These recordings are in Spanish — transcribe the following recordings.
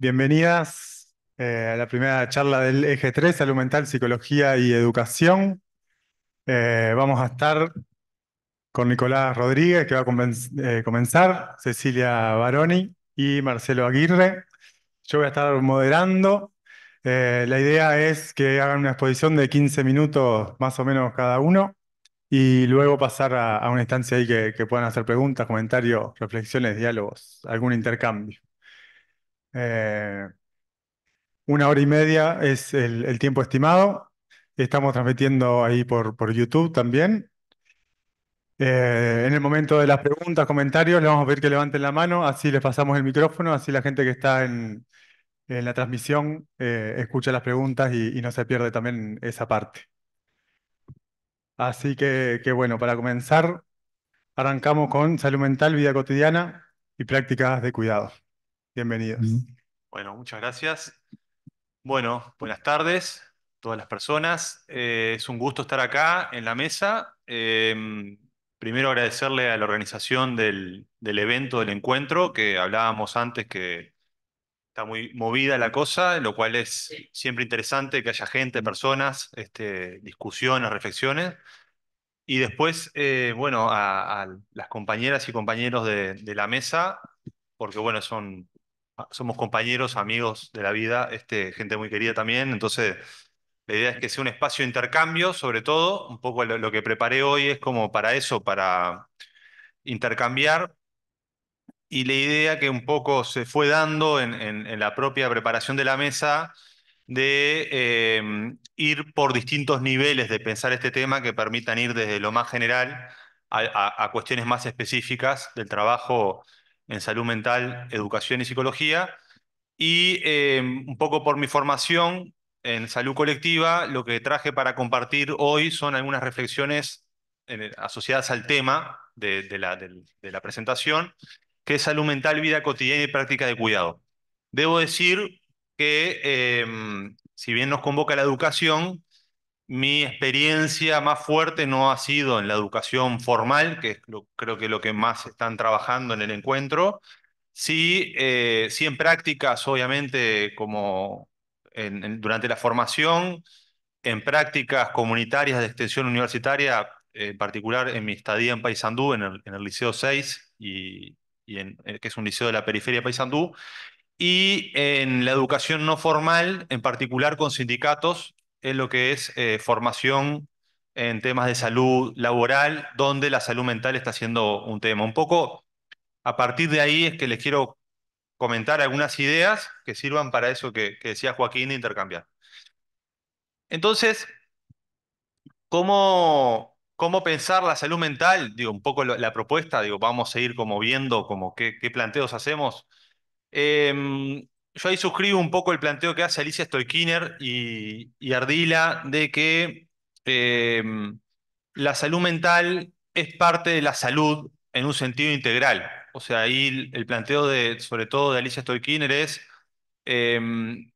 Bienvenidas eh, a la primera charla del Eje 3, Salud Mental, Psicología y Educación. Eh, vamos a estar con Nicolás Rodríguez, que va a eh, comenzar, Cecilia Baroni y Marcelo Aguirre. Yo voy a estar moderando. la idea es que hagan una exposición de 15 minutos más o menos cada uno y luego pasar a, una instancia ahí que puedan hacer preguntas, comentarios, reflexiones, diálogos, algún intercambio. Eh, una hora y media es el, tiempo estimado. Estamos transmitiendo ahí por, YouTube también. Eh, en el momento de las preguntas, comentarios, le vamos a pedir que levanten la mano, así les pasamos el micrófono, así la gente que está en, la transmisión eh, escucha las preguntas y, no se pierde también esa parte. Así que, que bueno, para comenzar, arrancamos con salud mental, vida cotidiana y prácticas de cuidado. Bienvenidos. Bueno, muchas gracias. Bueno, buenas tardes a todas las personas. Eh, es un gusto estar acá en la mesa. Em, primero agradecerle a la organización del, evento, del encuentro, que hablábamos antes que está muy movida la cosa, lo cual es siempre interesante que haya gente, personas, este, discusiones, reflexiones. Y después, eh, bueno, a, las compañeras y compañeros de, de la mesa, porque bueno, son Ah, somos compañeros, amigos de la vida, este, gente muy querida también. Entonces, la idea es que sea un espacio de intercambio, sobre todo. Un poco lo, que preparé hoy es como para eso, para intercambiar. Y la idea que un poco se fue dando en, en, la propia preparación de la mesa de em, ir por distintos niveles de pensar este tema que permitan ir desde lo más general a cuestiones más específicas del trabajo en salud mental, educación y psicología. Y eh, un poco por mi formación en salud colectiva, lo que traje para compartir hoy son algunas reflexiones eh, asociadas al tema de, la, presentación, que es salud mental, vida cotidiana y práctica de cuidado. Debo decir que eh, si bien nos convoca la educación, mi experiencia más fuerte no ha sido en la educación formal, que es lo, creo que lo que más están trabajando en el encuentro. Sí, eh, sí en prácticas, obviamente, como durante la formación, en prácticas comunitarias de extensión universitaria, en particular en mi estadía en Paysandú, en el, Liceo 6, y, eh, que es un liceo de la periferia de Paysandú, y en la educación no formal, en particular con sindicatos en lo que es eh, formación en temas de salud laboral, donde la salud mental está siendo un tema. Un poco a partir de ahí es que les quiero comentar algunas ideas que sirvan para eso que, decía Joaquín de intercambiar. Entonces, ¿cómo, ¿cómo, pensar la salud mental? Digo, un poco la, propuesta, digo, vamos a ir como viendo como qué, planteos hacemos. Em, yo ahí suscribo un poco el planteo que hace Alicia Stoikiner y, Ardila de que em, la salud mental es parte de la salud en un sentido integral. O sea, ahí el planteo de, sobre todo de Alicia Stoikiner es em,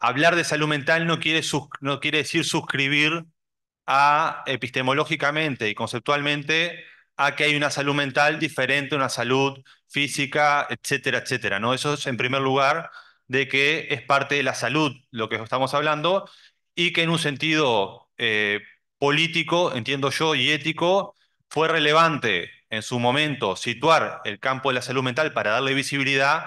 hablar de salud mental no quiere, no quiere decir suscribir a epistemológicamente y conceptualmente a que hay una salud mental diferente, una salud física, etcétera, etcétera. ¿no? Eso es en primer lugar de que es parte de la salud lo que estamos hablando y que en un sentido eh, político, entiendo yo, y ético, fue relevante en su momento situar el campo de la salud mental para darle visibilidad,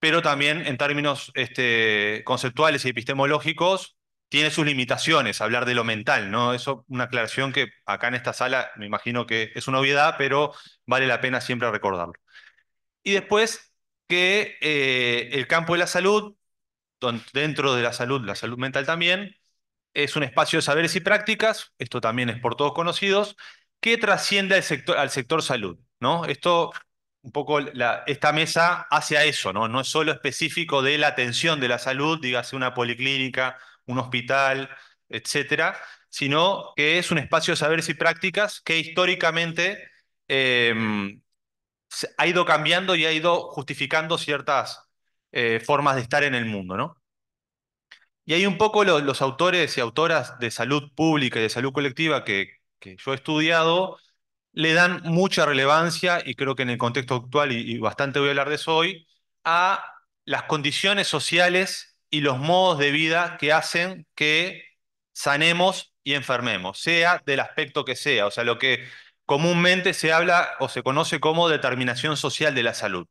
pero también en términos este, conceptuales y epistemológicos tiene sus limitaciones hablar de lo mental, ¿no? Eso una aclaración que acá en esta sala me imagino que es una obviedad, pero vale la pena siempre recordarlo. Y después que eh, el campo de la salud, dentro de la salud, la salud mental también, es un espacio de saberes y prácticas, esto también es por todos conocidos, que trasciende al sector, al sector salud. ¿no? Esto, un poco, esta mesa hace a eso, ¿no? no es solo específico de la atención de la salud, dígase una policlínica, un hospital, etcétera, sino que es un espacio de saberes y prácticas que históricamente em, ha ido cambiando y ha ido justificando ciertas eh, formas de estar en el mundo, ¿no? Y hay un poco los autores y autoras de salud pública y de salud colectiva que, yo he estudiado, le dan mucha relevancia, y creo que en el contexto actual, y, y bastante voy a hablar de eso hoy, a las condiciones sociales y los modos de vida que hacen que sanemos y enfermemos, sea del aspecto que sea. O sea, lo que comúnmente se habla o se conoce como determinación social de la salud.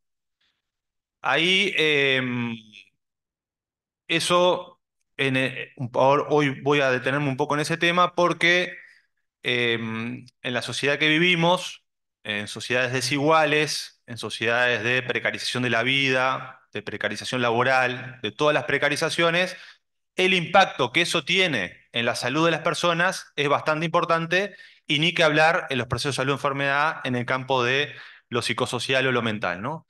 Ahí em, eso, eh, hoy voy a detenerme un poco en ese tema porque em, en la sociedad que vivimos, en sociedades desiguales, en sociedades de precarización de la vida, de precarización laboral, de todas las precarizaciones, el impacto que eso tiene en la salud de las personas es bastante importante y ni que hablar en los procesos de salud-enfermedad en el campo de lo psicosocial o lo mental, ¿no?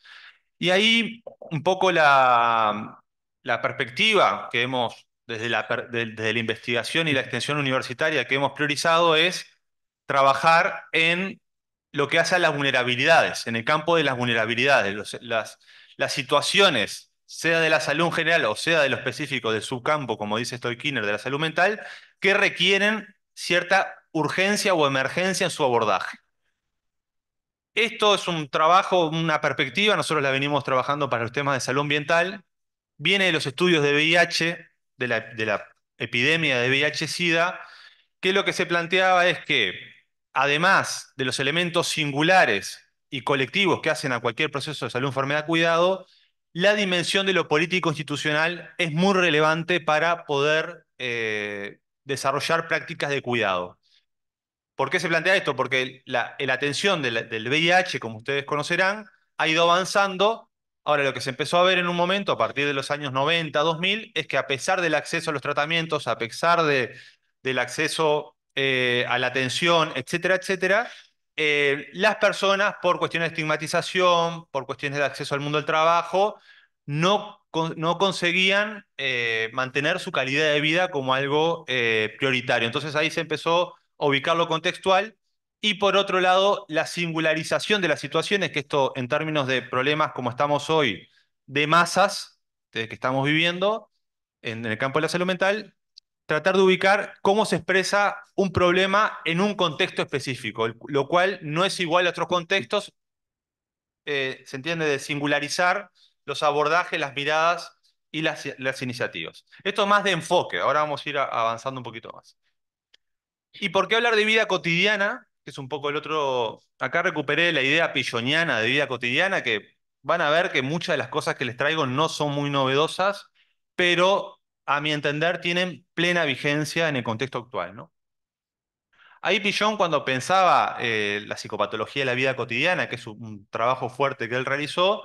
Y ahí un poco la, la perspectiva que hemos, desde la, desde la investigación y la extensión universitaria que hemos priorizado es trabajar en lo que hace a las vulnerabilidades, en el campo de las vulnerabilidades, las, las situaciones, sea de la salud en general o sea de lo específico su subcampo, como dice Stoikiner, de la salud mental, que requieren cierta urgencia o emergencia en su abordaje. Esto es un trabajo, una perspectiva, nosotros la venimos trabajando para los temas de salud ambiental, viene de los estudios de VIH, de la, epidemia de VIH-Sida, que lo que se planteaba es que, además de los elementos singulares y colectivos que hacen a cualquier proceso de salud, enfermedad, cuidado, la dimensión de lo político institucional es muy relevante para poder eh, desarrollar prácticas de cuidado. ¿Por qué se plantea esto? Porque la, atención del, VIH, como ustedes conocerán, ha ido avanzando. Ahora, lo que se empezó a ver en un momento, a partir de los años 90, 2000, es que a pesar del acceso a los tratamientos, a pesar de, del acceso eh, a la atención, etcétera, etcétera, eh, las personas, por cuestiones de estigmatización, por cuestiones de acceso al mundo del trabajo, no no conseguían eh, mantener su calidad de vida como algo eh, prioritario. Entonces ahí se empezó a ubicar lo contextual y por otro lado la singularización de las situaciones, que esto en términos de problemas como estamos hoy, de masas que estamos viviendo en el campo de la salud mental, tratar de ubicar cómo se expresa un problema en un contexto específico, lo cual no es igual a otros contextos, eh, se entiende de singularizar los abordajes, las miradas y las, iniciativas. Esto es más de enfoque, ahora vamos a ir avanzando un poquito más. ¿Y por qué hablar de vida cotidiana? Que es un poco el otro... Acá recuperé la idea pilloniana de vida cotidiana, que van a ver que muchas de las cosas que les traigo no son muy novedosas, pero a mi entender tienen plena vigencia en el contexto actual. ¿no? Ahí Pillon, cuando pensaba eh, la psicopatología de la vida cotidiana, que es un trabajo fuerte que él realizó,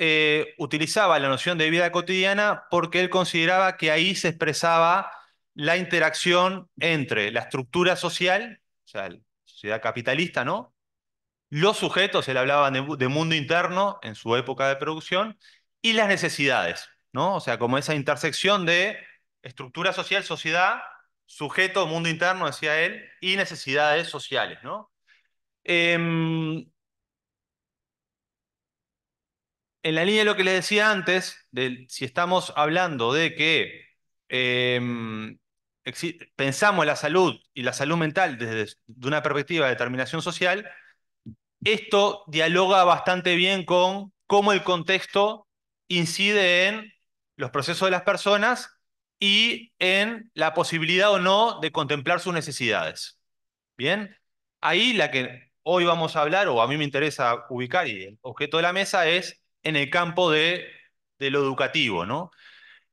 eh, utilizaba la noción de vida cotidiana porque él consideraba que ahí se expresaba la interacción entre la estructura social, o sea, la sociedad capitalista, ¿no? Los sujetos, él hablaba de, mundo interno en su época de producción, y las necesidades, ¿no? O sea, como esa intersección de estructura social, sociedad, sujeto, mundo interno, decía él, y necesidades sociales, ¿no? Em, en la línea de lo que le decía antes, si estamos hablando de que em, pensamos la salud y la salud mental desde una perspectiva de determinación social, esto dialoga bastante bien con cómo el contexto incide en los procesos de las personas y en la posibilidad o no de contemplar sus necesidades. Bien, ahí la que hoy vamos a hablar, o a mí me interesa ubicar y el objeto de la mesa es en el campo de, lo educativo, ¿no?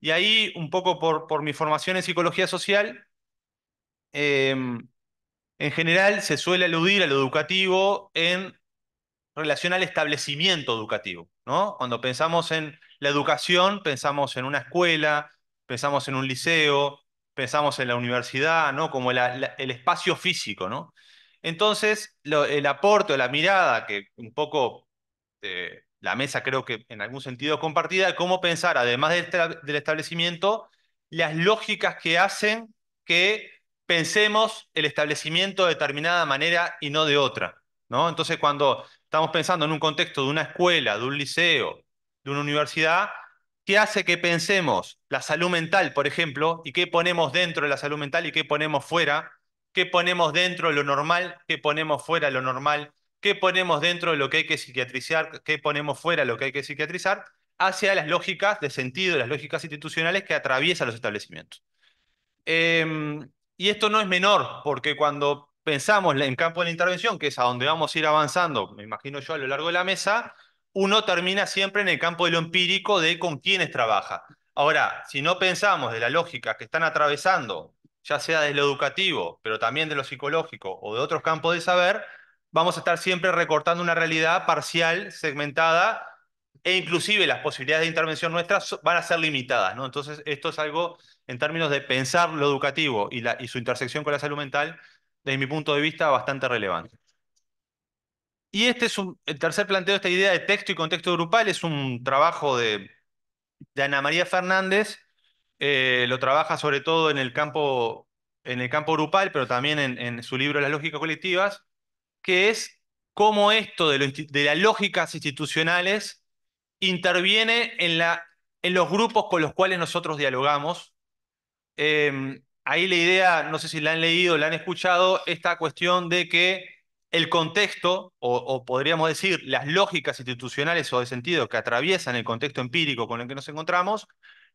Y ahí, un poco por, por mi formación en psicología social, em, en general se suele aludir a lo educativo en relación al establecimiento educativo, ¿no? Cuando pensamos en la educación, pensamos en una escuela, pensamos en un liceo, pensamos en la universidad, ¿no? Como el espacio físico, ¿no? Entonces, el aporte o la mirada que un poco eh, la mesa creo que en algún sentido compartida, cómo pensar, además del, establecimiento, las lógicas que hacen que pensemos el establecimiento de determinada manera y no de otra. ¿no? Entonces, cuando estamos pensando en un contexto de una escuela, de un liceo, de una universidad, ¿qué hace que pensemos la salud mental, por ejemplo, y qué ponemos dentro de la salud mental y qué ponemos fuera? ¿Qué ponemos dentro de lo normal? ¿Qué ponemos fuera de lo normal? qué ponemos dentro de lo que hay que psiquiatrizar, qué ponemos fuera de lo que hay que psiquiatrizar, hacia las lógicas de sentido, las lógicas institucionales que atraviesan los establecimientos. Em, y esto no es menor, porque cuando pensamos en campo de la intervención, que es a donde vamos a ir avanzando, me imagino yo, a lo largo de la mesa, uno termina siempre en el campo de lo empírico de con quiénes trabaja. Ahora, si no pensamos de la lógica que están atravesando, ya sea de lo educativo, pero también de lo psicológico o de otros campos de saber, vamos a estar siempre recortando una realidad parcial, segmentada, e inclusive las posibilidades de intervención nuestras van a ser limitadas. ¿no? Entonces, esto es algo en términos de pensar lo educativo y, la, y su intersección con la salud mental, desde mi punto de vista, bastante relevante. Y este es un, el tercer planteo, de esta idea de texto y contexto grupal, es un trabajo de, de Ana María Fernández, eh, lo trabaja sobre todo en el campo, en el campo grupal, pero también en su libro Las lógicas colectivas, que es cómo esto de, las lógicas institucionales interviene en, los grupos con los cuales nosotros dialogamos. Em, ahí la idea, no sé si la han leído, la han escuchado, esta cuestión de que el contexto, o, o, podríamos decir las lógicas institucionales o de sentido que atraviesan el contexto empírico con el que nos encontramos,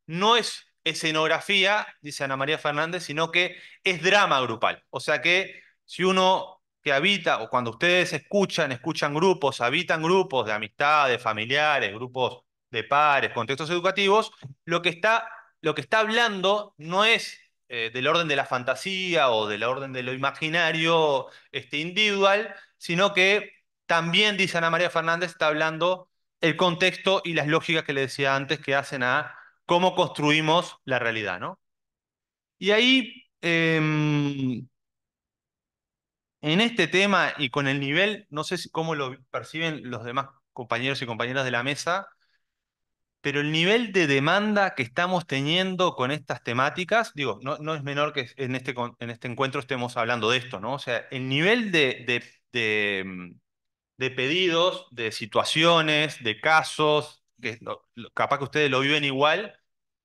no es escenografía, dice Ana María Fernández, sino que es drama grupal. O sea que si uno que habita, o cuando ustedes escuchan, escuchan grupos, habitan grupos de amistades, familiares, grupos de pares, contextos educativos, lo que está, lo que está hablando no es eh, del orden de la fantasía o del orden de lo imaginario este, individual, sino que también, dice Ana María Fernández, está hablando el contexto y las lógicas que le decía antes que hacen a cómo construimos la realidad, ¿no? Y ahí em, en este tema y con el nivel, no sé cómo lo perciben los demás compañeros y compañeras de la mesa, pero el nivel de demanda que estamos teniendo con estas temáticas, digo, no, es menor que en este, en este encuentro estemos hablando de esto, ¿no? O sea, el nivel de, mm, pedidos, de situaciones, de casos, que capaz que ustedes lo viven igual,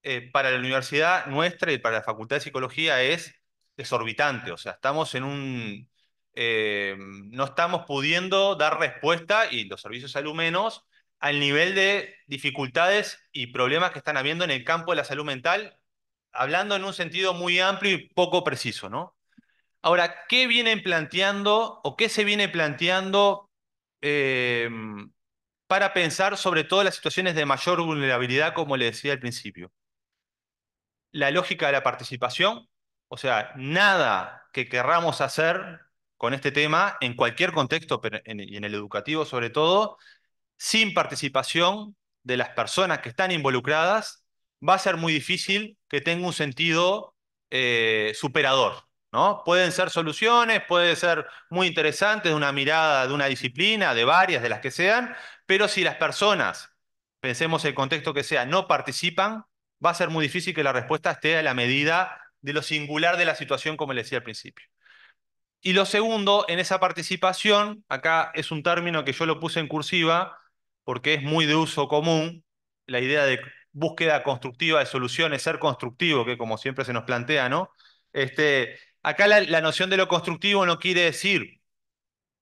eh, para la universidad nuestra y para la Facultad de Psicología es desorbitante, o sea, estamos en un eh, no estamos pudiendo dar respuesta, y los servicios de salud menos, al nivel de dificultades y problemas que están habiendo en el campo de la salud mental, hablando en un sentido muy amplio y poco preciso, ¿no? Ahora, ¿qué vienen planteando o qué se viene planteando eh, para pensar sobre todas las situaciones de mayor vulnerabilidad, como le decía al principio? La lógica de la participación, o sea, nada que querramos hacer con este tema en cualquier contexto, y en el educativo sobre todo, sin participación de las personas que están involucradas, va a ser muy difícil que tenga un sentido eh, superador. ¿no? Pueden ser soluciones, pueden ser muy interesantes, de una mirada de una disciplina, de varias, de las que sean, pero si las personas, pensemos el contexto que sea, no participan, va a ser muy difícil que la respuesta esté a la medida de lo singular de la situación, como le decía al principio. Y lo segundo, en esa participación, acá es un término que yo lo puse en cursiva porque es muy de uso común, la idea de búsqueda constructiva de soluciones, ser constructivo, que como siempre se nos plantea, ¿no? Este, acá la, noción de lo constructivo no quiere decir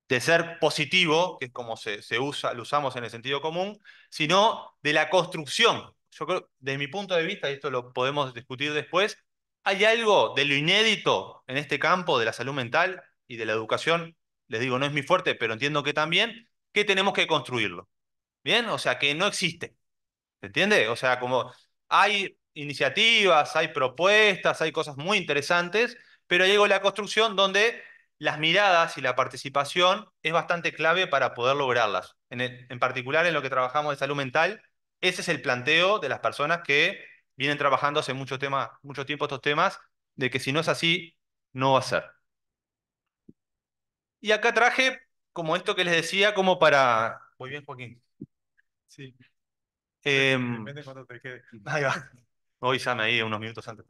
de ser positivo, que es como se, usa, lo usamos en el sentido común, sino de la construcción. Yo creo, desde mi punto de vista, y esto lo podemos discutir después, hay algo de lo inédito en este campo de la salud mental y de la educación, les digo, no es mi fuerte, pero entiendo que también, que tenemos que construirlo. ¿Bien? O sea, que no existe. ¿Se entiende? O sea, como hay iniciativas, hay propuestas, hay cosas muy interesantes, pero llegó la construcción donde las miradas y la participación es bastante clave para poder lograrlas. En, en particular en lo que trabajamos de salud mental, ese es el planteo de las personas que vienen trabajando hace mucho, tema, mucho tiempo estos temas, de que si no es así, no va a ser. Y acá traje como esto que les decía, como para... Muy bien, Joaquín. Sí. Eh, em, cuando te quede. Ahí va. Hoy Sam, ahí unos minutos antes.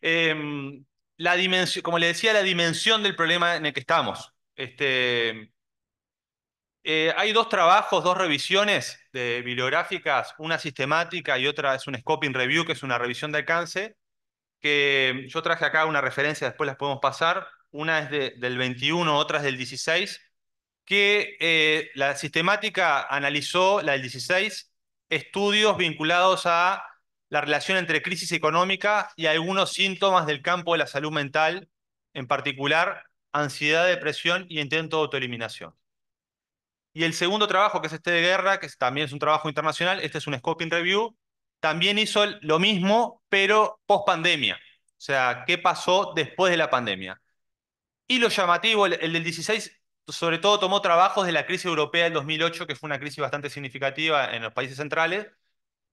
Em, la dimensión, como les decía, la dimensión del problema en el que estamos. Este, eh, hay dos trabajos, dos revisiones de bibliográficas, una sistemática y otra es un scoping review, que es una revisión de alcance, que yo traje acá una referencia, después las podemos pasar, una es del 21, otras del 16, que eh, la sistemática analizó, la del 16, estudios vinculados a la relación entre crisis económica y algunos síntomas del campo de la salud mental, en particular ansiedad, depresión y intento de autoeliminación. Y el segundo trabajo, que es este de guerra, que también es un trabajo internacional, este es un scoping review, también hizo lo mismo, pero post pandemia. O sea, ¿qué pasó después de la pandemia? Y lo llamativo, el, del 16 sobre todo tomó trabajos de la crisis europea del 2008, que fue una crisis bastante significativa en los países centrales,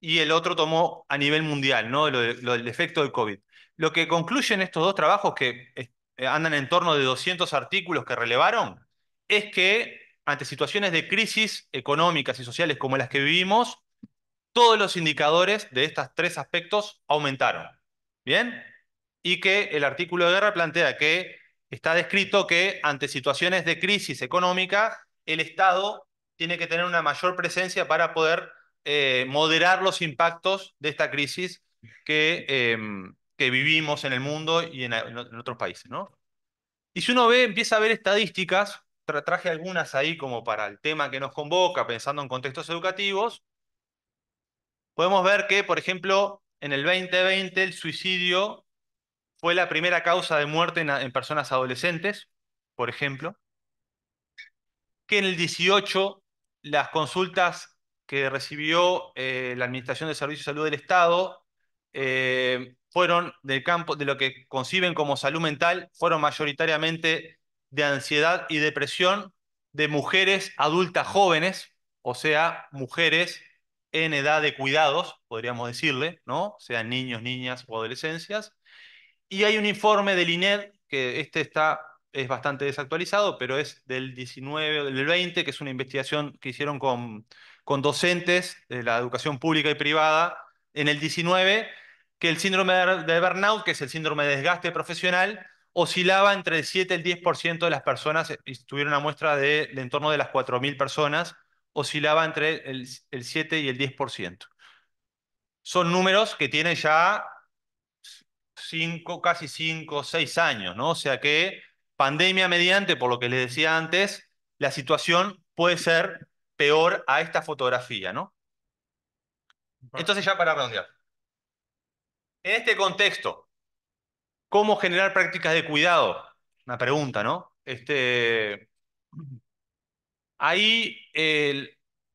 y el otro tomó a nivel mundial, ¿no? lo, del efecto del COVID. Lo que concluyen estos dos trabajos, que eh, andan en torno de 200 artículos que relevaron, es que ante situaciones de crisis económicas y sociales como las que vivimos, todos los indicadores de estos tres aspectos aumentaron. ¿Bien? Y que el artículo de guerra plantea que está descrito que ante situaciones de crisis económica, el Estado tiene que tener una mayor presencia para poder eh, moderar los impactos de esta crisis que, em, que vivimos en el mundo y en, otros países. ¿no? Y si uno ve, empieza a ver estadísticas, traje algunas ahí como para el tema que nos convoca, pensando en contextos educativos, podemos ver que, por ejemplo, en el 2020 el suicidio fue la primera causa de muerte en, personas adolescentes, por ejemplo. Que en el 18 las consultas que recibió eh, la Administración de Servicios de Salud del Estado eh, fueron del campo de lo que conciben como salud mental, fueron mayoritariamente de ansiedad y depresión de mujeres adultas jóvenes, o sea, mujeres en edad de cuidados, podríamos decirle, ¿no? Sean niños, niñas o adolescencias, y hay un informe del INED, que este está, es bastante desactualizado, pero es del 19, del 20, que es una investigación que hicieron con, con docentes de la educación pública y privada en el 19, que el síndrome de burnout, que es el síndrome de desgaste profesional, oscilaba entre el 7 y el 10% de las personas, eh, y tuvieron una muestra de de, entorno de las 4.000 personas, oscilaba entre el, el, 7 y el 10%. Son números que tienen ya cinco, casi cinco, seis años, ¿no? O sea que pandemia mediante, por lo que les decía antes, la situación puede ser peor a esta fotografía, ¿no? Entonces ya para redondear. En este contexto, ¿cómo generar prácticas de cuidado? Una pregunta, ¿no? Este, ahí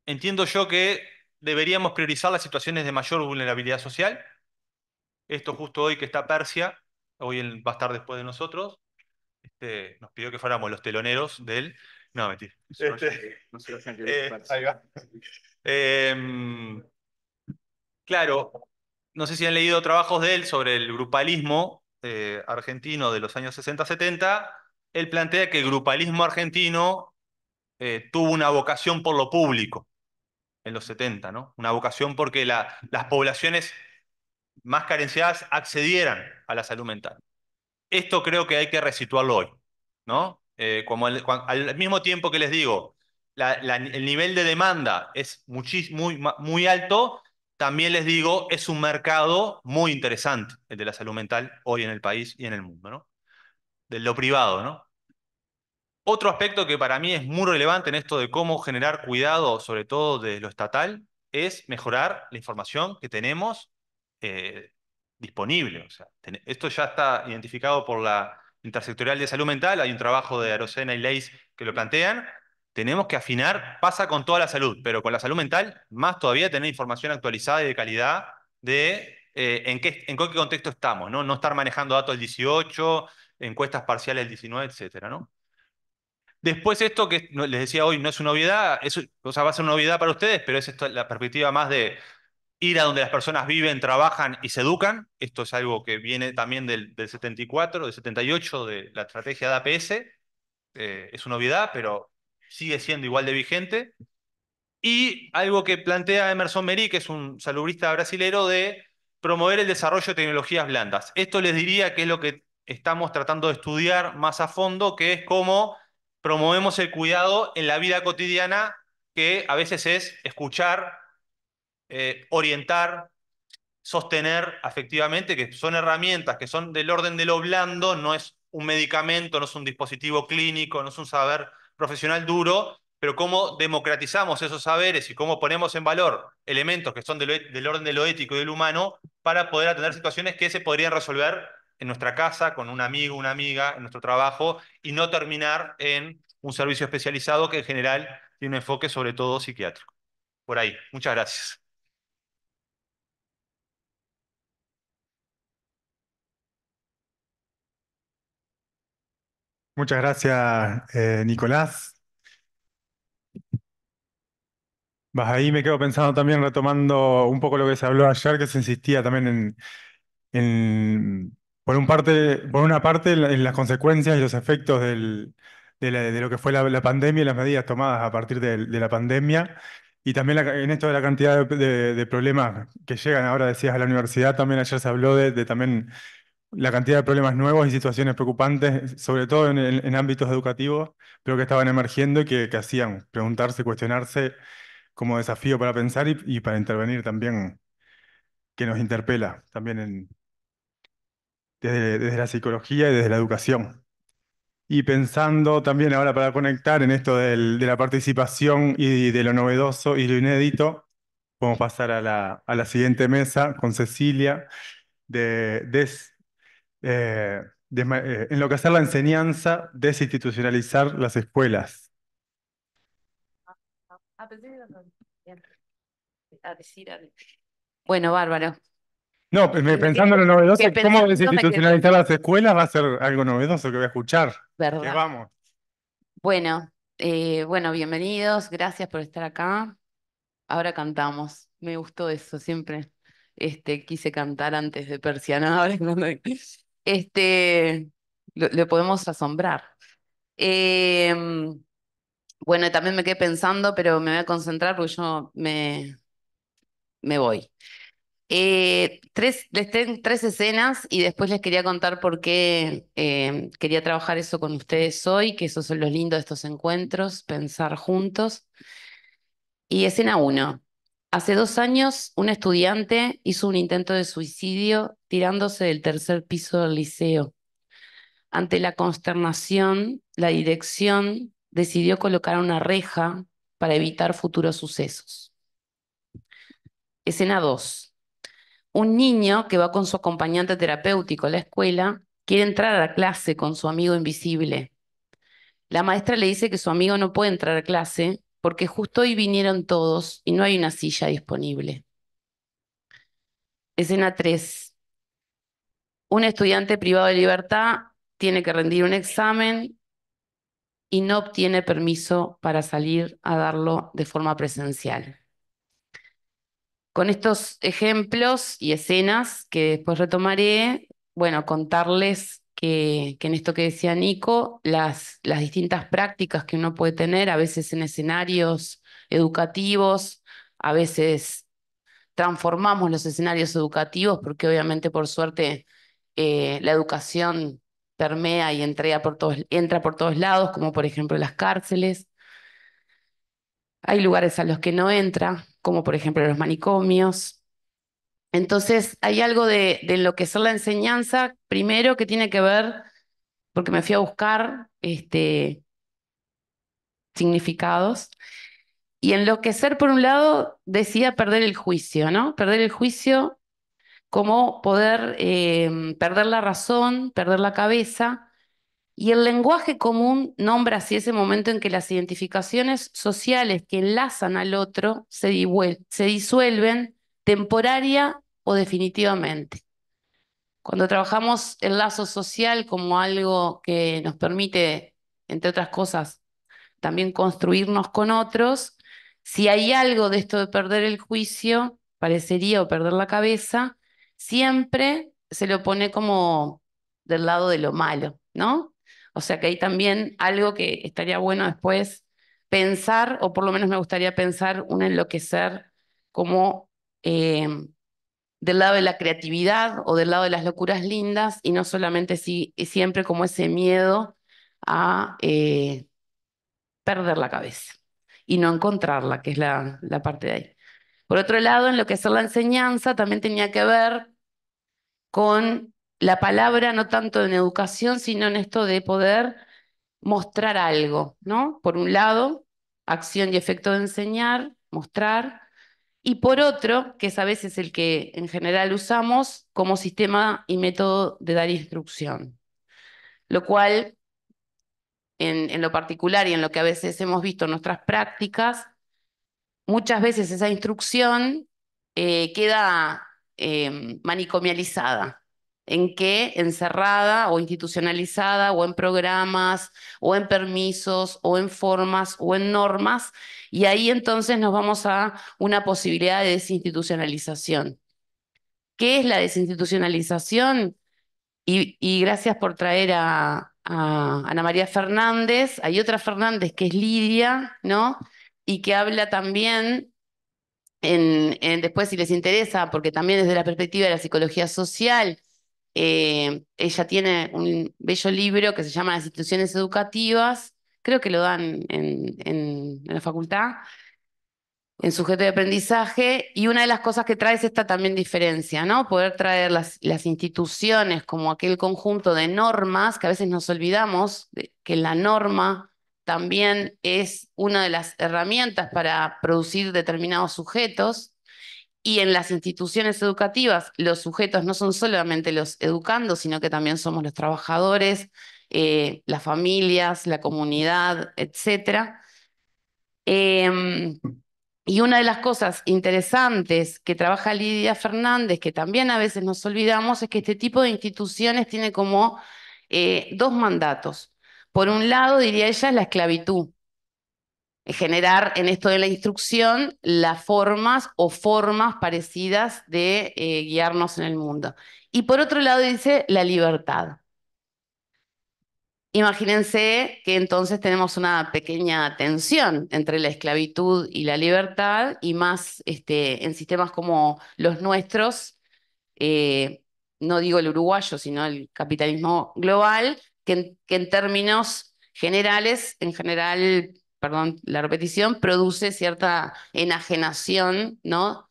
entiendo yo que deberíamos priorizar las situaciones de mayor vulnerabilidad social esto justo hoy que está Persia, hoy va a estar después de nosotros, este, nos pidió que fuéramos los teloneros de él. No, mentira. Este, no lo eh, ahí va. Em, claro, no sé si han leído trabajos de él sobre el grupalismo eh, argentino de los años 60-70. Él plantea que el grupalismo argentino eh, tuvo una vocación por lo público en los 70, ¿no? Una vocación porque las poblaciones más carenciadas accedieran a la salud mental. Esto creo que hay que resituarlo hoy, ¿no? Eh, como al mismo tiempo que les digo, el nivel de demanda es muy, muy alto, también les digo, es un mercado muy interesante el de la salud mental hoy en el país y en el mundo, ¿no? De lo privado, ¿no? Otro aspecto que para mí es muy relevante en esto de cómo generar cuidado, sobre todo de lo estatal, es mejorar la información que tenemos eh, disponible. O sea, esto ya está identificado por la intersectorial de salud mental, hay un trabajo de Arocena y Leis que lo plantean. Tenemos que afinar, pasa con toda la salud, pero con la salud mental, más todavía tener información actualizada y de calidad de eh, en, qué, en qué contexto estamos, ¿no? No estar manejando datos del 18, encuestas parciales del 19, etcétera, ¿no? Después esto que les decía hoy no es una novedad, va a ser una novedad para ustedes, pero es la perspectiva más de ir a donde las personas viven, trabajan y se educan. Esto es algo que viene también del, 74, del 78, de la estrategia de APS. Eh, es una novedad, pero sigue siendo igual de vigente. Y algo que plantea Emerson Meri, que es un salubrista brasilero, de promover el desarrollo de tecnologías blandas. Esto les diría que es lo que estamos tratando de estudiar más a fondo, que es cómo promovemos el cuidado en la vida cotidiana, que a veces es escuchar eh, orientar, sostener efectivamente, que son herramientas que son del orden de lo blando, no es un medicamento, no es un dispositivo clínico, no es un saber profesional duro, pero cómo democratizamos esos saberes y cómo ponemos en valor elementos que son e-, del orden de lo ético y del humano para poder atender situaciones que se podrían resolver en nuestra casa, con un amigo, una amiga, en nuestro trabajo, y no terminar en un servicio especializado que en general tiene un enfoque sobre todo psiquiátrico. Por ahí. Muchas gracias. Muchas gracias, eh, Nicolás. Vas ahí, me quedo pensando también, retomando un poco lo que se habló ayer, que se insistía también en, por un parte, por una parte, en las consecuencias y los efectos de, lo que fue la, pandemia y las medidas tomadas a partir de, la pandemia, y también en esto de la cantidad de, problemas que llegan ahora, decías, a la universidad, también ayer se habló de, de también la cantidad de problemas nuevos y situaciones preocupantes, sobre todo en, ámbitos educativos, pero que estaban emergiendo y que, hacían preguntarse, cuestionarse como desafío para pensar y, para intervenir también, que nos interpela también desde, la psicología y desde la educación. Y pensando también ahora para conectar en esto de la participación y de lo novedoso y lo inédito, podemos pasar a la, siguiente mesa con Cecilia de, de eh, eh, en lo que hacer la enseñanza, desinstitucionalizar las escuelas. Ah, bueno, bárbaro. No, pensando en lo novedoso, ¿cómo desinstitucionalizar las escuelas va a ser algo novedoso que voy a escuchar? Verdad. vamos. Bueno, eh, bueno, bienvenidos, gracias por estar acá. Ahora cantamos, me gustó eso siempre. Este, quise cantar antes de persianar, ahora este, lo, podemos asombrar. Em, bueno, también me quedé pensando, pero me voy a concentrar porque yo me, voy. Eh, tres, les tengo tres escenas y después les quería contar por qué em, quería trabajar eso con ustedes hoy, que esos son los lindos de estos encuentros, pensar juntos. Y escena uno. Hace dos años, un estudiante hizo un intento de suicidio tirándose del tercer piso del liceo. Ante la consternación, la dirección decidió colocar una reja para evitar futuros sucesos. Escena 2. Un niño que va con su acompañante terapéutico a la escuela quiere entrar a la clase con su amigo invisible. La maestra le dice que su amigo no puede entrar a clase porque justo hoy vinieron todos y no hay una silla disponible. Escena 3. Un estudiante privado de libertad tiene que rendir un examen y no obtiene permiso para salir a darlo de forma presencial. Con estos ejemplos y escenas que después retomaré, bueno, contarles que, en esto que decía Nico, las, las distintas prácticas que uno puede tener, a veces en escenarios educativos, a veces transformamos los escenarios educativos, porque obviamente por suerte eh, la educación permea y por todos, entra por todos lados, como por ejemplo las cárceles. Hay lugares a los que no entra, como por ejemplo los manicomios, entonces, hay algo de, enloquecer lo que es la enseñanza, primero que tiene que ver, porque me fui a buscar este, significados, y enloquecer, por un lado, decía perder el juicio, ¿no? Perder el juicio como poder em, perder la razón, perder la cabeza. Y el lenguaje común nombra así ese momento en que las identificaciones sociales que enlazan al otro se disuelven temporaria o definitivamente. Cuando trabajamos el lazo social como algo que nos permite, entre otras cosas, también construirnos con otros, si hay algo de esto de perder el juicio, parecería o perder la cabeza, siempre se lo pone como del lado de lo malo, ¿no? O sea que hay también algo que estaría bueno después pensar, o por lo menos me gustaría pensar un enloquecer como eh, del lado de la creatividad o del lado de las locuras lindas y no solamente siempre como ese miedo a eh, perder la cabeza y no encontrarla, que es la, la parte de ahí. Por otro lado, en lo que es la enseñanza también tenía que ver con la palabra, no tanto en educación, sino en esto de poder mostrar algo, ¿no? Por un lado, acción y efecto de enseñar, mostrar, y por otro, que es a veces el que en general usamos como sistema y método de dar instrucción, lo cual en, lo particular y en lo que a veces hemos visto en nuestras prácticas, muchas veces esa instrucción eh, queda eh, manicomializada en qué? encerrada o institucionalizada o en programas o en permisos o en formas o en normas, y ahí entonces nos vamos a una posibilidad de desinstitucionalización. ¿Qué es la desinstitucionalización? Y, gracias por traer a, Ana María Fernández, hay otra Fernández que es Lidia, ¿no? Y que habla también en, después si les interesa, porque también desde la perspectiva de la psicología social eh, ella tiene un bello libro que se llama instituciones educativas, creo que lo dan en, la facultad, en sujeto de aprendizaje, y una de las cosas que trae es esta también diferencia, ¿no? Poder traer las, las instituciones como aquel conjunto de normas, que a veces nos olvidamos de, que la norma también es una de las herramientas para producir determinados sujetos, y en las instituciones educativas, los sujetos no son solamente los educandos, sino que también somos los trabajadores, eh, las familias, la comunidad, etc. Em, y una de las cosas interesantes que trabaja Lidia Fernández, que también a veces nos olvidamos, es que este tipo de instituciones tiene como eh, dos mandatos. Por un lado, diría ella, es la esclavitud, eh, generar en esto de la instrucción las formas o formas parecidas de eh, guiarnos en el mundo. Y por otro lado dice la libertad. Imagínense que entonces tenemos una pequeña tensión entre la esclavitud y la libertad, y más este, en sistemas como los nuestros, eh, no digo el uruguayo, sino el capitalismo global, que en términos generales, en general la repetición produce cierta enajenación, ¿no?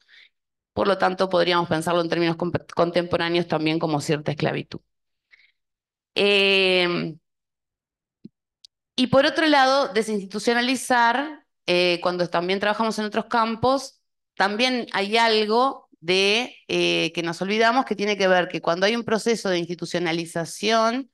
Por lo tanto, podríamos pensarlo en términos contemporáneos también como cierta esclavitud. Em, y por otro lado, desinstitucionalizar, eh, cuando también trabajamos en otros campos, también hay algo de eh, que nos olvidamos que tiene que ver que cuando hay un proceso de institucionalización,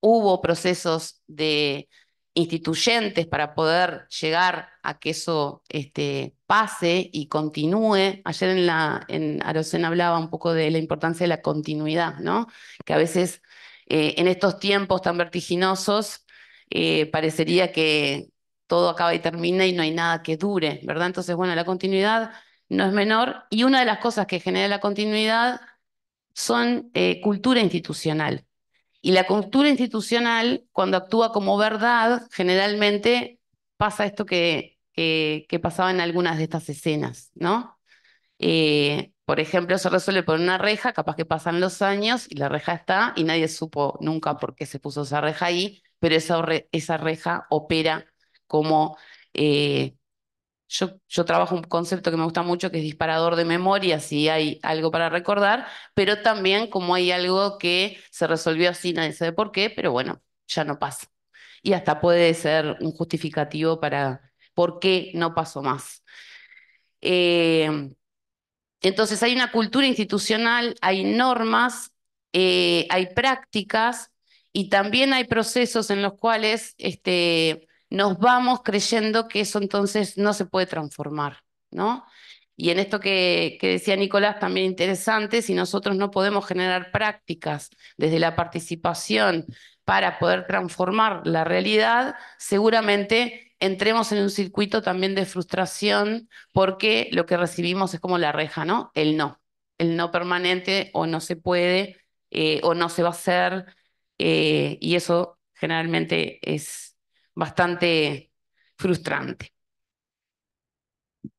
hubo procesos de instituyentes para poder llegar a que eso este, pase y continúe. Ayer en, la, en hablaba un poco de la importancia de la continuidad, ¿no? que a veces eh, en estos tiempos tan vertiginosos eh, parecería que todo acaba y termina y no hay nada que dure, ¿verdad? Entonces, bueno, la continuidad no es menor y una de las cosas que genera la continuidad son eh, cultura institucional. Y la cultura institucional, cuando actúa como verdad, generalmente pasa esto que, que, pasaba en algunas de estas escenas, ¿no? Eh, por ejemplo, se resuelve por una reja, capaz que pasan los años y la reja está y nadie supo nunca por qué se puso esa reja ahí, pero esa, esa reja opera como eh, yo, trabajo un concepto que me gusta mucho, que es disparador de memoria, si hay algo para recordar, pero también como hay algo que se resolvió así, nadie sabe por qué, pero bueno, ya no pasa. Y hasta puede ser un justificativo para por qué no pasó más. Em, entonces hay una cultura institucional, hay normas, eh, hay prácticas y también hay procesos en los cuales este, nos vamos creyendo que eso entonces no se puede transformar, ¿no? Y en esto que, decía Nicolás, también interesante, si nosotros no podemos generar prácticas desde la participación para poder transformar la realidad, seguramente entremos en un circuito también de frustración porque lo que recibimos es como la reja, ¿no? El no, el no permanente o no se puede eh, o no se va a hacer eh, y eso generalmente es bastante frustrante.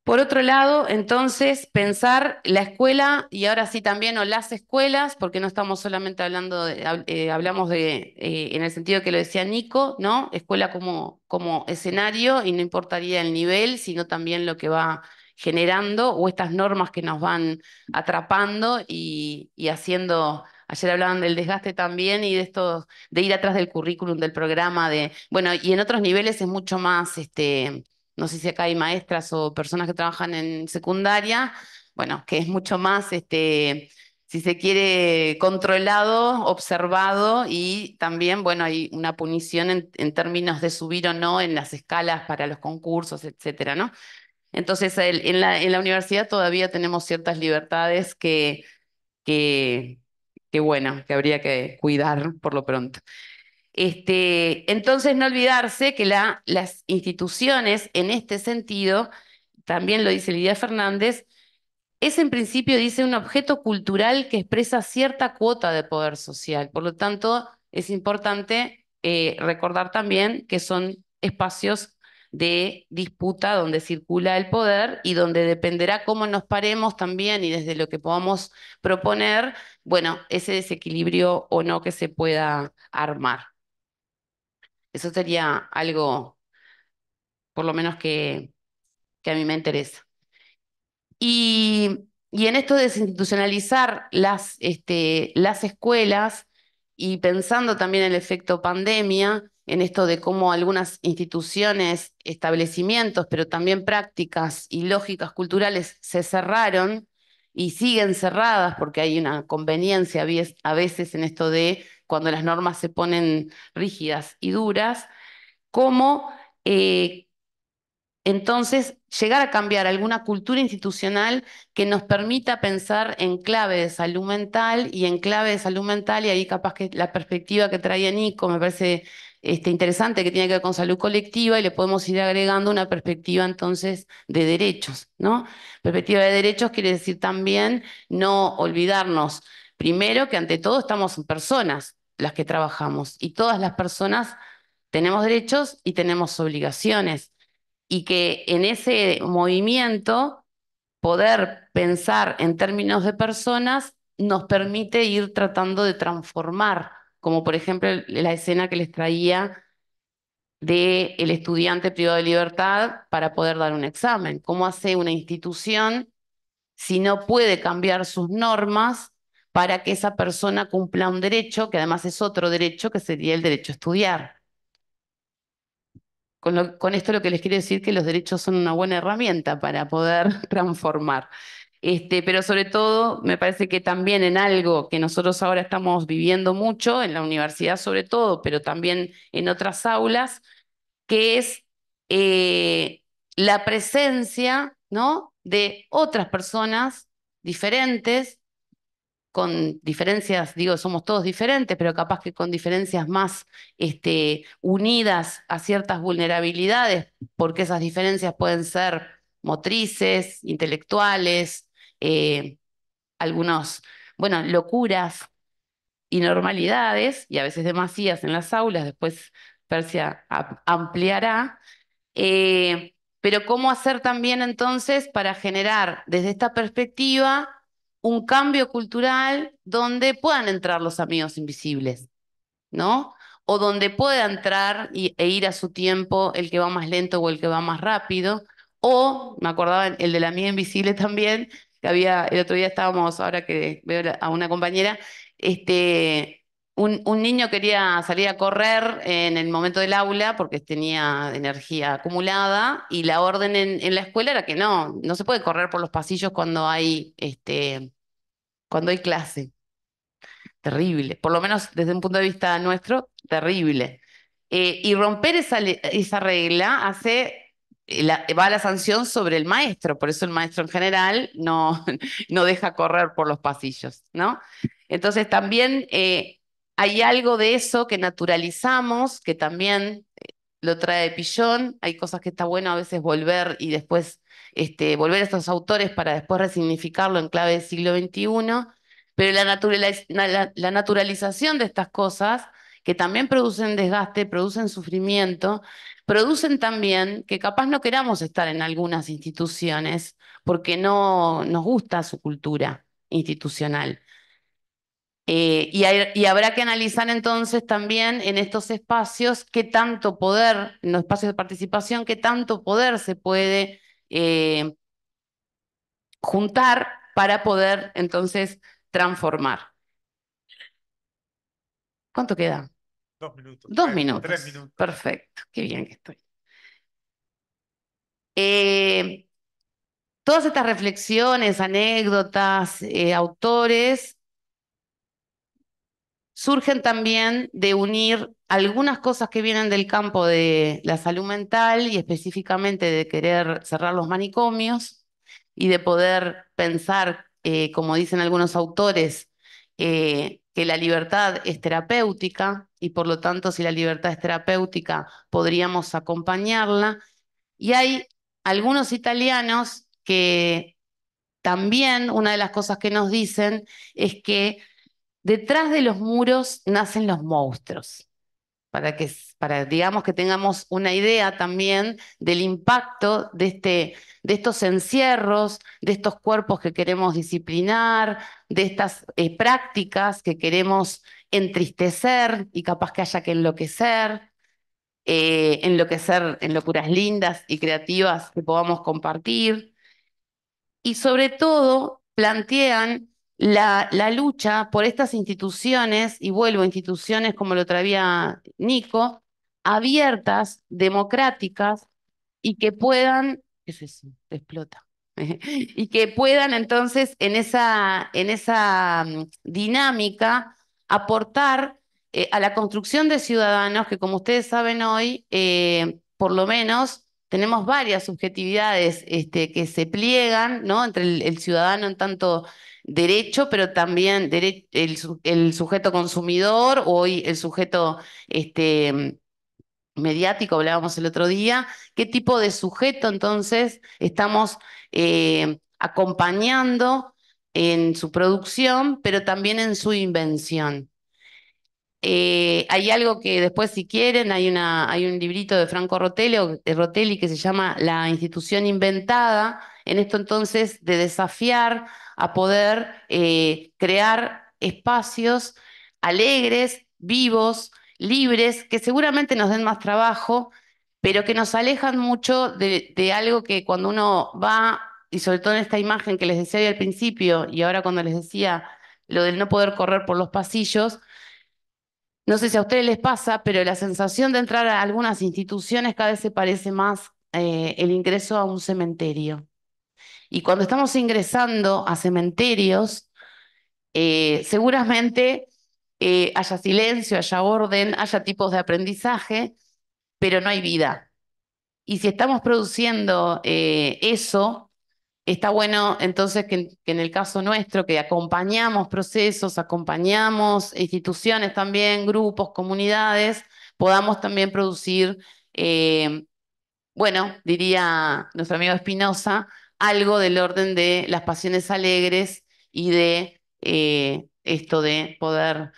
Por otro lado, entonces, pensar la escuela y ahora sí también o las escuelas, porque no estamos solamente hablando, de, eh, hablamos de, eh, en el sentido que lo decía Nico, ¿no? Escuela como, como escenario y no importaría el nivel, sino también lo que va generando o estas normas que nos van atrapando y, y haciendo Ayer hablaban del desgaste también y de esto, de ir atrás del currículum, del programa, de, bueno, y en otros niveles es mucho más, este, no sé si acá hay maestras o personas que trabajan en secundaria, bueno, que es mucho más, este, si se quiere, controlado, observado y también, bueno, hay una punición en, términos de subir o no en las escalas para los concursos, etcétera, ¿no? Entonces, en la, en la universidad todavía tenemos ciertas libertades que, que que bueno, que habría que cuidar por lo pronto. Este, entonces, no olvidarse que la, las instituciones, en este sentido, también lo dice Lidia Fernández, es en principio, dice, un objeto cultural que expresa cierta cuota de poder social. Por lo tanto, es importante eh, recordar también que son espacios de disputa donde circula el poder y donde dependerá cómo nos paremos también y desde lo que podamos proponer, bueno, ese desequilibrio o no que se pueda armar. Eso sería algo, por lo menos que, que a mí me interesa. Y, en esto de desinstitucionalizar las, este, las escuelas y pensando también en el efecto pandemia, en esto de cómo algunas instituciones, establecimientos, pero también prácticas y lógicas culturales se cerraron y siguen cerradas porque hay una conveniencia a veces en esto de cuando las normas se ponen rígidas y duras, cómo eh, entonces llegar a cambiar alguna cultura institucional que nos permita pensar en clave de salud mental y en clave de salud mental, y ahí capaz que la perspectiva que traía Nico me parece este, interesante que tiene que ver con salud colectiva y le podemos ir agregando una perspectiva entonces de derechos, ¿no? Perspectiva de derechos quiere decir también no olvidarnos, primero que ante todo estamos personas las que trabajamos y todas las personas tenemos derechos y tenemos obligaciones y que en ese movimiento poder pensar en términos de personas nos permite ir tratando de transformar como por ejemplo la escena que les traía del el estudiante privado de libertad para poder dar un examen. ¿Cómo hace una institución si no puede cambiar sus normas para que esa persona cumpla un derecho, que además es otro derecho, que sería el derecho a estudiar? Con, con esto lo que les quiero decir es que los derechos son una buena herramienta para poder transformar. Este, pero sobre todo, me parece que también en algo que nosotros ahora estamos viviendo mucho, en la universidad sobre todo, pero también en otras aulas, que es eh, la presencia ¿no? de otras personas diferentes, con diferencias, digo, somos todos diferentes, pero capaz que con diferencias más este, unidas a ciertas vulnerabilidades, porque esas diferencias pueden ser motrices, intelectuales, eh, algunos, bueno, locuras, y normalidades y a veces demasiadas en las aulas, después Persia ampliará, eh, pero cómo hacer también entonces para generar desde esta perspectiva un cambio cultural donde puedan entrar los amigos invisibles, ¿no? O donde pueda entrar e ir a su tiempo el que va más lento o el que va más rápido, o, me acordaba el de la mía invisible también, el otro día estábamos, ahora que veo a una compañera, este, un, niño quería salir a correr en el momento del aula porque tenía energía acumulada y la orden en, la escuela era que no, no se puede correr por los pasillos cuando hay, este, cuando hay clase. Terrible, por lo menos desde un punto de vista nuestro, terrible. Eh, y romper esa, esa regla hace va la sanción sobre el maestro, por eso el maestro en general no, no deja correr por los pasillos, ¿no? Entonces también eh, hay algo de eso que naturalizamos, que también eh, lo trae de Pillón, hay cosas que está bueno a veces volver y después este, volver a estos autores para después resignificarlo en clave del siglo XXI, pero la naturalización de estas cosas que también producen desgaste, producen sufrimiento, producen también que capaz no queramos estar en algunas instituciones porque no nos gusta su cultura institucional. Eh, y, habrá que analizar entonces también en estos espacios qué tanto poder, en los espacios de participación, qué tanto poder se puede eh, juntar para poder entonces transformar. ¿Cuánto queda? Dos minutos. Dos minutos. Perfecto, qué bien que estoy. Eh, todas estas reflexiones, anécdotas, eh, autores, surgen también de unir algunas cosas que vienen del campo de la salud mental y específicamente de querer cerrar los manicomios y de poder pensar, eh, como dicen algunos autores, que la libertad es terapéutica, y por lo tanto si la libertad es terapéutica podríamos acompañarla. Y hay algunos italianos que también una de las cosas que nos dicen es que detrás de los muros nacen los monstruos para que, para, digamos, que tengamos una idea también del impacto de, este, de estos encierros, de estos cuerpos que queremos disciplinar, de estas eh, prácticas que queremos entristecer y capaz que haya que enloquecer, eh, enloquecer en locuras lindas y creativas que podamos compartir. Y sobre todo plantean la, lucha por estas instituciones, y vuelvo, instituciones como lo traía Nico, abiertas, democráticas, y que puedan, es explota. y que puedan entonces en esa, en esa mm, dinámica aportar eh, a la construcción de ciudadanos que, como ustedes saben hoy, eh, por lo menos tenemos varias subjetividades este, que se pliegan ¿no? entre el ciudadano en tanto derecho, pero también el, sujeto consumidor, hoy el sujeto este, mm, mediático, hablábamos el otro día, qué tipo de sujeto entonces estamos eh, acompañando en su producción, pero también en su invención. Eh, hay algo que después, si quieren, hay, una, hay un librito de Franco Rotelli eh, que se llama La institución inventada, en esto entonces de desafiar a poder eh, crear espacios alegres, vivos, libres, que seguramente nos den más trabajo, pero que nos alejan mucho de, algo que cuando uno va, y sobre todo en esta imagen que les decía al principio, y ahora cuando les decía lo del no poder correr por los pasillos, no sé si a ustedes les pasa, pero la sensación de entrar a algunas instituciones cada vez se parece más eh, el ingreso a un cementerio. Y cuando estamos ingresando a cementerios, eh, seguramente eh, haya silencio, haya orden, haya tipos de aprendizaje, pero no hay vida. Y si estamos produciendo eh, eso, está bueno entonces que, en el caso nuestro, que acompañamos procesos, acompañamos instituciones también, grupos, comunidades, podamos también producir, bueno, diría nuestro amigo Espinosa, algo del orden de las pasiones alegres y de eh, esto de poder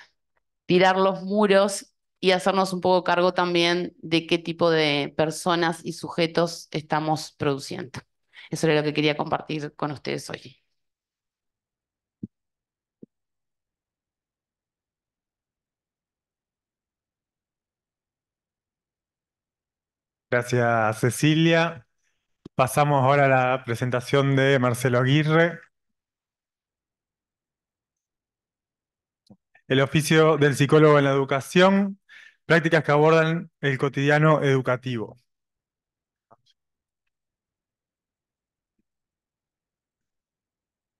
tirar los muros y hacernos un poco cargo también de qué tipo de personas y sujetos estamos produciendo. Eso era lo que quería compartir con ustedes hoy. Gracias, Cecilia. Pasamos ahora a la presentación de Marcelo Aguirre. El oficio del psicólogo en la educación, prácticas que abordan el cotidiano educativo.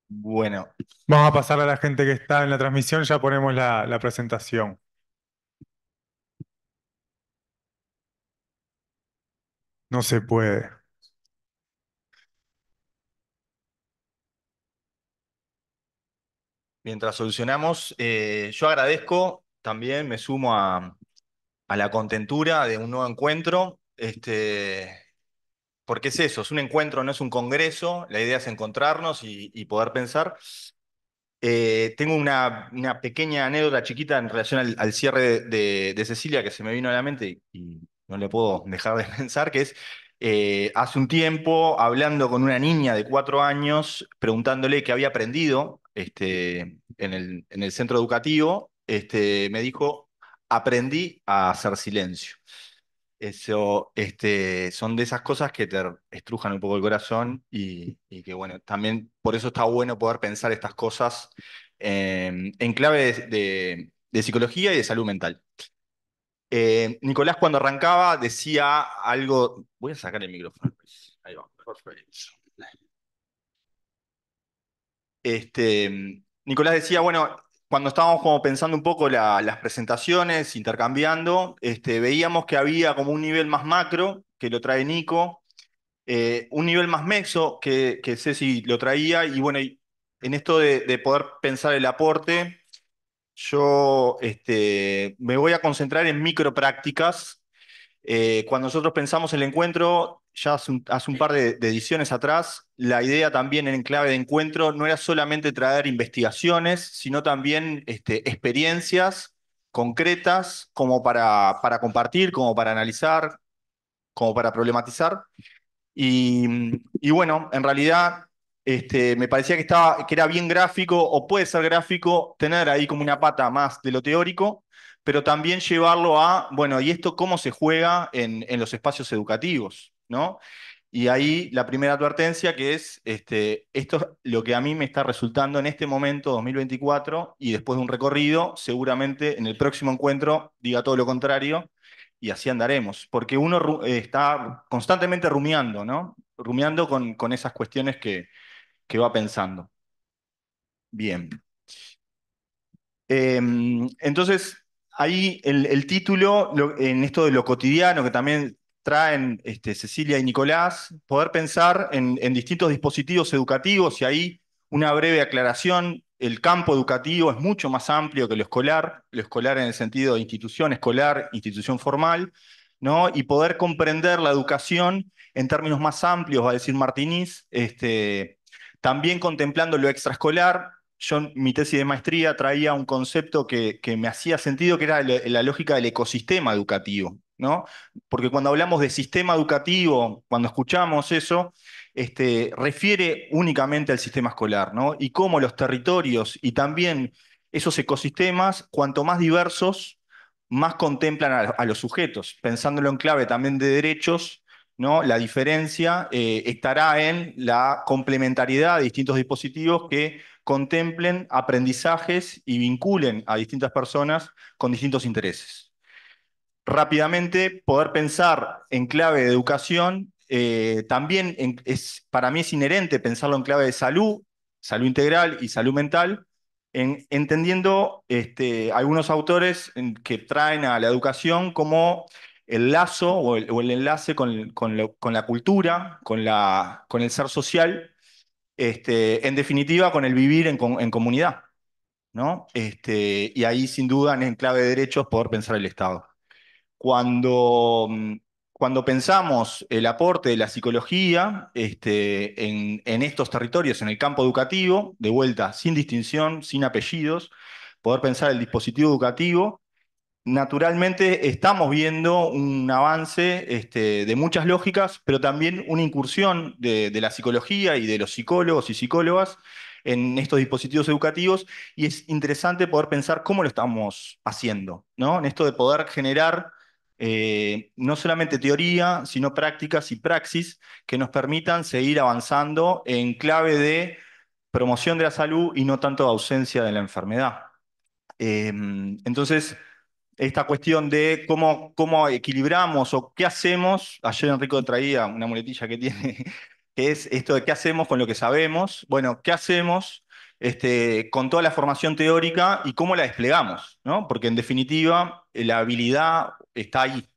Bueno. Vamos a pasar a la gente que está en la transmisión, ya ponemos la, la presentación. No se puede. mientras solucionamos, eh, yo agradezco también, me sumo a, la contentura de un nuevo encuentro, este, porque es eso, es un encuentro, no es un congreso, la idea es encontrarnos y, poder pensar. Eh, tengo una, una, pequeña anécdota chiquita en relación al, cierre de, Cecilia que se me vino a la mente y, no le puedo dejar de pensar, que es eh, hace un tiempo hablando con una niña de cuatro años, preguntándole qué había aprendido este, en, el, en el centro educativo, este, me dijo, aprendí a hacer silencio. Eso, este, son de esas cosas que te estrujan un poco el corazón y, que bueno, también por eso está bueno poder pensar estas cosas en clave de, psicología y de salud mental. Eh, Nicolás cuando arrancaba decía algo, voy a sacar el micrófono, ahí va, este, Nicolás decía, bueno, cuando estábamos como pensando un poco las presentaciones, intercambiando, este, veíamos que había como un nivel más macro, que lo trae Nico, eh, un nivel más mexo, que, que Ceci lo traía, y bueno, en esto de, poder pensar el aporte, yo este, me voy a concentrar en micro prácticas, eh, cuando nosotros pensamos el encuentro, ya hace un, par de, ediciones atrás, la idea también en clave de encuentro no era solamente traer investigaciones, sino también este, experiencias concretas como para, compartir, como para analizar, como para problematizar. Y, bueno, en realidad este, me parecía que, estaba, que era bien gráfico o puede ser gráfico tener ahí como una pata más de lo teórico, pero también llevarlo a, bueno, ¿y esto cómo se juega en los espacios educativos? Y ahí la primera advertencia que es, este, esto es lo que a mí me está resultando en este momento, 2024, y después de un recorrido, seguramente en el próximo encuentro diga todo lo contrario, y así andaremos, porque uno eh, está constantemente rumiando, ¿no? Rumiando con, con esas cuestiones que, va pensando. Bien. Em, entonces, ahí el, título, en esto de lo cotidiano, que también traen este, Cecilia y Nicolás, poder pensar en, distintos dispositivos educativos y ahí una breve aclaración, el campo educativo es mucho más amplio que lo escolar, lo escolar en el sentido de institución escolar, institución formal, ¿no? y poder comprender la educación en términos más amplios, va a decir Martínez, este, también contemplando lo extraescolar, yo mi tesis de maestría traía un concepto que, me hacía sentido, que era la lógica del ecosistema educativo, porque cuando hablamos de sistema educativo, cuando escuchamos eso, este, refiere únicamente al sistema escolar, ¿no? Y cómo los territorios y también esos ecosistemas, cuanto más diversos, más contemplan a, los sujetos, pensándolo en clave también de derechos, ¿no? La diferencia eh, estará en la complementariedad de distintos dispositivos que contemplen aprendizajes y vinculen a distintas personas con distintos intereses rápidamente, poder pensar en clave de educación, eh, también es, para mí es inherente pensarlo en clave de salud, salud integral y salud mental, entendiendo este, algunos autores que traen a la educación como el lazo o el, enlace con, la cultura, con, el ser social, este, en definitiva con el vivir en, comunidad. Este, y ahí sin duda en clave de derechos poder pensar el Estado cuando, mm, cuando pensamos el aporte de la psicología este, en, estos territorios, en el campo educativo, de vuelta, sin distinción, sin apellidos, poder pensar el dispositivo educativo, naturalmente estamos viendo un avance este, de muchas lógicas, pero también una incursión de, la psicología y de los psicólogos y psicólogas en estos dispositivos educativos y es interesante poder pensar cómo lo estamos haciendo, En esto de poder generar eh, no solamente teoría, sino prácticas y praxis que nos permitan seguir avanzando en clave de promoción de la salud y no tanto de ausencia de la enfermedad. Eh, entonces, esta cuestión de cómo, cómo equilibramos o qué hacemos, ayer Enrico traía una muletilla que tiene, que es esto de qué hacemos con lo que sabemos, bueno, qué hacemos este, con toda la formación teórica y cómo la desplegamos, ¿no? Porque en definitiva, la habilidad está ahí,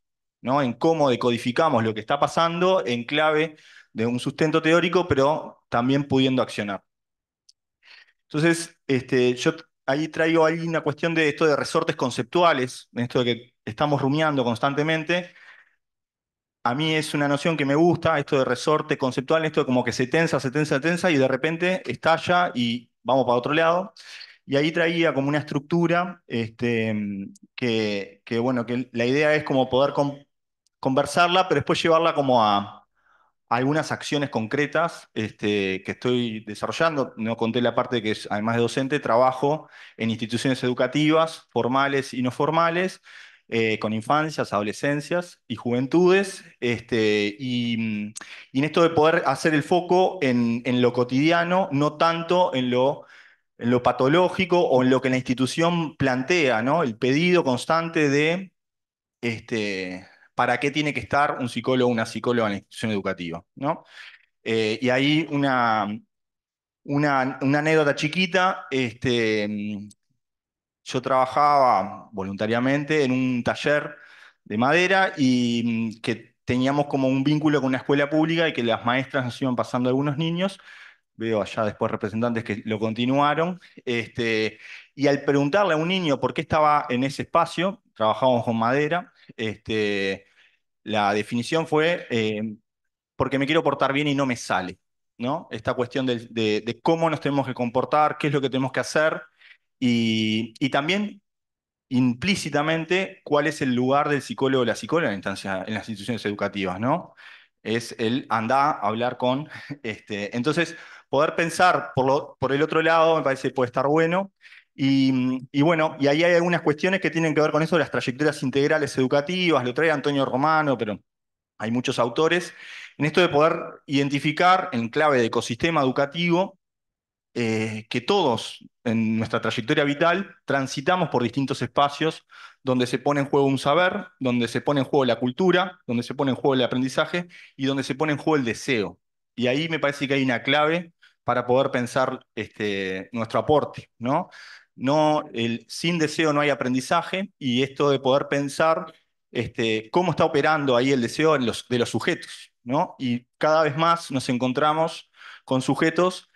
¿no? En cómo decodificamos lo que está pasando en clave de un sustento teórico, pero también pudiendo accionar. Entonces, este, yo ahí traigo ahí una cuestión de esto de resortes conceptuales, de esto de que estamos rumiando constantemente. A mí es una noción que me gusta, esto de resorte conceptual, esto de como que se tensa, se tensa, se tensa y de repente estalla y vamos para otro lado. Y ahí traía como una estructura este, mm, que, bueno, que la idea es como poder conversarla, pero después llevarla como a, algunas acciones concretas este, que estoy desarrollando. No conté la parte que, es, además de docente, trabajo en instituciones educativas, formales y no formales, eh, con infancias, adolescencias y juventudes, este, mm, y, en esto de poder hacer el foco en, lo cotidiano, no tanto en lo en lo patológico o en lo que la institución plantea, ¿no? El pedido constante de este, para qué tiene que estar un psicólogo o una psicóloga en la institución educativa, ¿no? Eh, y ahí una, una, una anécdota chiquita, este, yo trabajaba voluntariamente en un taller de madera y mm, que teníamos como un vínculo con una escuela pública y que las maestras nos iban pasando algunos niños veo allá después representantes que lo continuaron, este, y al preguntarle a un niño por qué estaba en ese espacio, trabajábamos con madera, este, la definición fue em, porque me quiero portar bien y no me sale, Esta cuestión de, cómo nos tenemos que comportar, qué es lo que tenemos que hacer, y, también implícitamente cuál es el lugar del psicólogo o la psicóloga en, las instituciones educativas, Es el andar, a hablar con. Este, entonces, Poder pensar por, el otro lado me parece que puede estar bueno. Y, bueno, y ahí hay algunas cuestiones que tienen que ver con eso, las trayectorias integrales educativas, lo trae Antonio Romano, pero hay muchos autores, en esto de poder identificar en clave de ecosistema educativo eh, que todos en nuestra trayectoria vital transitamos por distintos espacios donde se pone en juego un saber, donde se pone en juego la cultura, donde se pone en juego el aprendizaje y donde se pone en juego el deseo. Y ahí me parece que hay una clave para poder pensar este, nuestro aporte, ¿no? No, el, sin deseo no hay aprendizaje y esto de poder pensar este, cómo está operando ahí el deseo en los, de los sujetos, ¿no? Y cada vez más nos encontramos con sujetos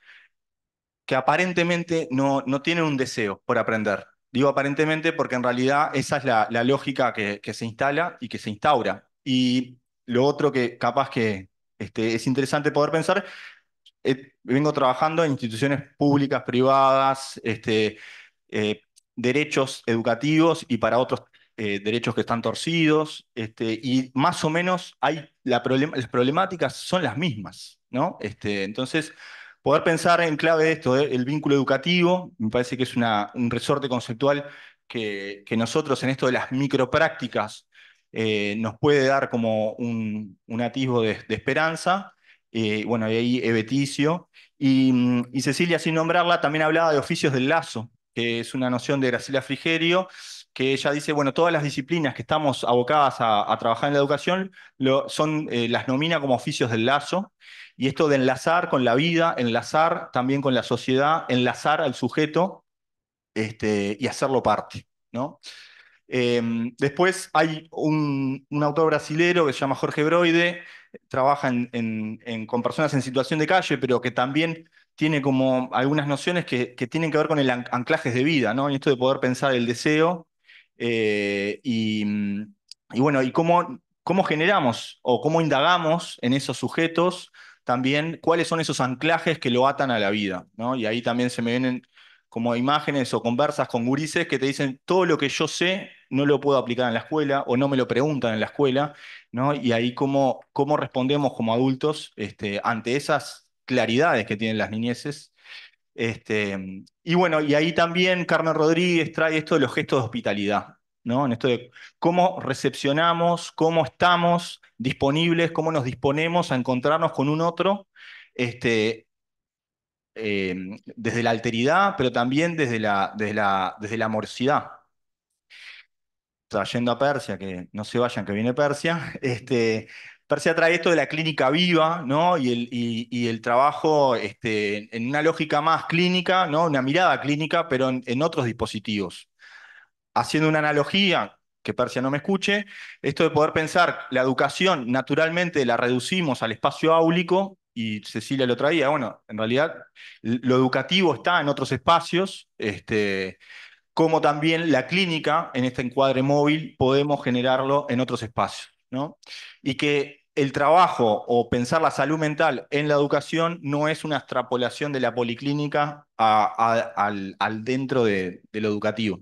que aparentemente no, no tienen un deseo por aprender. Digo aparentemente porque en realidad esa es la, lógica que, se instala y que se instaura. Y lo otro que capaz que este, es interesante poder pensar eh, vengo trabajando en instituciones públicas, privadas, este, eh, derechos educativos y para otros eh, derechos que están torcidos, este, y más o menos hay las problemáticas son las mismas, ¿no? Este, entonces, poder pensar en clave de esto, el vínculo educativo, me parece que es un resorte conceptual que, nosotros en esto de las microprácticas prácticas nos puede dar como un, un atisbo de esperanza, eh, bueno, y ahí Ebeticio, eh, mm, y, Cecilia, sin nombrarla, también hablaba de oficios del lazo, que es una noción de Graciela Frigerio, que ella dice, bueno, todas las disciplinas que estamos abocadas a, trabajar en la educación son, eh, las nomina como oficios del lazo, y esto de enlazar con la vida, enlazar también con la sociedad, enlazar al sujeto este, y hacerlo parte, ¿no? Em, después hay un, un, autor brasilero que se llama Jorge Broide, trabaja con personas en situación de calle, pero que también tiene como algunas nociones que, tienen que ver con el anclaje de vida, ¿no? Y esto de poder pensar el deseo eh, y, bueno, y cómo, cómo generamos o cómo indagamos en esos sujetos también cuáles son esos anclajes que lo atan a la vida, ¿no? Y ahí también se me vienen como imágenes o conversas con gurises que te dicen todo lo que yo sé no lo puedo aplicar en la escuela o no me lo preguntan en la escuela y ahí cómo, respondemos como adultos este, ante esas claridades que tienen las niñeces. Este, y bueno, y ahí también Carmen Rodríguez trae esto de los gestos de hospitalidad, En esto de cómo recepcionamos, cómo estamos disponibles, cómo nos disponemos a encontrarnos con un otro, este, em, desde la alteridad, pero también desde la, desde la, desde la amorosidad, yendo a Persia, que no se vayan, que viene Persia, este, Persia trae esto de la clínica viva, ¿no? Y el, el trabajo este, en una lógica más clínica, ¿no? Una mirada clínica, pero en, otros dispositivos. Haciendo una analogía, que Persia no me escuche, esto de poder pensar la educación naturalmente la reducimos al espacio áulico, y Cecilia lo traía, bueno, en realidad lo educativo está en otros espacios, este, como también la clínica, en este encuadre móvil, podemos generarlo en otros espacios. Y que el trabajo o pensar la salud mental en la educación no es una extrapolación de la policlínica al, dentro de, lo educativo.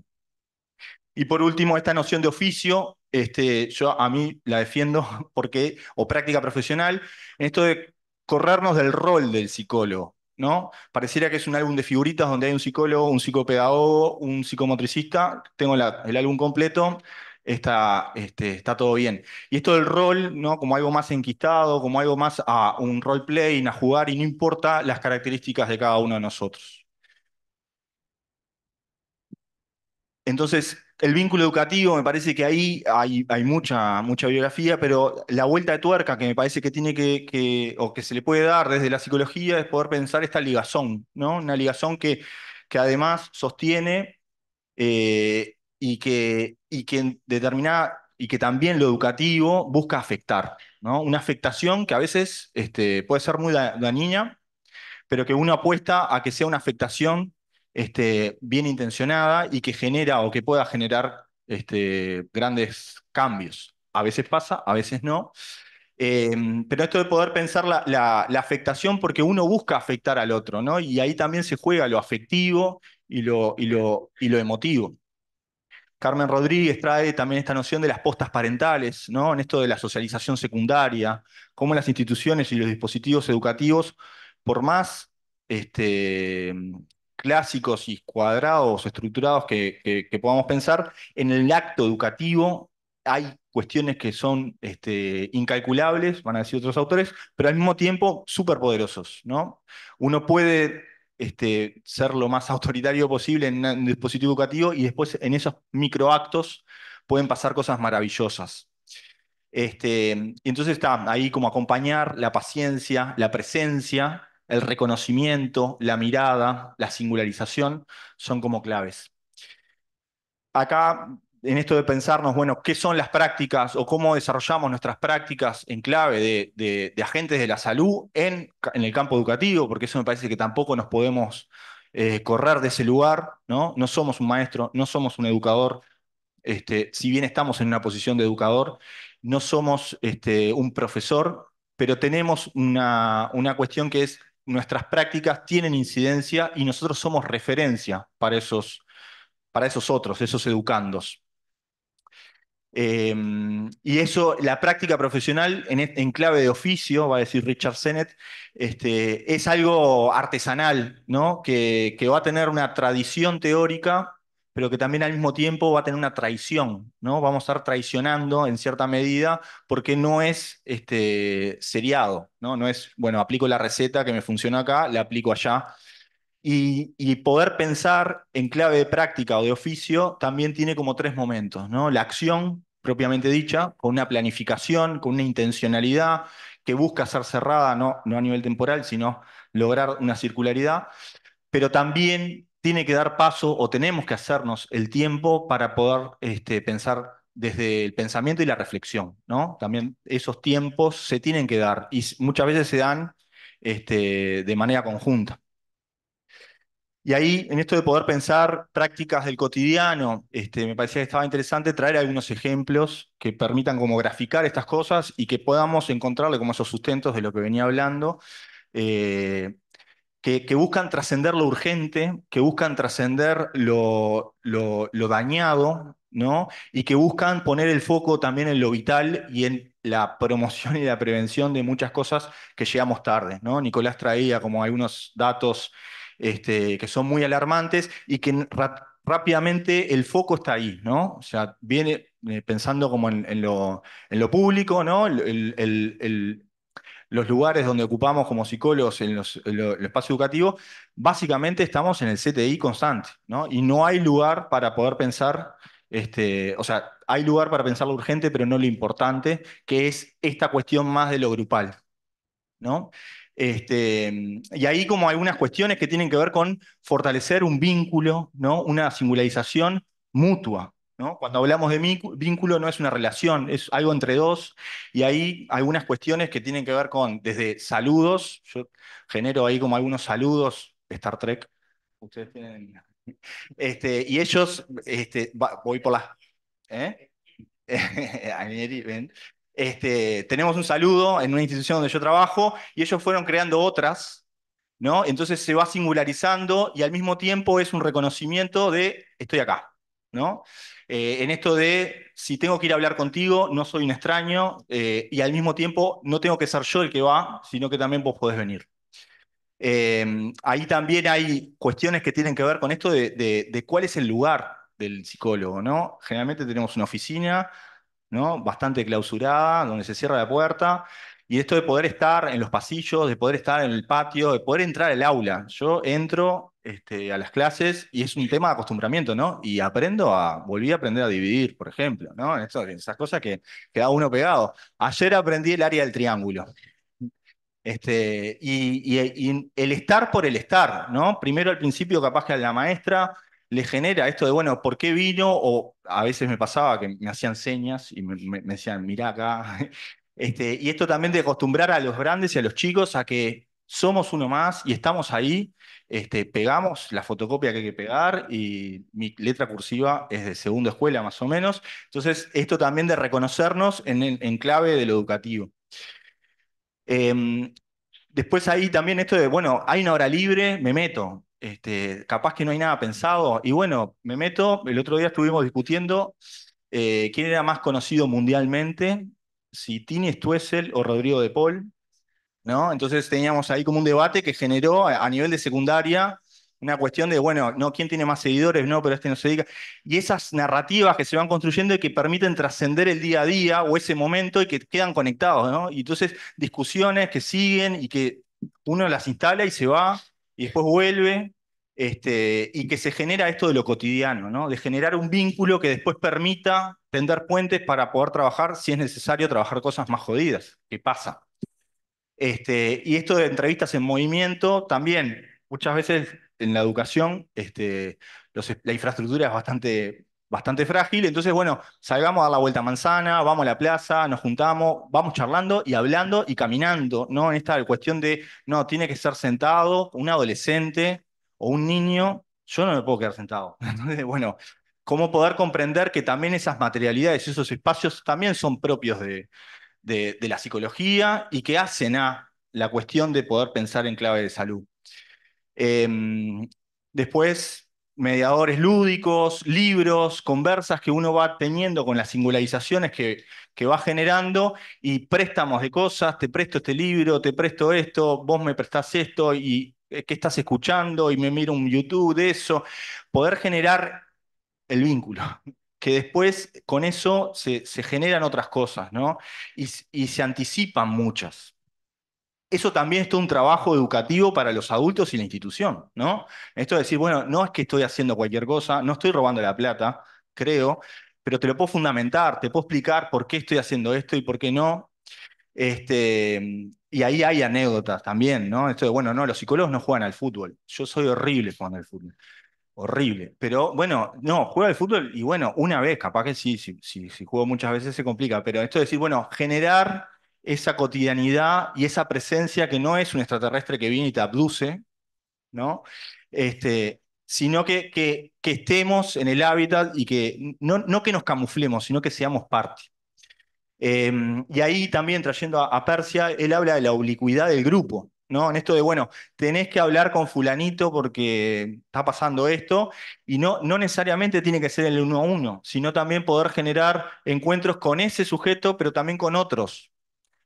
Y por último, esta noción de oficio, este, yo a mí la defiendo porque, o práctica profesional, en esto de corrernos del rol del psicólogo. ¿no? Pareciera que es un álbum de figuritas donde hay un psicólogo, un psicopedagogo, un psicomotricista, tengo el álbum completo, este, está, todo bien. Y esto del rol, ¿no? Como algo más enquistado, como algo más a un role playing, a jugar, y no importa las características de cada uno de nosotros. Entonces, el vínculo educativo, me parece que ahí hay, mucha, mucha biografía, pero la vuelta de tuerca que me parece que tiene que, o que se le puede dar desde la psicología, es poder pensar esta ligazón, ¿no? Una ligazón que, que además sostiene eh, y, que, y determina y que también lo educativo busca afectar, ¿no? Una afectación que a veces este, puede ser muy dañina, pero que uno apuesta a que sea una afectación este, bien intencionada y que genera o que pueda generar este, grandes cambios. A veces pasa, a veces no. Em, pero esto de poder pensar la, afectación porque uno busca afectar al otro, ¿no? Y ahí también se juega lo afectivo y lo, y lo, y lo emotivo. Carmen Rodríguez trae también esta noción de las postas parentales, ¿no? En esto de la socialización secundaria, cómo las instituciones y los dispositivos educativos, por más este, clásicos y cuadrados, estructurados que, podamos pensar, en el acto educativo hay cuestiones que son este, incalculables, van a decir otros autores, pero al mismo tiempo súper poderosos. ¿no? Uno puede este, ser lo más autoritario posible en un dispositivo educativo y después en esos microactos pueden pasar cosas maravillosas. Este, entonces está ahí como acompañar la paciencia, la presencia el reconocimiento, la mirada, la singularización, son como claves. Acá, en esto de pensarnos, bueno, qué son las prácticas o cómo desarrollamos nuestras prácticas en clave de, agentes de la salud en, el campo educativo, porque eso me parece que tampoco nos podemos eh, correr de ese lugar, ¿no? No somos un maestro, no somos un educador, este, si bien estamos en una posición de educador, no somos este, un profesor, pero tenemos una, una, cuestión que es nuestras prácticas tienen incidencia y nosotros somos referencia para esos, para esos otros, esos educandos. Em, y eso, la práctica profesional en, clave de oficio, va a decir Richard Sennett, este, es algo artesanal, ¿no? que, que va a tener una tradición teórica pero que también al mismo tiempo va a tener una traición, ¿no? Vamos a estar traicionando en cierta medida porque no es este, seriado, ¿no? No es, bueno, aplico la receta que me funciona acá, la aplico allá. Y, poder pensar en clave de práctica o de oficio también tiene como tres momentos, ¿no? La acción propiamente dicha, con una planificación, con una intencionalidad que busca ser cerrada, no, no a nivel temporal, sino lograr una circularidad, pero también tiene que dar paso o tenemos que hacernos el tiempo para poder este, pensar desde el pensamiento y la reflexión, ¿no? También esos tiempos se tienen que dar y muchas veces se dan este, de manera conjunta. Y ahí, en esto de poder pensar prácticas del cotidiano, este, me parecía que estaba interesante traer algunos ejemplos que permitan como graficar estas cosas y que podamos encontrarle como esos sustentos de lo que venía hablando eh, que, buscan trascender lo urgente, que buscan trascender lo, dañado, ¿no? Y que buscan poner el foco también en lo vital y en la promoción y la prevención de muchas cosas que llegamos tarde, ¿no? Nicolás traía como algunos datos este, que son muy alarmantes y que rápidamente el foco está ahí, ¿no? O sea, viene eh, pensando como en, lo, público, ¿no? El, el, los lugares donde ocupamos como psicólogos en, el espacio educativo, básicamente estamos en el CTI constante, ¿no? Y no hay lugar para poder pensar, este, o sea, hay lugar para pensar lo urgente, pero no lo importante, que es esta cuestión más de lo grupal, ¿no? Este, y ahí como algunas cuestiones que tienen que ver con fortalecer un vínculo, ¿no? una singularización mutua, cuando hablamos de vínculo no es una relación, es algo entre dos y hay algunas cuestiones que tienen que ver con desde saludos, yo genero ahí como algunos saludos, Star Trek, ustedes tienen... Este, y ellos, este, voy por la... ¿eh? Este, tenemos un saludo en una institución donde yo trabajo y ellos fueron creando otras, ¿no? Entonces se va singularizando y al mismo tiempo es un reconocimiento de estoy acá, ¿no? Eh, en esto de si tengo que ir a hablar contigo, no soy un extraño eh, y al mismo tiempo no tengo que ser yo el que va, sino que también vos podés venir. Eh, ahí también hay cuestiones que tienen que ver con esto de, cuál es el lugar del psicólogo, ¿no? Generalmente tenemos una oficina, ¿no? Bastante clausurada, donde se cierra la puerta. Y esto de poder estar en los pasillos, de poder estar en el patio, de poder entrar al aula. Yo entro este, a las clases y es un tema de acostumbramiento, ¿no? Y aprendo a, volví a aprender a dividir, por ejemplo, ¿no? En esas cosas que queda uno pegado. Ayer aprendí el área del triángulo. Este, y, el estar por el estar, ¿no? Primero al principio capaz que a la maestra le genera esto de, bueno, ¿por qué vino? O a veces me pasaba que me hacían señas y me, decían, mirá acá. Este, y esto también de acostumbrar a los grandes y a los chicos a que somos uno más y estamos ahí, este, pegamos la fotocopia que hay que pegar y mi letra cursiva es de segunda escuela más o menos. Entonces, esto también de reconocernos en, clave de lo educativo. Em, después ahí también esto de, bueno, hay una hora libre, me meto. Este, capaz que no hay nada pensado y bueno, me meto, el otro día estuvimos discutiendo eh, quién era más conocido mundialmente, si Tini Stuessel o Rodrigo de Paul. Entonces teníamos ahí como un debate que generó a nivel de secundaria una cuestión de, bueno, no, ¿quién tiene más seguidores? No, pero este no se dedica. Y esas narrativas que se van construyendo y que permiten trascender el día a día o ese momento y que quedan conectados, Y entonces discusiones que siguen y que uno las instala y se va y después vuelve. Este, y que se genera esto de lo cotidiano, de generar un vínculo que después permita tender puentes para poder trabajar, si es necesario, trabajar cosas más jodidas, que pasa. Este, y esto de entrevistas en movimiento también, muchas veces en la educación este, la infraestructura es bastante, bastante frágil, entonces bueno, salgamos a dar la vuelta a manzana, vamos a la plaza, nos juntamos, vamos charlando y hablando y caminando, ¿no? En esta cuestión de, no, tiene que ser sentado un adolescente o un niño, yo no me puedo quedar sentado. Entonces, bueno, cómo poder comprender que también esas materialidades, esos espacios también son propios de, de, la psicología y que hacen a la cuestión de poder pensar en clave de salud. Em, después, mediadores lúdicos, libros, conversas que uno va teniendo con las singularizaciones que, va generando y préstamos de cosas, te presto este libro, te presto esto, vos me prestás esto y eh, qué estás escuchando y me miro un YouTube de eso, poder generar el vínculo, que después con eso se, generan otras cosas, ¿no? Y, se anticipan muchas. Eso también es todo un trabajo educativo para los adultos y la institución, ¿no? Esto de decir, bueno, no es que estoy haciendo cualquier cosa, no estoy robando la plata, creo, pero te lo puedo fundamentar, te puedo explicar por qué estoy haciendo esto y por qué no. Este, y ahí hay anécdotas también, ¿no? Esto de, bueno, no, los psicólogos no juegan al fútbol. Yo soy horrible jugando al fútbol horrible. Pero bueno, no, juega al fútbol y bueno, una vez, capaz que sí, si, si, juego muchas veces se complica, pero esto es decir, bueno, generar esa cotidianidad y esa presencia que no es un extraterrestre que viene y te abduce, ¿no? Este, sino que, estemos en el hábitat y que no, no, que nos camuflemos, sino que seamos parte. Em, y ahí también trayendo a Persia, él habla de la oblicuidad del grupo, ¿no? En esto de, bueno, tenés que hablar con fulanito porque está pasando esto, y no, no necesariamente tiene que ser el uno a uno, sino también poder generar encuentros con ese sujeto, pero también con otros,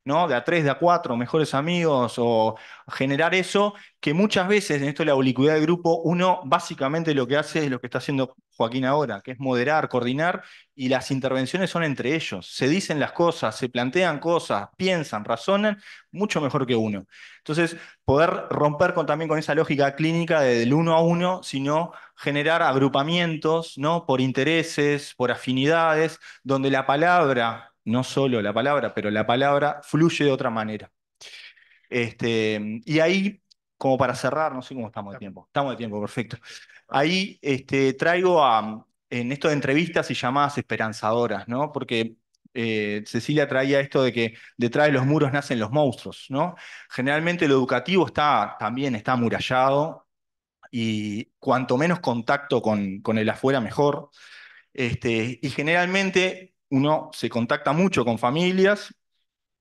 de a tres, de a cuatro, mejores amigos, o generar eso, que muchas veces en esto de la oblicuidad de grupo, uno básicamente lo que hace es lo que está haciendo Joaquín ahora, que es moderar, coordinar, y las intervenciones son entre ellos. Se dicen las cosas, se plantean cosas, piensan, razonan, mucho mejor que uno. Entonces, poder romper también con esa lógica clínica del uno a uno, sino generar agrupamientos, ¿no? Por intereses, por afinidades, donde la palabra no solo la palabra, pero la palabra fluye de otra manera. Este, y ahí, como para cerrar, no sé cómo estamos de tiempo. Estamos de tiempo, perfecto. Ahí este, traigo a, en esto de entrevistas y llamadas esperanzadoras, ¿no? Porque eh, Cecilia traía esto de que detrás de los muros nacen los monstruos, ¿no? Generalmente lo educativo está, también está amurallado y cuanto menos contacto con, con el afuera, mejor. Este, y generalmente uno se contacta mucho con familias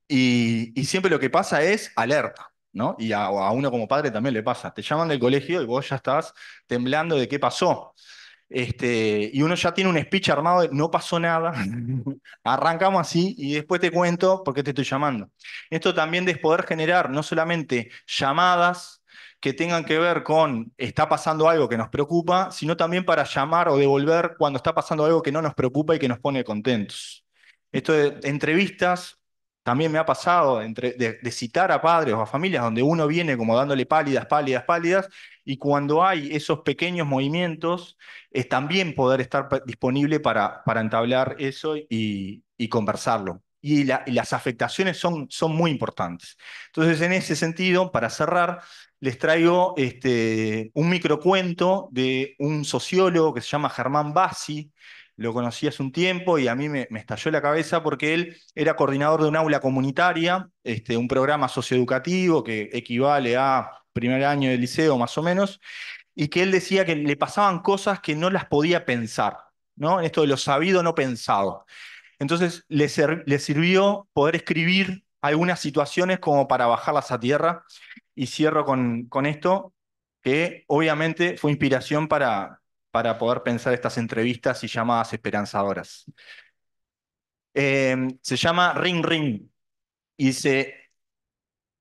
y, siempre lo que pasa es alerta. ¿No? Y a, uno como padre también le pasa. Te llaman del colegio y vos ya estás temblando de qué pasó. Este, y uno ya tiene un speech armado de no pasó nada, arrancamos así y después te cuento por qué te estoy llamando. Esto también es poder generar no solamente llamadas que tengan que ver con está pasando algo que nos preocupa, sino también para llamar o devolver cuando está pasando algo que no nos preocupa y que nos pone contentos. Esto de entrevistas también me ha pasado entre, de, citar a padres o a familias donde uno viene como dándole pálidas, pálidas, pálidas, y cuando hay esos pequeños movimientos, es también poder estar disponible para, para entablar eso y, conversarlo. Y, las afectaciones son, son muy importantes. Entonces, en ese sentido, para cerrar, les traigo este, un microcuento de un sociólogo que se llama Germán Bassi. Lo conocí hace un tiempo y a mí me, estalló la cabeza porque él era coordinador de un aula comunitaria, este, un programa socioeducativo que equivale a primer año de liceo más o menos, y que él decía que le pasaban cosas que no las podía pensar, ¿no? En esto de lo sabido no pensado. Entonces le, sirvió poder escribir algunas situaciones como para bajarlas a tierra. Y cierro con, con esto, que obviamente fue inspiración para, para poder pensar estas entrevistas y llamadas esperanzadoras. Em, se llama Ring Ring y dice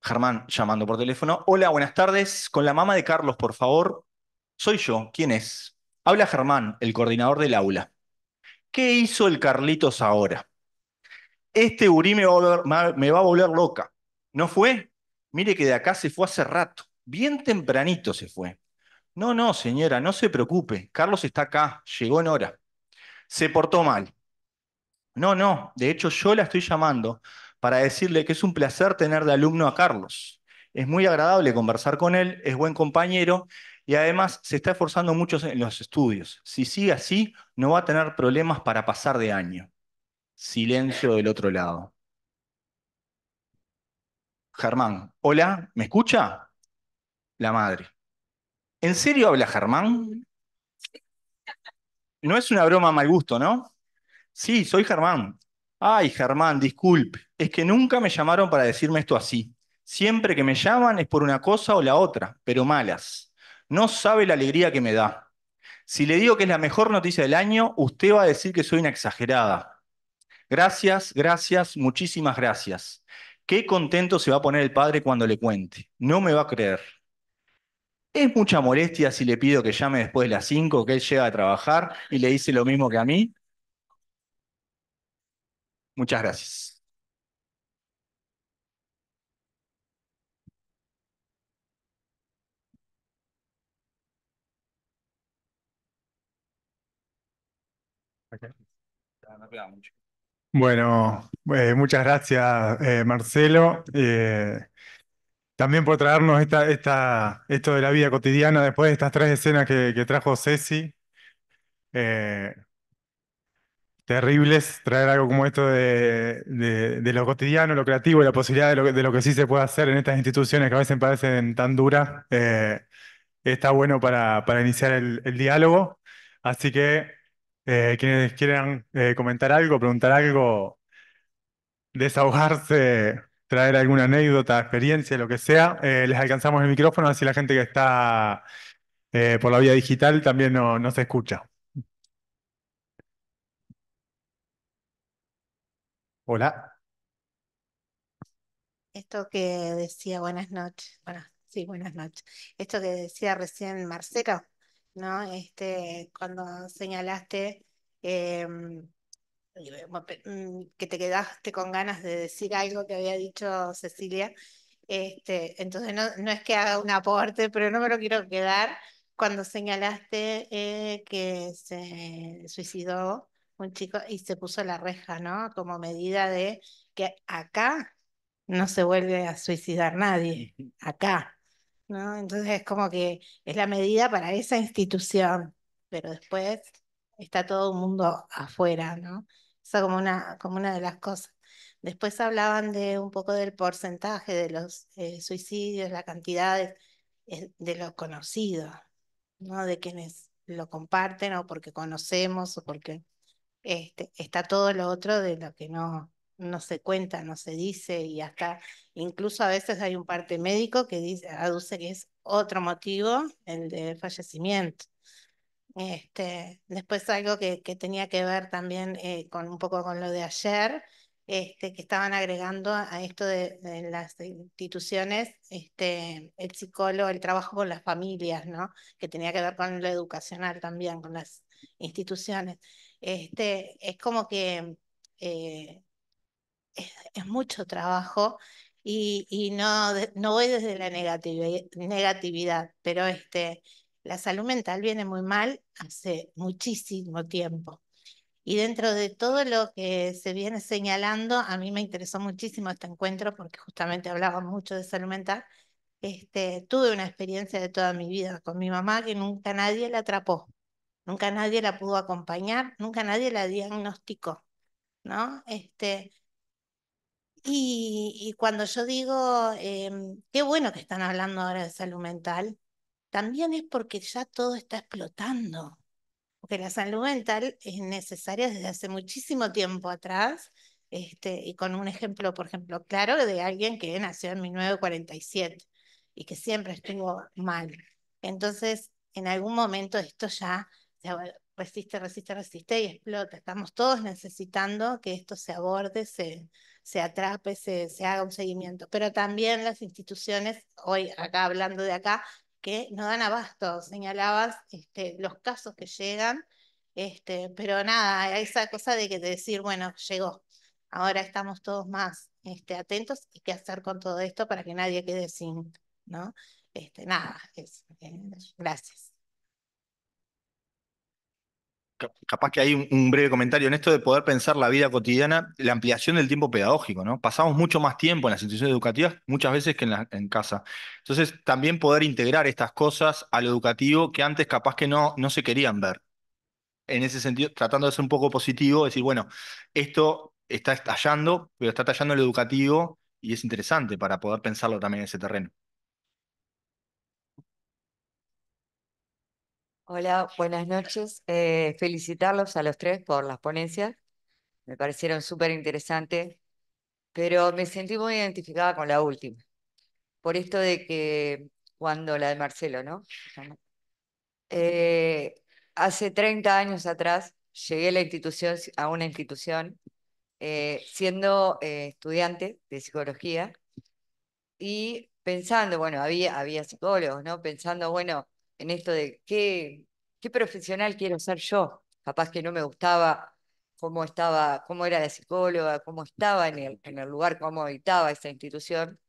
Germán llamando por teléfono, hola, buenas tardes, con la mamá de Carlos, por favor. Soy yo, ¿quién es? Habla Germán, el coordinador del aula. ¿Qué hizo el Carlitos ahora? este gurí me va, a me va a volver loca. ¿No fue? Mire que de acá se fue hace rato, bien tempranito se fue. No, no, señora, no se preocupe, Carlos está acá, llegó en hora. Se portó mal. No, no, de hecho yo la estoy llamando para decirle que es un placer tener de alumno a Carlos. Es muy agradable conversar con él, es buen compañero y además se está esforzando mucho en los estudios. Si sigue así, no va a tener problemas para pasar de año. Silencio del otro lado. Germán, hola, ¿me escucha? La madre. ¿En serio habla Germán? No es una broma mal gusto, ¿no? Sí, soy Germán. Ay, Germán, disculpe, es que nunca me llamaron para decirme esto así. Siempre que me llaman es por una cosa o la otra, pero malas. No sabe la alegría que me da. Si le digo que es la mejor noticia del año, usted va a decir que soy una exagerada. Gracias, gracias, muchísimas gracias. Qué contento se va a poner el padre cuando le cuente. No me va a creer. ¿Es mucha molestia si le pido que llame después de las 5, que él llega a trabajar y le dice lo mismo que a mí? Muchas gracias. Ah, mucho. Bueno, eh, muchas gracias, eh, Marcelo, eh, también por traernos esta, esta, esto de la vida cotidiana después de estas tres escenas que, trajo Ceci. terribles, traer algo como esto de, lo cotidiano, lo creativo y la posibilidad de lo, que sí se puede hacer en estas instituciones que a veces parecen tan duras, está bueno para, iniciar el diálogo. Así que eh, quienes quieran eh, comentar algo, preguntar algo, desahogarse, traer alguna anécdota, experiencia, lo que sea, eh, les alcanzamos el micrófono, así la gente que está por la vía digital también nos escucha. Hola. Esto que decía, buenas noches, bueno, sí, buenas noches. Esto que decía recién Marceca, ¿no? Este, cuando señalaste em, mm, que te quedaste con ganas de decir algo que había dicho Cecilia, este, entonces no, es que haga un aporte, pero no me lo quiero quedar cuando señalaste eh, que se suicidó un chico y se puso la reja, ¿no? Como medida de que acá no se vuelve a suicidar nadie, acá. Entonces es como que es la medida para esa institución, pero después está todo el mundo afuera, ¿no? Eso como una, como una de las cosas. Después hablaban de un poco del porcentaje de los eh, suicidios, la cantidad de, eh, de los conocidos, ¿no? De quienes lo comparten o porque conocemos o porque este, está todo lo otro de lo que no, no se cuenta, no se dice y hasta incluso a veces hay un parte médico que dice, aduce que es otro motivo, el de fallecimiento. Este, después algo que, que tenía que ver también eh, con un poco con lo de ayer, este, que estaban agregando a esto de, las instituciones, este, el psicólogo, el trabajo con las familias, ¿no? Que tenía que ver con lo educacional también, con las instituciones. Este, es como que eh, es, mucho trabajo y, y no, no voy desde la negatividad, pero este, la salud mental viene muy mal hace muchísimo tiempo. Y dentro de todo lo que se viene señalando, a mí me interesó muchísimo este encuentro porque justamente hablaba mucho de salud mental. Este, tuve una experiencia de toda mi vida con mi mamá que nunca nadie la atrapó, nunca nadie la pudo acompañar, nunca nadie la diagnosticó, ¿no? Este, y, cuando yo digo, em, qué bueno que están hablando ahora de salud mental, también es porque ya todo está explotando, porque la salud mental es necesaria desde hace muchísimo tiempo atrás, este, y con un ejemplo, por ejemplo, claro, de alguien que nació en 1947 y que siempre estuvo mal. Entonces, en algún momento esto ya resiste, resiste, resiste y explota. Estamos todos necesitando que esto se aborde, se, se atrape, se, haga un seguimiento. Pero también las instituciones, hoy acá hablando de acá, que no dan abasto, señalabas este, los casos que llegan, este, pero nada, esa cosa de que te decir, bueno, llegó, ahora estamos todos más este, atentos y qué hacer con todo esto para que nadie quede sin, ¿no? Este, nada, eh, gracias capaz que hay un, breve comentario en esto de poder pensar la vida cotidiana, la ampliación del tiempo pedagógico, ¿no? Pasamos mucho más tiempo en las instituciones educativas muchas veces que en, casa. Entonces, también poder integrar estas cosas a lo educativo que antes capaz que no, no se querían ver. En ese sentido, tratando de ser un poco positivo, decir, bueno, esto está estallando, pero está estallando el educativo y es interesante para poder pensarlo también en ese terreno. Hola, buenas noches. Eh, felicitarlos a los tres por las ponencias. Me parecieron súper interesantes, pero me sentí muy identificada con la última. Por esto de que cuando la de Marcelo, ¿no? Eh, hace 30 años atrás llegué a la institución, a una institución, eh, siendo estudiante de psicología y pensando, bueno, había, había psicólogos, ¿no? Pensando, bueno, en esto de qué, qué profesional quiero ser yo. Capaz que no me gustaba cómo estaba, cómo era la psicóloga, cómo estaba en el, en el lugar, cómo habitaba esa institución.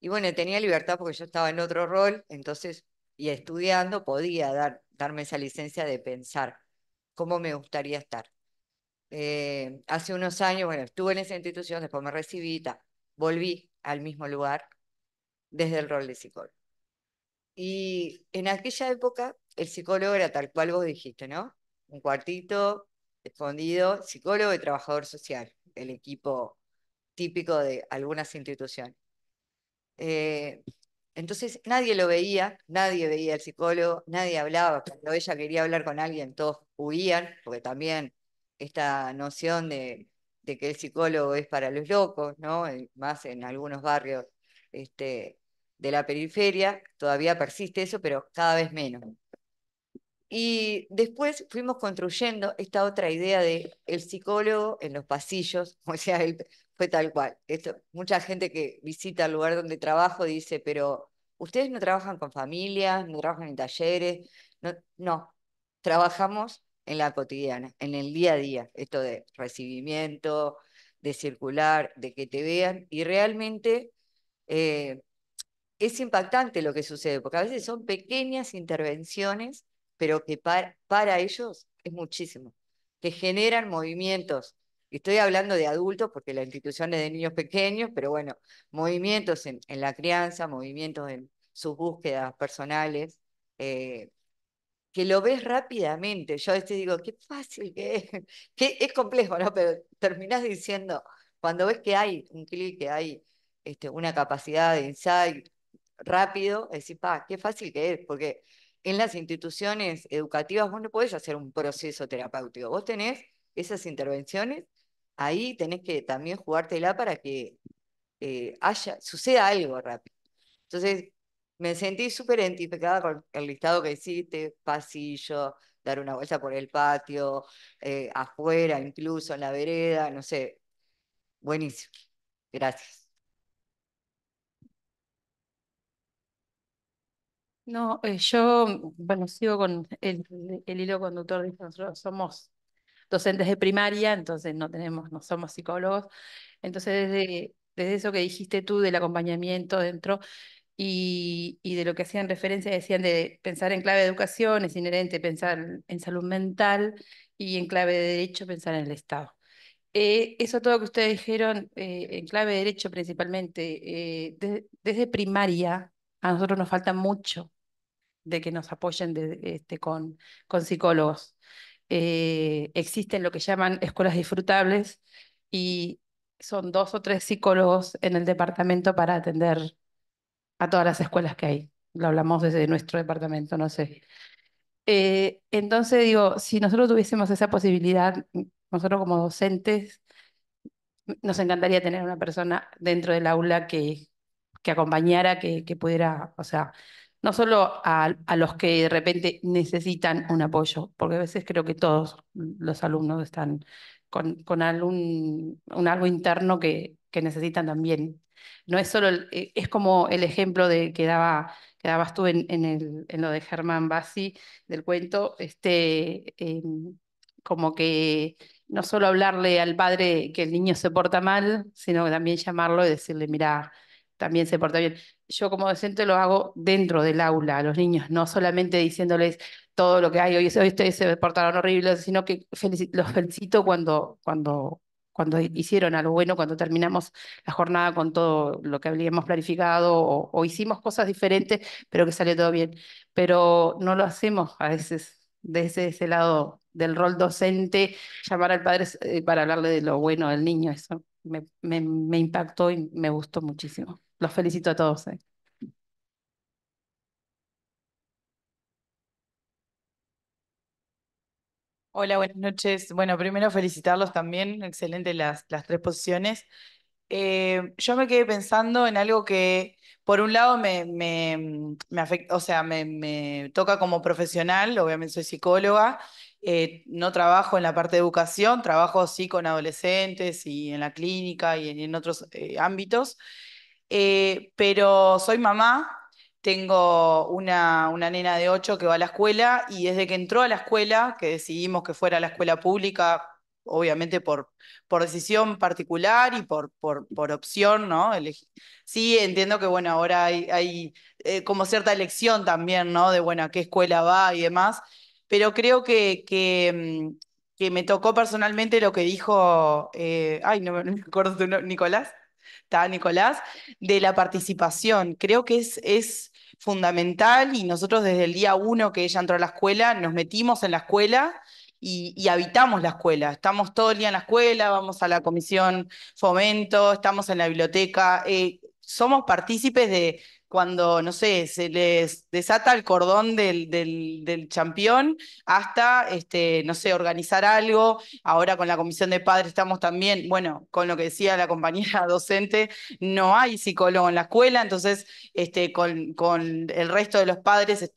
Y bueno, tenía libertad porque yo estaba en otro rol, entonces, y estudiando podía dar, darme esa licencia de pensar cómo me gustaría estar. Eh, hace unos años, bueno, estuve en esa institución, después me recibí, volví al mismo lugar desde el rol de psicóloga. Y en aquella época el psicólogo era tal cual vos dijiste, ¿no? Un cuartito, escondido, psicólogo y trabajador social, el equipo típico de algunas instituciones. Eh, entonces nadie lo veía, nadie veía al psicólogo, nadie hablaba. Cuando ella quería hablar con alguien, todos huían, porque también esta noción de, que el psicólogo es para los locos, ¿no? más en algunos barrios este, de la periferia, todavía persiste eso, pero cada vez menos. Y después fuimos construyendo esta otra idea de el psicólogo en los pasillos, o sea, fue tal cual. Esto, mucha gente que visita el lugar donde trabajo dice, pero ustedes no trabajan con familias, no trabajan en talleres, no, no, trabajamos en la cotidiana, en el día a día, esto de recibimiento, de circular, de que te vean, y realmente eh, es impactante lo que sucede, porque a veces son pequeñas intervenciones, pero que para, ellos es muchísimo, que generan movimientos. Estoy hablando de adultos porque la institución es de niños pequeños, pero bueno, movimientos en, la crianza, movimientos en sus búsquedas personales, eh, que lo ves rápidamente. Yo a veces digo, qué fácil que es, que es complejo, ¿no? Pero terminás diciendo, cuando ves que hay un clic, que hay este, una capacidad de insight, rápido, decir, pa, qué fácil que es, porque en las instituciones educativas vos no podés hacer un proceso terapéutico, vos tenés esas intervenciones, ahí tenés que también jugártela para que eh, haya, suceda algo rápido. Entonces, me sentí súper identificada con el listado que hiciste, pasillo, dar una vuelta por el patio, eh, afuera, incluso en la vereda, no sé. Buenísimo. Gracias. No, eh, yo, bueno, sigo con el, hilo conductor, de nosotros somos docentes de primaria, entonces no tenemos, no somos psicólogos. Entonces, desde, desde eso que dijiste tú del acompañamiento dentro y, de lo que hacían referencia, decían de pensar en clave de educación, es inherente pensar en salud mental y en clave de derecho pensar en el Estado. Eh, eso todo que ustedes dijeron, eh, en clave de derecho principalmente, desde primaria, a nosotros nos falta mucho de que nos apoyen este, con, con, psicólogos. Eh, existen lo que llaman escuelas disfrutables y son dos o tres psicólogos en el departamento para atender a todas las escuelas que hay. Lo hablamos desde nuestro departamento, no sé. Eh, entonces digo, si nosotros tuviésemos esa posibilidad, nosotros como docentes, nos encantaría tener una persona dentro del aula que, que acompañara, que, que pudiera, o sea, no solo a, los que de repente necesitan un apoyo, porque a veces creo que todos los alumnos están con, con algún, un algo interno que, que necesitan también. No es solo, eh, es como el ejemplo de que, daba, dabas tú en, el, en lo de Germán Bassi, del cuento, este, em, como que no solo hablarle al padre que el niño se porta mal, sino también llamarlo y decirle, mira, también se porta bien yo como docente lo hago dentro del aula a los niños, no solamente diciéndoles todo lo que hay, hoy, hoy ustedes se portaron horribles, sino que los felicito cuando, cuando, cuando hicieron algo bueno, cuando terminamos la jornada con todo lo que habíamos planificado o, hicimos cosas diferentes, pero que salió todo bien. Pero no lo hacemos a veces desde ese lado del rol docente, llamar al padre eh, para hablarle de lo bueno del niño, eso me impactó y me gustó muchísimo. Los felicito a todos. Eh. Hola, buenas noches. Bueno, primero felicitarlos también, excelente las, tres posiciones. Eh, yo me quedé pensando en algo que, por un lado, me, o sea, me, toca como profesional, obviamente soy psicóloga, eh, no trabajo en la parte de educación, trabajo sí con adolescentes y en la clínica y en, otros ámbitos. Eh, pero soy mamá, tengo una, nena de 8 que va a la escuela y desde que entró a la escuela, que decidimos que fuera a la escuela pública, obviamente por, por decisión particular y por, por, opción, ¿no? Sí, entiendo que, bueno, ahora hay, eh, como cierta elección también, ¿no? De, bueno, a qué escuela va y demás, pero creo que, que, mm, me tocó personalmente lo que dijo, eh, ay, no me acuerdo tu Nicolás. Nicolás, de la participación. Creo que es, es fundamental y nosotros desde el día uno que ella entró a la escuela, nos metimos en la escuela. Y, habitamos la escuela. Estamos todo el día en la escuela, vamos a la comisión fomento, estamos en la biblioteca, eh, somos partícipes de, cuando, no sé, se les desata el cordón del, del, hasta, este, no sé, organizar algo. Ahora con la comisión de padres estamos también, bueno, con lo que decía la compañera docente, no hay psicólogo en la escuela, entonces este, con, el resto de los padres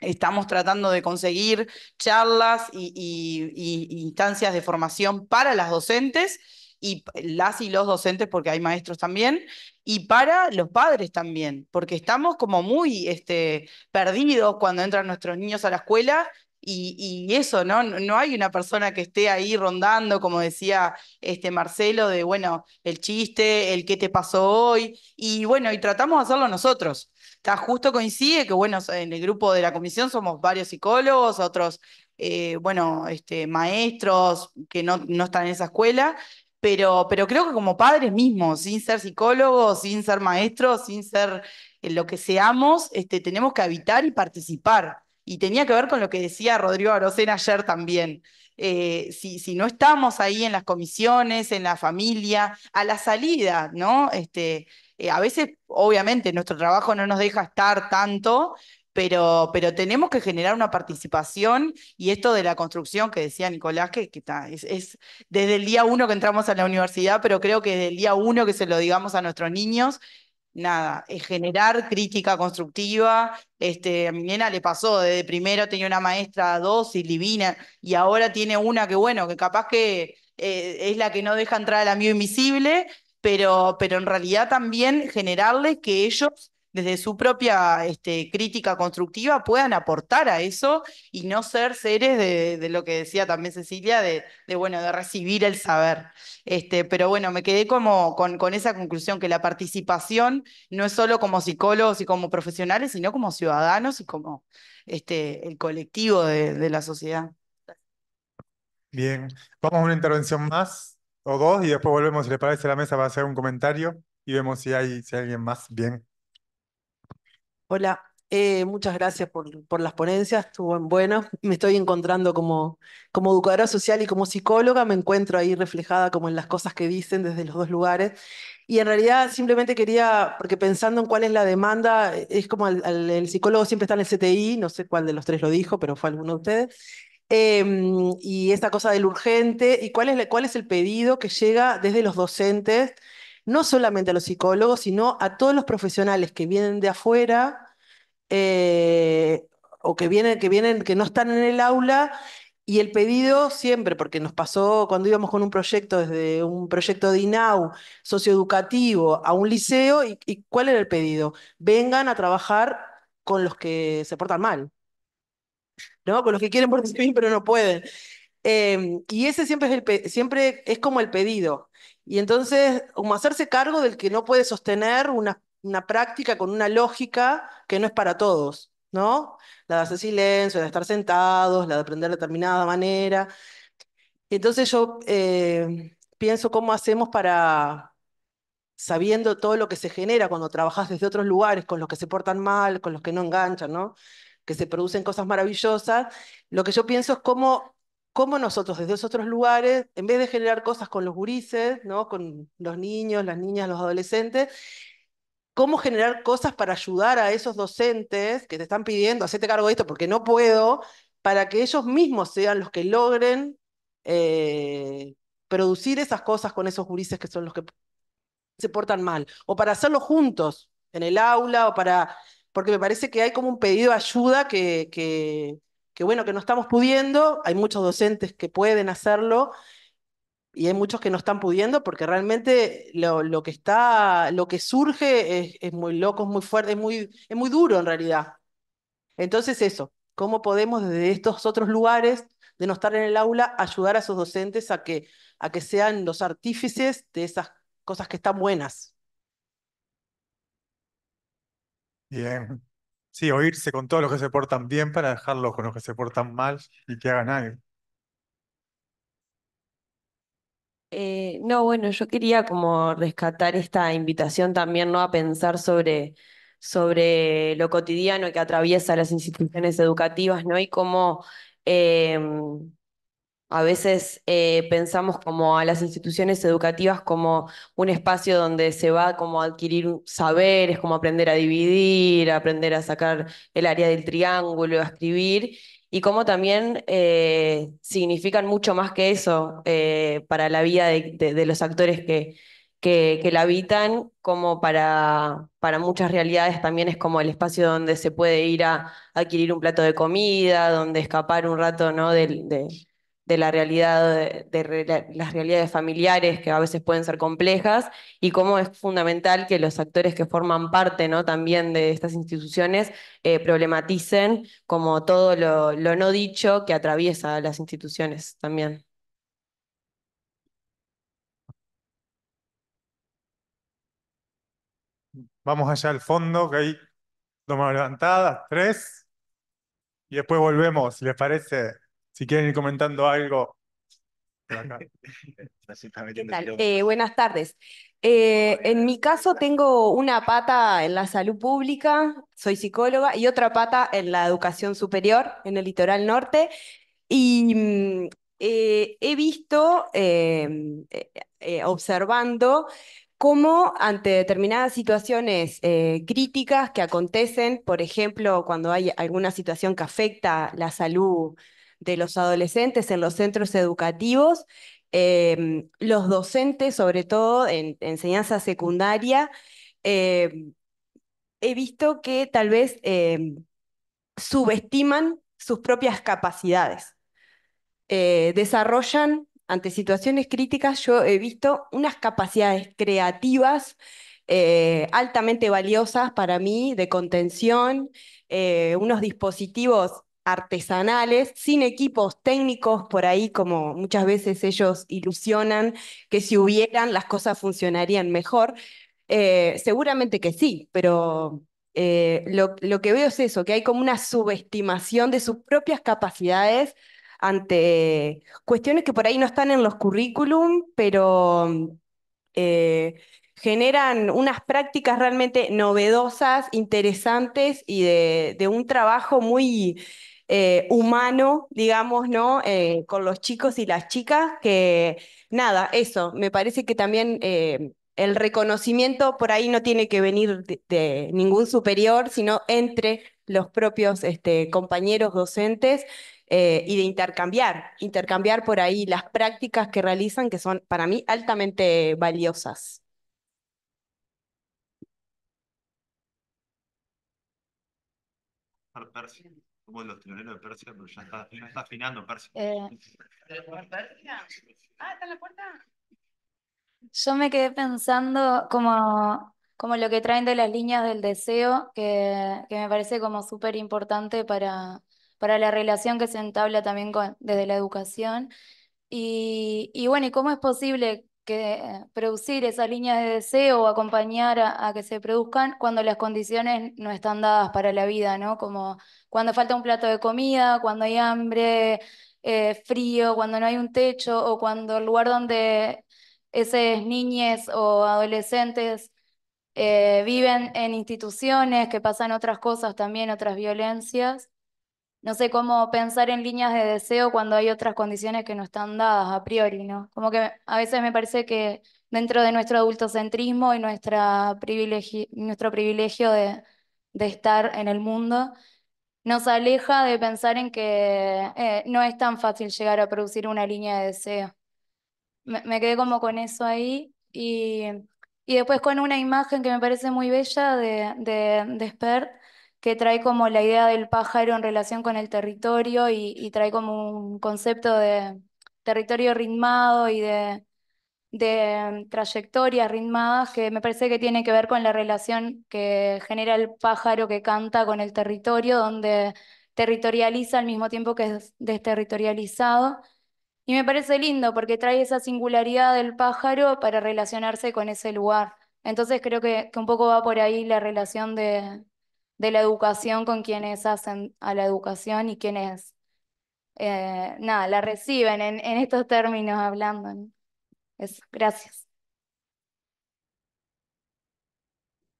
Estamos tratando de conseguir charlas e y, instancias de formación para las docentes y las y los docentes, porque hay maestros también, y para los padres también, porque estamos como muy este, perdidos cuando entran nuestros niños a la escuela y, eso, ¿no? No hay una persona que esté ahí rondando, como decía este, Marcelo, de bueno, el chiste, el qué te pasó hoy, y bueno, y tratamos de hacerlo nosotros. Está justo coincide que, bueno, en el grupo de la comisión somos varios psicólogos, otros, eh, bueno, este, maestros que no, no están en esa escuela, pero, creo que como padres mismos, sin ser psicólogos, sin ser maestros, sin ser eh, lo que seamos, este, tenemos que habitar y participar. Y tenía que ver con lo que decía Rodrigo Arocena ayer también. Eh, si, no estamos ahí en las comisiones, en la familia, a la salida, ¿no? Este, eh, a veces, obviamente, nuestro trabajo no nos deja estar tanto, pero, pero tenemos que generar una participación y esto de la construcción que decía Nicolás, que, está, es, desde el día uno que entramos a la universidad, pero creo que desde el día uno que se lo digamos a nuestros niños, nada, es generar crítica constructiva. Este, a mi nena le pasó, desde primero tenía una maestra dos y divina, y ahora tiene una que, bueno, que capaz que eh, es la que no deja entrar al amigo invisible, pero, pero en realidad también generarles que ellos desde su propia este, crítica constructiva puedan aportar a eso y no ser seres de, lo que decía también Cecilia, de, bueno, de recibir el saber. Este, pero bueno, me quedé como con, esa conclusión, que la participación no es solo como psicólogos y como profesionales, sino como ciudadanos y como este, el colectivo de, la sociedad. Bien, vamos a una intervención más o dos y después volvemos, si les parece, la mesa va a hacer un comentario y vemos si hay, si hay alguien más. Bien. Hola, eh, muchas gracias por, las ponencias, estuvo bueno. Me estoy encontrando como, como educadora social y como psicóloga, me encuentro ahí reflejada como en las cosas que dicen desde los dos lugares. Y en realidad simplemente quería, porque pensando en cuál es la demanda, eh, es como el, psicólogo siempre está en el CTI, no sé cuál de los tres lo dijo, pero fue alguno de ustedes. Em, y esta cosa del urgente, y cuál es, cuál es el pedido que llega desde los docentes, no solamente a los psicólogos, sino a todos los profesionales que vienen de afuera eh, o que vienen, que vienen, que no están en el aula. Y el pedido siempre, porque nos pasó cuando íbamos con un proyecto, desde un proyecto de INAU socioeducativo a un liceo, y, cuál era el pedido? Vengan a trabajar con los que se portan mal, ¿no? Con los que quieren portarse bien pero no pueden. Em, y ese siempre es, el siempre es como el pedido. Y entonces, como hacerse cargo del que no puede sostener unas una práctica con una lógica que no es para todos, ¿no? La de hacer silencio, la de estar sentados, la de aprender de determinada manera. entonces yo eh, pienso cómo hacemos para, sabiendo todo lo que se genera cuando trabajas desde otros lugares, con los que se portan mal, con los que no enganchan, ¿no? Que se producen cosas maravillosas. Lo que yo pienso es cómo cómo nosotros desde esos otros lugares, en vez de generar cosas con los gurises, ¿no? con los niños, las niñas, los adolescentes, cómo generar cosas para ayudar a esos docentes que te están pidiendo, hacete cargo de esto porque no puedo, para que ellos mismos sean los que logren eh, producir esas cosas con esos gurises que son los que se portan mal, o para hacerlo juntos en el aula, o para, porque me parece que hay como un pedido de ayuda bueno, que no estamos pudiendo, hay muchos docentes que pueden hacerlo, y hay muchos que no están pudiendo porque realmente lo, que está, lo que surge es, muy loco, es muy fuerte, es muy, es muy duro en realidad. Entonces eso, ¿cómo podemos desde estos otros lugares de no estar en el aula ayudar a esos docentes a que, a que sean los artífices de esas cosas que están buenas? Bien. Sí, oírse con todos los que se portan bien para dejarlo con los que se portan mal y que hagan algo. Eh, no, bueno, yo quería como rescatar esta invitación también, ¿no? A pensar sobre, sobre lo cotidiano que atraviesa las instituciones educativas, ¿no? Y cómo em, a veces eh, pensamos como a las instituciones educativas como un espacio donde se va como a adquirir saberes, como aprender a dividir, aprender a sacar el área del triángulo, a escribir, y cómo también eh, significan mucho más que eso eh, para la vida de, los actores que, que, la habitan, como para, para muchas realidades también es como el espacio donde se puede ir a adquirir un plato de comida, donde escapar un rato ¿no? de de la realidad, de, las realidades familiares que a veces pueden ser complejas y cómo es fundamental que los actores que forman parte ¿no? también de estas instituciones eh, problematicen como todo lo, no dicho que atraviesa las instituciones también. Vamos allá al fondo, que hay toma levantadas, tres, y después volvemos, si les parece. Si quieren ir comentando algo. Eh, buenas tardes. Eh, en mi caso tengo una pata en la salud pública, soy psicóloga, y otra pata en la educación superior, en el litoral norte. Y mm, eh, he visto, em, observando, cómo ante determinadas situaciones críticas que acontecen, por ejemplo, cuando hay alguna situación que afecta la salud de los adolescentes en los centros educativos. Em, los docentes, sobre todo en, enseñanza secundaria, em, he visto que tal vez em, subestiman sus propias capacidades. Eh, desarrollan ante situaciones críticas, yo he visto unas capacidades creativas eh, altamente valiosas para mí de contención, eh, unos dispositivos artesanales, sin equipos técnicos por ahí, como muchas veces ellos ilusionan que si hubieran las cosas funcionarían mejor. Eh, seguramente que sí, pero eh, lo, que veo es eso, que hay como una subestimación de sus propias capacidades ante cuestiones que por ahí no están en los currículum, pero eh, generan unas prácticas realmente novedosas, interesantes y de, de un trabajo muy eh, humano, digamos, ¿no? Eh, con los chicos y las chicas, que nada, eso, me parece que también eh, el reconocimiento por ahí no tiene que venir de, ningún superior, sino entre los propios este, compañeros docentes y de intercambiar, intercambiar por ahí las prácticas que realizan, que son para mí altamente valiosas los de Persia, pero ya está, afinando Persia. Eh, ah, está en la puerta. Yo me quedé pensando como, como lo que traen de las líneas del deseo, que, me parece como súper importante para, para la relación que se entabla también con, desde la educación. Y, y bueno, ¿y cómo es posible que eh, producir esas líneas de deseo o acompañar a, que se produzcan cuando las condiciones no están dadas para la vida, ¿no? Como cuando falta un plato de comida, cuando hay hambre, eh, frío, cuando no hay un techo o cuando el lugar donde esas niñas o adolescentes eh, viven en instituciones que pasan otras cosas también, otras violencias no sé cómo pensar en líneas de deseo cuando hay otras condiciones que no están dadas a priori, ¿no? Como que a veces me parece que dentro de nuestro adultocentrismo y nuestra nuestro privilegio de, estar en el mundo, nos aleja de pensar en que eh, no es tan fácil llegar a producir una línea de deseo. Me, quedé como con eso ahí y, después con una imagen que me parece muy bella de, de, de Spert, que trae como la idea del pájaro en relación con el territorio y, trae como un concepto de territorio ritmado y de, trayectorias ritmadas que me parece que tiene que ver con la relación que genera el pájaro que canta con el territorio, donde territorializa al mismo tiempo que es desterritorializado. Y me parece lindo porque trae esa singularidad del pájaro para relacionarse con ese lugar. Entonces creo que un poco va por ahí la relación de, de la educación con quienes hacen a la educación y quienes, eh, nada, la reciben en, estos términos hablando. gracias.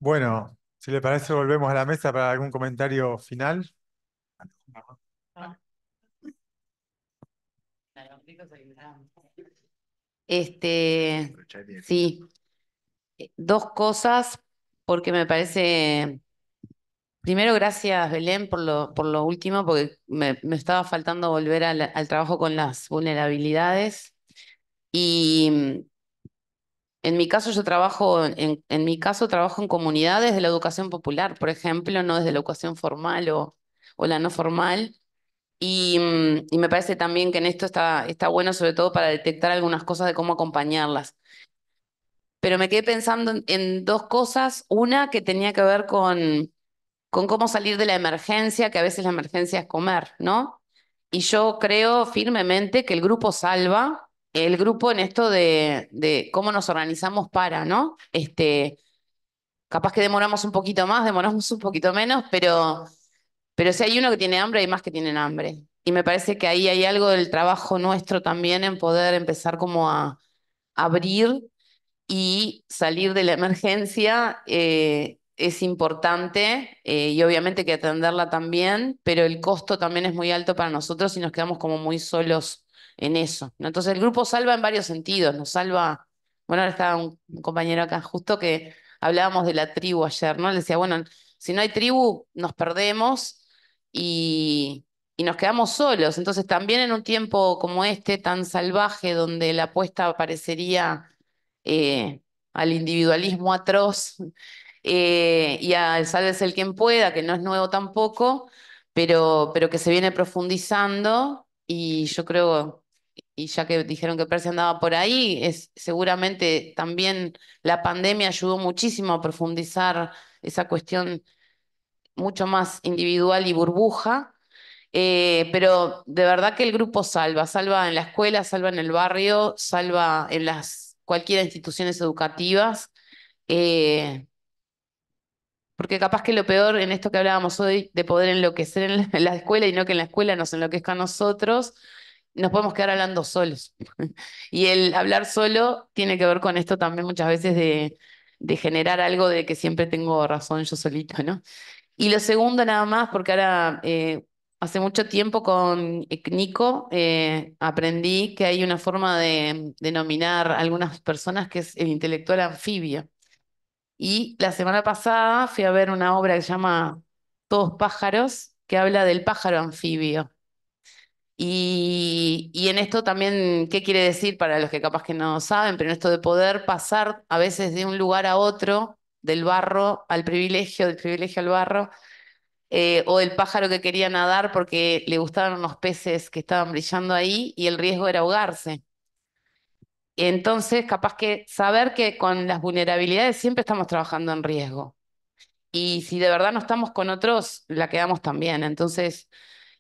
Bueno, si le parece, volvemos a la mesa para algún comentario final. Este, sí, dos cosas, porque me parece Primero, gracias Belén por lo, por lo último, porque me, estaba faltando volver al, trabajo con las vulnerabilidades. Y en mi caso yo trabajo, en, mi caso trabajo en comunidades de la educación popular, por ejemplo, no desde la educación formal o, o la no formal. Y, me parece también que en esto está, está bueno sobre todo para detectar algunas cosas de cómo acompañarlas pero me quedé pensando en, dos cosas. Una que tenía que ver con, con cómo salir de la emergencia, que a veces la emergencia es comer, ¿no? Y yo creo firmemente que el grupo salva, el grupo en esto de, cómo nos organizamos para, ¿no? Este, capaz que demoramos un poquito más, demoramos un poquito menos, pero, pero si hay uno que tiene hambre, hay más que tienen hambre. Y me parece que ahí hay algo del trabajo nuestro también en poder empezar como a abrir y salir de la emergencia eh, es importante eh, y obviamente que atenderla también, pero el costo también es muy alto para nosotros y nos quedamos como muy solos en eso. Entonces el grupo salva en varios sentidos, nos salva, bueno, ahora estaba un, compañero acá justo que hablábamos de la tribu ayer, ¿no? Le decía, bueno, si no hay tribu nos perdemos y, nos quedamos solos. Entonces también en un tiempo como este, tan salvaje, donde la apuesta parecería... Eh, al individualismo atroz eh, y al salves el quien pueda, que no es nuevo tampoco, pero, pero que se viene profundizando y yo creo, y ya que dijeron que Percy andaba por ahí, es, seguramente también la pandemia ayudó muchísimo a profundizar esa cuestión mucho más individual y burbuja. Eh, pero de verdad que el grupo salva, salva en la escuela, salva en el barrio, salva en las cualquier instituciones educativas. Eh, porque capaz que lo peor en esto que hablábamos hoy, de poder enloquecer en la, escuela y no que en la escuela nos enloquezca a nosotros, nos podemos quedar hablando solos. y el hablar solo tiene que ver con esto también muchas veces de, generar algo de que siempre tengo razón yo solito, ¿no? Y lo segundo nada más, porque ahora eh, hace mucho tiempo con Nico eh, aprendí que hay una forma de denominar algunas personas que es el intelectual anfibio. Y la semana pasada fui a ver una obra que se llama Todos pájaros, que habla del pájaro anfibio. Y, en esto también, ¿qué quiere decir para los que capaz que no saben? Pero en esto de poder pasar a veces de un lugar a otro, del barro al privilegio, del privilegio al barro, eh, o del pájaro que quería nadar porque le gustaban unos peces que estaban brillando ahí y el riesgo era ahogarse. Entonces, capaz que saber que con las vulnerabilidades siempre estamos trabajando en riesgo. Y si de verdad no estamos con otros, la quedamos también. Entonces,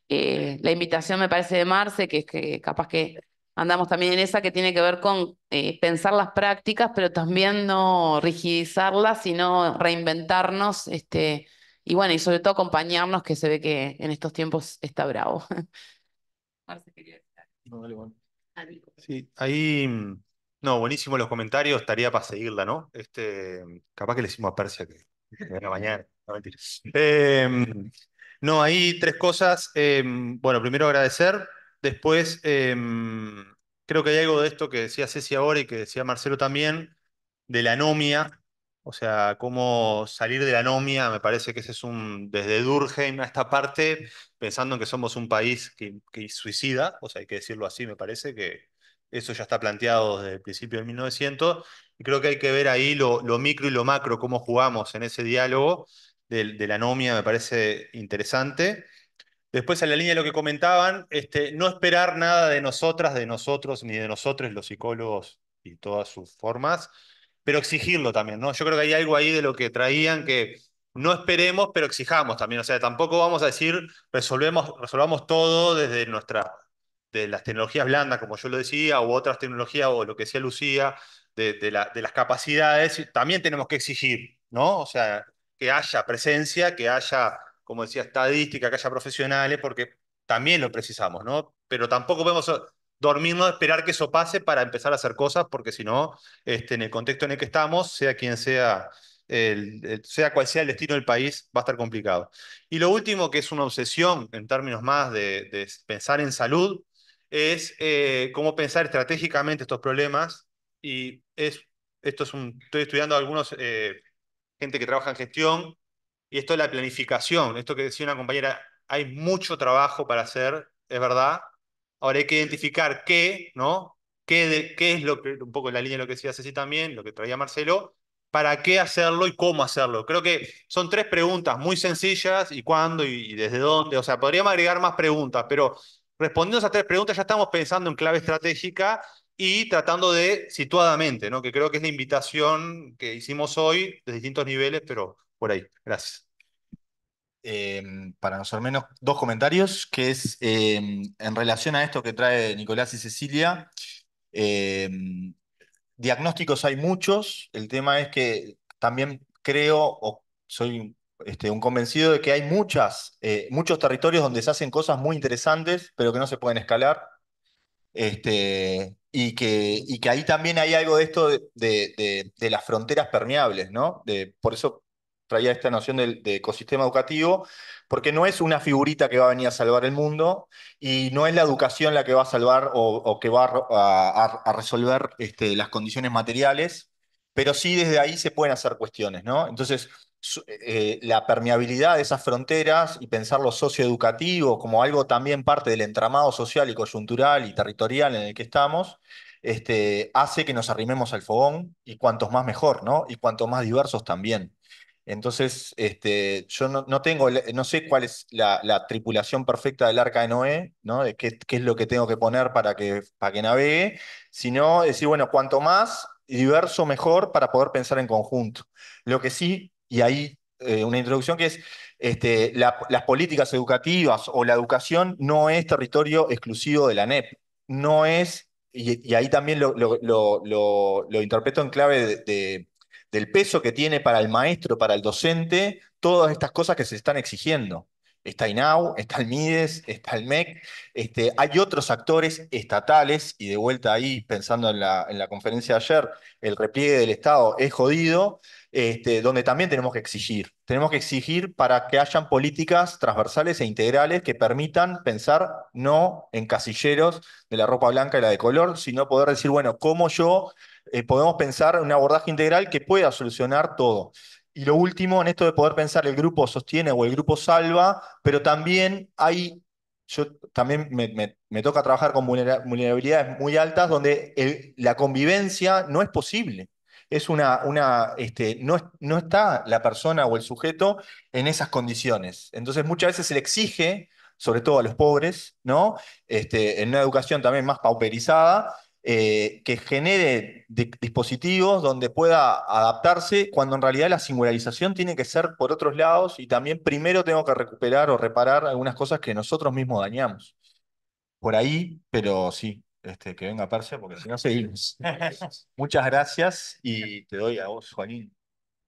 eh, la invitación me parece de Marce, que, es que capaz que andamos también en esa que tiene que ver con eh, pensar las prácticas, pero también no rigidizarlas, sino reinventarnos. Este, y bueno, y sobre todo acompañarnos, que se ve que en estos tiempos está bravo. Marce quería decir? No, dale, bueno. Sí, ahí. Mm, no, buenísimo los comentarios, estaría para seguirla, ¿no? Este, mm, capaz que le hicimos a Persia que me a bañar, no hay eh, mm, no, ahí tres cosas. Eh, bueno, primero agradecer. Después, eh, creo que hay algo de esto que decía Ceci ahora y que decía Marcelo también, de la anomia o sea, cómo salir de la anomia, me parece que ese es un, desde Durheim a esta parte, pensando en que somos un país que, suicida, o sea, hay que decirlo así, me parece que eso ya está planteado desde el principio del 1900, y creo que hay que ver ahí lo, micro y lo macro, cómo jugamos en ese diálogo de, la anomia, me parece interesante. Después, a la línea de lo que comentaban, este, no esperar nada de nosotras, de nosotros, ni de nosotros, los psicólogos y todas sus formas, pero exigirlo también, ¿no? Yo creo que hay algo ahí de lo que traían que no esperemos, pero exijamos también. O sea, tampoco vamos a decir resolvemos, resolvamos todo desde nuestra, de las tecnologías blandas, como yo lo decía, u otras tecnologías, o lo que decía Lucía, de, de las capacidades, también tenemos que exigir, ¿no? O sea, que haya presencia, que haya, como decía, estadística, que haya profesionales, porque también lo precisamos, ¿no? Pero tampoco vemos dormirnos, esperar que eso pase para empezar a hacer cosas, porque si no, este, en el contexto en el que estamos, sea quien sea, sea cual sea el destino del país, va a estar complicado. Y lo último, que es una obsesión en términos más de, pensar en salud, es eh, cómo pensar estratégicamente estos problemas. Y es, esto es estoy estudiando a algunos, eh, gente que trabaja en gestión, y esto es la planificación, esto que decía una compañera, hay mucho trabajo para hacer, es verdad, Ahora hay que identificar qué, ¿no? Qué, es lo que, un poco la línea de lo que decía Ceci también, lo que traía Marcelo, para qué hacerlo y cómo hacerlo. Creo que son tres preguntas muy sencillas, y cuándo y, desde dónde. O sea, podríamos agregar más preguntas, pero respondiendo a esas tres preguntas ya estamos pensando en clave estratégica y tratando de situadamente, ¿no? que creo que es la invitación que hicimos hoy de distintos niveles, pero por ahí. Gracias. Em, para no ser menos dos comentarios, que es em, en relación a esto que trae Nicolás y Cecilia. Em, diagnósticos hay muchos, el tema es que también creo, o soy este, un convencido de que hay muchas, eh, muchos territorios donde se hacen cosas muy interesantes, pero que no se pueden escalar. Este, y, que, y que ahí también hay algo de esto de, las fronteras permeables, ¿no? por eso traía esta noción del ecosistema educativo, porque no es una figurita que va a venir a salvar el mundo y no es la educación la que va a salvar o, que va a, resolver este, las condiciones materiales, pero sí desde ahí se pueden hacer cuestiones, ¿no? Entonces, eh, la permeabilidad de esas fronteras y pensar lo socioeducativo como algo también parte del entramado social y coyuntural y territorial en el que estamos, este, hace que nos arrimemos al fogón y cuantos más mejor, ¿no? Y cuantos más diversos también. Entonces, este, yo no, tengo, no sé cuál es la, tripulación perfecta del arca de Noé, ¿no? qué, es lo que tengo que poner para que, para que navegue, sino decir, bueno, cuanto más diverso, mejor para poder pensar en conjunto. Lo que sí, y ahí eh, una introducción que es, este, las políticas educativas o la educación no es territorio exclusivo de la NEP, no es, y, ahí también lo, interpreto en clave de del peso que tiene para el maestro, para el docente, todas estas cosas que se están exigiendo. Está INAU, está el MIDES, está el MEC, este, hay otros actores estatales, y de vuelta ahí, pensando en la, conferencia de ayer, el repliegue del Estado es jodido, este, donde también tenemos que exigir. Tenemos que exigir para que hayan políticas transversales e integrales que permitan pensar no en casilleros de la ropa blanca y la de color, sino poder decir, bueno, ¿cómo yo eh, podemos pensar en un abordaje integral que pueda solucionar todo. Y lo último, en esto de poder pensar el grupo sostiene o el grupo salva, pero también hay, yo también me, toca trabajar con vulnerabilidades muy altas donde la convivencia no es posible. Es una, una este, no, está la persona o el sujeto en esas condiciones. Entonces muchas veces se le exige sobre todo a los pobres, ¿no? Este, en una educación también más pauperizada, eh, que genere dispositivos donde pueda adaptarse, cuando en realidad la singularización tiene que ser por otros lados y también primero tengo que recuperar o reparar algunas cosas que nosotros mismos dañamos. Por ahí, pero sí, este, que venga Persia, porque si no seguimos. Muchas gracias y te doy a vos, Juanín,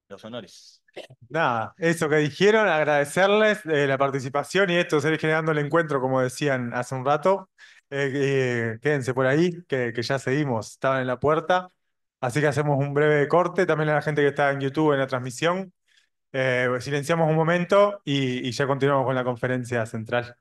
los honores. Nada, eso que dijeron, agradecerles eh, la participación y esto, seguir generando el encuentro, como decían hace un rato. Eh, eh, quédense por ahí, que, que, ya seguimos. Estaban en la puerta. Así que hacemos un breve corte. También a la gente que está en YouTube en la transmisión. Eh, silenciamos un momento y ya continuamos con la conferencia central.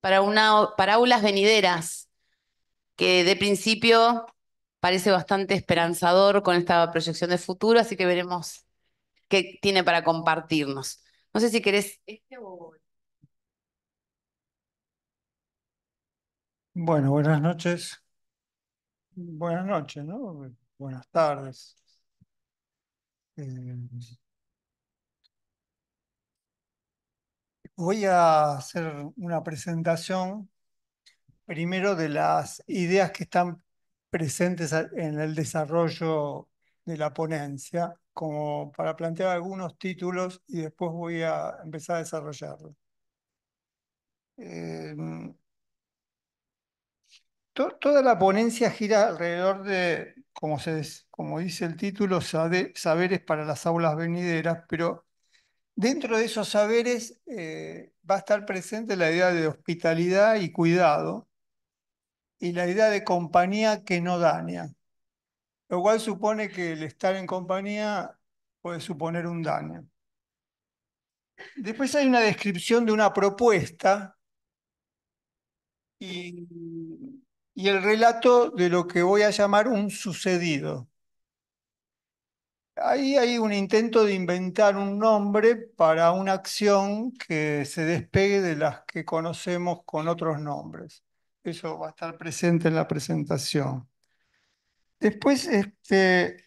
para, una, para aulas venideras, que de principio parece bastante esperanzador con esta proyección de futuro, así que veremos qué tiene para compartirnos. No sé si querés... Este bueno, buenas noches. Buenas noches, ¿no? Buenas tardes. Eh, Voy a hacer una presentación primero de las ideas que están presentes en el desarrollo de la ponencia, como para plantear algunos títulos y después voy a empezar a desarrollarlo. Eh, toda la ponencia gira alrededor de, como, se, como dice el título, saberes para las aulas venideras, pero Dentro de esos saberes eh, va a estar presente la idea de hospitalidad y cuidado y la idea de compañía que no daña, lo cual supone que el estar en compañía puede suponer un daño. Después hay una descripción de una propuesta y el relato de lo que voy a llamar un sucedido. Ahí hay un intento de inventar un nombre para una acción que se despegue de las que conocemos con otros nombres. Eso va a estar presente en la presentación. Después este,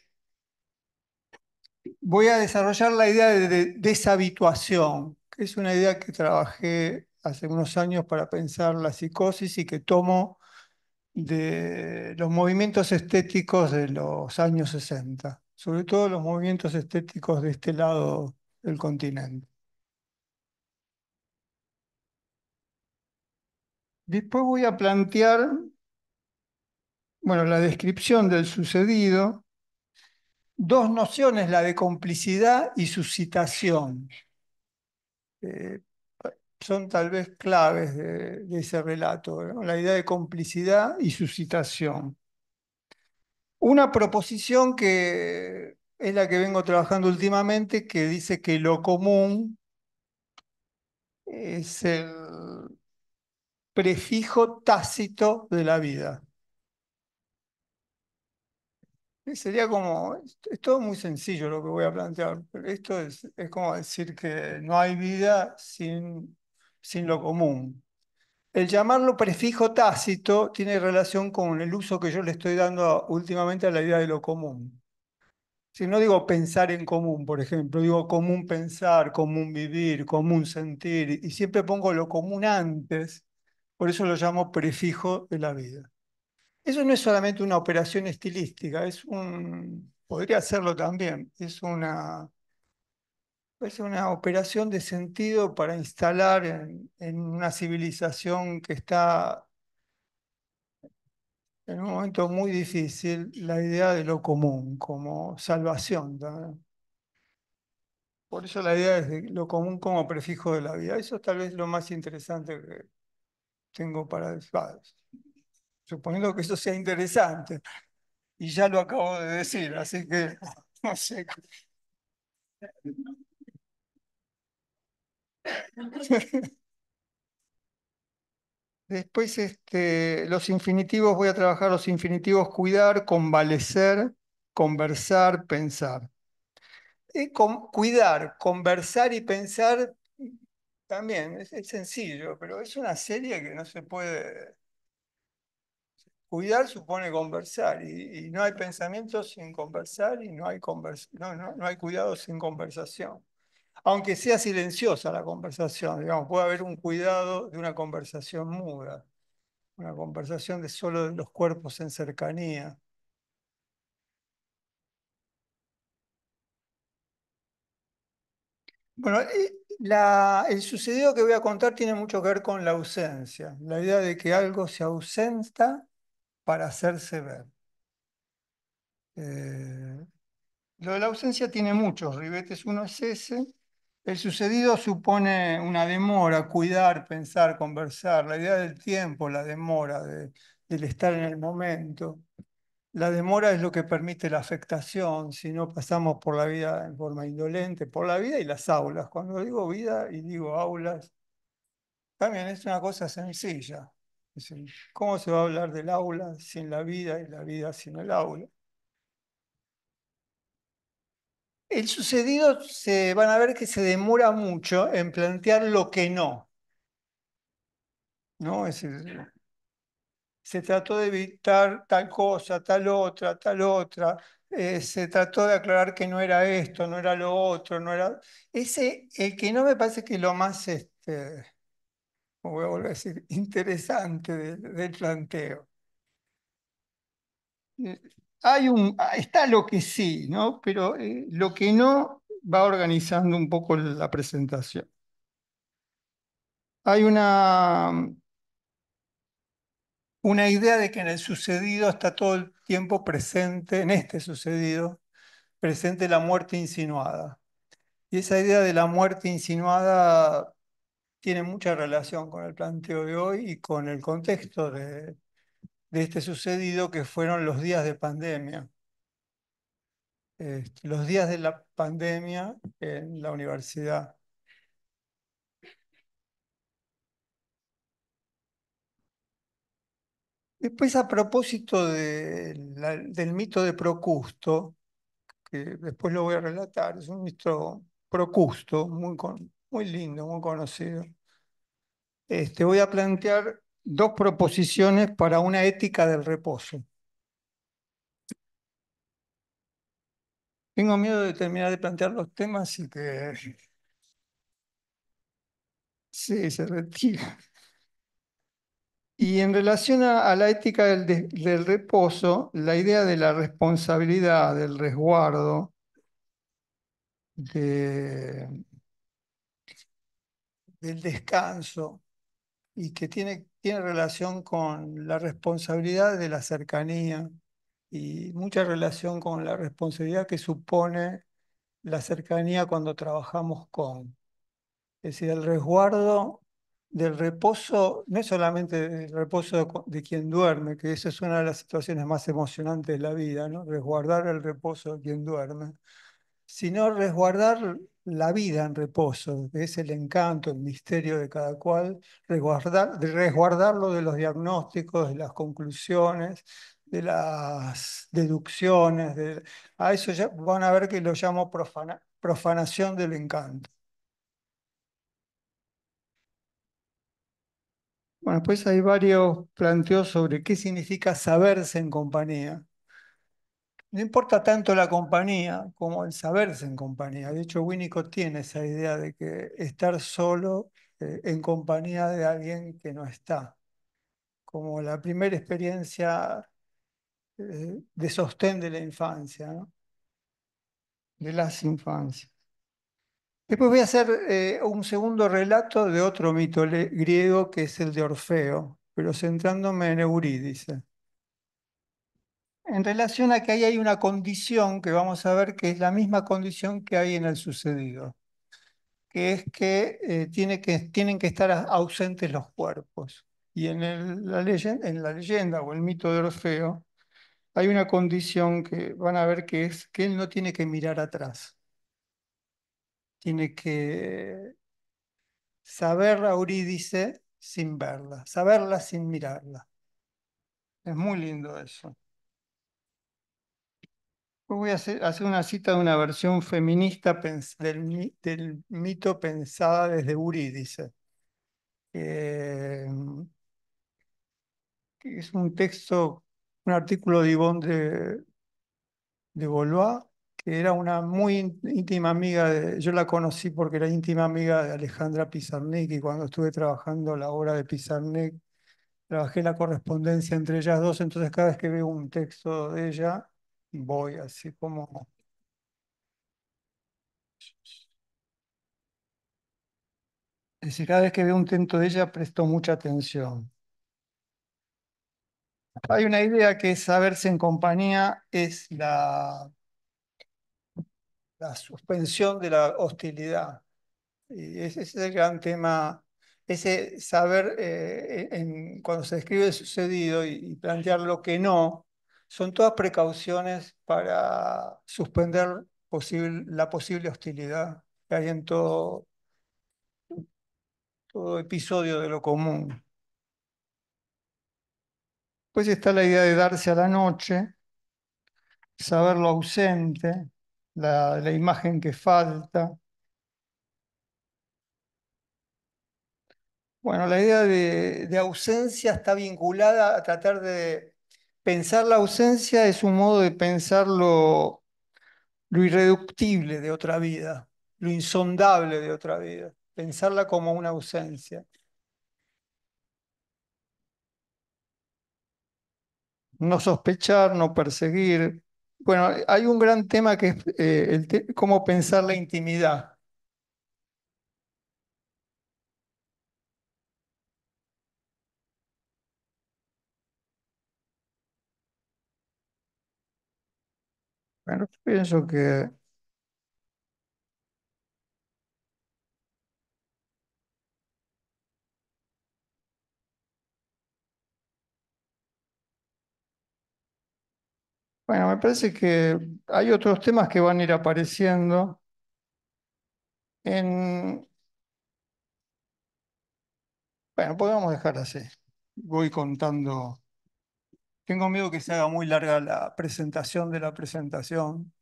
voy a desarrollar la idea de deshabituación, que es una idea que trabajé hace unos años para pensar la psicosis y que tomo de los movimientos estéticos de los años 60 sobre todo los movimientos estéticos de este lado del continente. Después voy a plantear bueno, la descripción del sucedido, dos nociones, la de complicidad y suscitación. Eh, son tal vez claves de, ese relato, la idea de complicidad y suscitación. Una proposición que es la que vengo trabajando últimamente, que dice que lo común es el prefijo tácito de la vida. Sería como, es todo muy sencillo lo que voy a plantear, pero esto es, es como decir que no hay vida sin, sin lo común. El llamarlo prefijo tácito tiene relación con el uso que yo le estoy dando últimamente a la idea de lo común. Si no digo pensar en común, por ejemplo, digo común pensar, común vivir, común sentir, y siempre pongo lo común antes, por eso lo llamo prefijo de la vida. Eso no es solamente una operación estilística, es un, podría hacerlo también, es una es una operación de sentido para instalar en, una civilización que está en un momento muy difícil la idea de lo común como salvación. Por eso la idea es de lo común como prefijo de la vida. Eso es tal vez lo más interesante que tengo para decir. Suponiendo que eso sea interesante. Y ya lo acabo de decir, así que no sé. Después, este, los infinitivos, voy a trabajar los infinitivos cuidar, convalecer, conversar, pensar. cuidar, conversar y pensar también es, sencillo, pero es una serie que no se puede. Cuidar supone conversar y, no hay pensamiento sin conversar y no hay, no hay cuidado sin conversación aunque sea silenciosa la conversación, digamos, puede haber un cuidado de una conversación muda, una conversación de solo los cuerpos en cercanía. Bueno, eh, el sucedido que voy a contar tiene mucho que ver con la ausencia, la idea de que algo se ausenta para hacerse ver. Eh, lo de la ausencia tiene muchos ribetes. Uno es ese, el sucedido supone una demora, cuidar, pensar, conversar, la idea del tiempo, la demora, del estar en el momento. La demora es lo que permite la afectación, si no pasamos por la vida en forma indolente, por la vida y las aulas. Cuando digo vida y digo aulas, también es una cosa sencilla. ¿Cómo se va a hablar del aula sin la vida y la vida sin el aula? el sucedido se van a ver que se demora mucho en plantear lo que no. ¿No? Es decir, se trató de evitar tal cosa, tal otra, tal otra, eh, se trató de aclarar que no era esto, no era lo otro, no era... Ese, el que no me parece que lo más, este, voy a volver a decir, interesante del planteo hay un, ah, está lo que sí, ¿no? Pero eh, lo que no va organizando un poco la presentación. Hay una, una idea de que en el sucedido está todo el tiempo presente, en este sucedido, presente la muerte insinuada. Y esa idea de la muerte insinuada tiene mucha relación con el planteo de hoy y con el contexto de, de este sucedido que fueron los días de pandemia. los días de la pandemia en la universidad. Después, a propósito del mito de Procusto, que después lo voy a relatar, es un mito Procusto, muy, muy lindo, muy conocido, este, voy a plantear dos proposiciones para una ética del reposo. Tengo miedo de terminar de plantear los temas y que... Sí, se retira. Y en relación a, la ética del, reposo, la idea de la responsabilidad, del resguardo, del descanso, y que tiene tiene relación con la responsabilidad de la cercanía y mucha relación con la responsabilidad que supone la cercanía cuando trabajamos con. Es decir, el resguardo del reposo, no solamente el reposo de, quien duerme, que esa es una de las situaciones más emocionantes de la vida, ¿no? resguardar el reposo de quien duerme, sino resguardar la vida en reposo, es el encanto, el misterio de cada cual, resguardar, resguardarlo de los diagnósticos, de las conclusiones, de las deducciones. a eso ya van a ver que lo llamo profanación del encanto. Bueno, pues hay varios planteos sobre qué significa saberse en compañía. No importa tanto la compañía como el saberse en compañía. De hecho, Winnicott tiene esa idea de que estar solo eh, en compañía de alguien que no está, como la primera experiencia eh, de sostén de la infancia, de las infancias. Después voy a hacer eh, un segundo relato de otro mito griego que es el de Orfeo, pero centrándome en Eurídice en relación a que ahí hay una condición que vamos a ver que es la misma condición que hay en el sucedido, que es que, eh, tienen que estar ausentes los cuerpos. Y en, la leyenda, en la leyenda o el mito de Orfeo hay una condición que van a ver que es que él no tiene que mirar atrás. Tiene que saber a Eurídice sin verla, saberla sin mirarla. Es muy lindo eso voy a hacer, una cita de una versión feminista del, mito pensada desde Uri, dice. es un texto, un artículo de Yvonne de, de que era una muy íntima amiga, yo la conocí porque era íntima amiga de Alejandra Pizarnik y cuando estuve trabajando la obra de Pizarnik, trabajé la correspondencia entre ellas dos, entonces cada vez que veo un texto de ella, voy así como... decir, cada vez que veo un tento de ella presto mucha atención. Hay una idea que saberse en compañía es la, la suspensión de la hostilidad. Y ese es el gran tema, ese saber eh, cuando se describe el sucedido y plantear lo que no, son todas precauciones para suspender posible, la posible hostilidad que hay en todo, todo episodio de lo común. Pues está la idea de darse a la noche, saber lo ausente, la, imagen que falta. Bueno, la idea de, ausencia está vinculada a tratar de Pensar la ausencia es un modo de pensar lo, irreductible de otra vida, lo insondable de otra vida, pensarla como una ausencia. No sospechar, no perseguir. Bueno, hay un gran tema que es eh, cómo pensar la intimidad. Bueno, pienso que Bueno, me parece que hay otros temas que van a ir apareciendo en... Bueno, podemos dejar así. Voy contando tengo miedo que se haga muy larga la presentación de la presentación.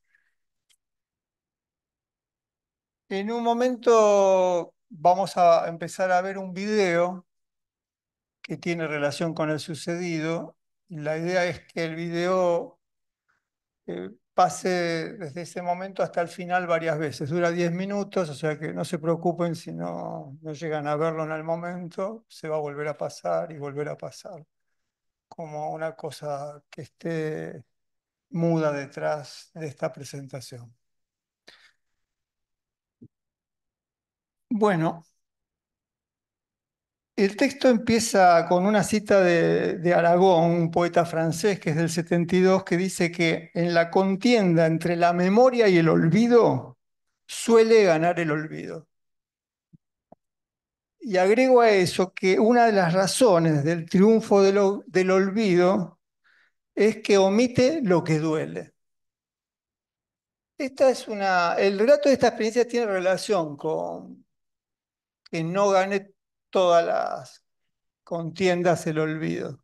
En un momento vamos a empezar a ver un video que tiene relación con el sucedido. La idea es que el video eh, pase desde ese momento hasta el final varias veces. Dura 10 minutos, o sea que no se preocupen si no llegan a verlo en el momento. Se va a volver a pasar y volver a pasar como una cosa que esté muda detrás de esta presentación. Bueno, el texto empieza con una cita de, Aragón, un poeta francés que es del 72, que dice que en la contienda entre la memoria y el olvido suele ganar el olvido. Y agrego a eso que una de las razones del triunfo del, olvido es que omite lo que duele. Esta es una, el relato de esta experiencia tiene relación con que no gane todas las contiendas el olvido.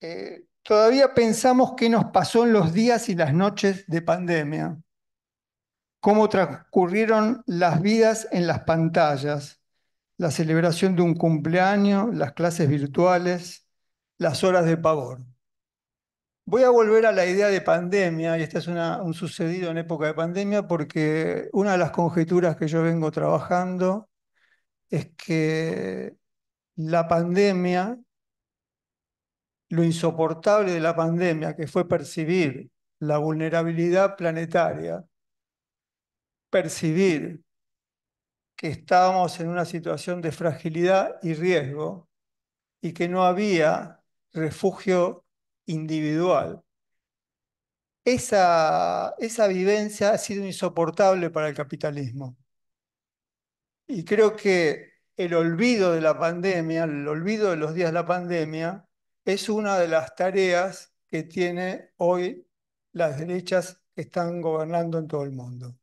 Eh, todavía pensamos qué nos pasó en los días y las noches de pandemia cómo transcurrieron las vidas en las pantallas, la celebración de un cumpleaños, las clases virtuales, las horas de pavor. Voy a volver a la idea de pandemia, y este es un sucedido en época de pandemia, porque una de las conjeturas que yo vengo trabajando es que la pandemia, lo insoportable de la pandemia, que fue percibir la vulnerabilidad planetaria, percibir que estábamos en una situación de fragilidad y riesgo y que no había refugio individual. Esa, vivencia ha sido insoportable para el capitalismo. Y creo que el olvido de la pandemia, el olvido de los días de la pandemia, es una de las tareas que tiene hoy las derechas que están gobernando en todo el mundo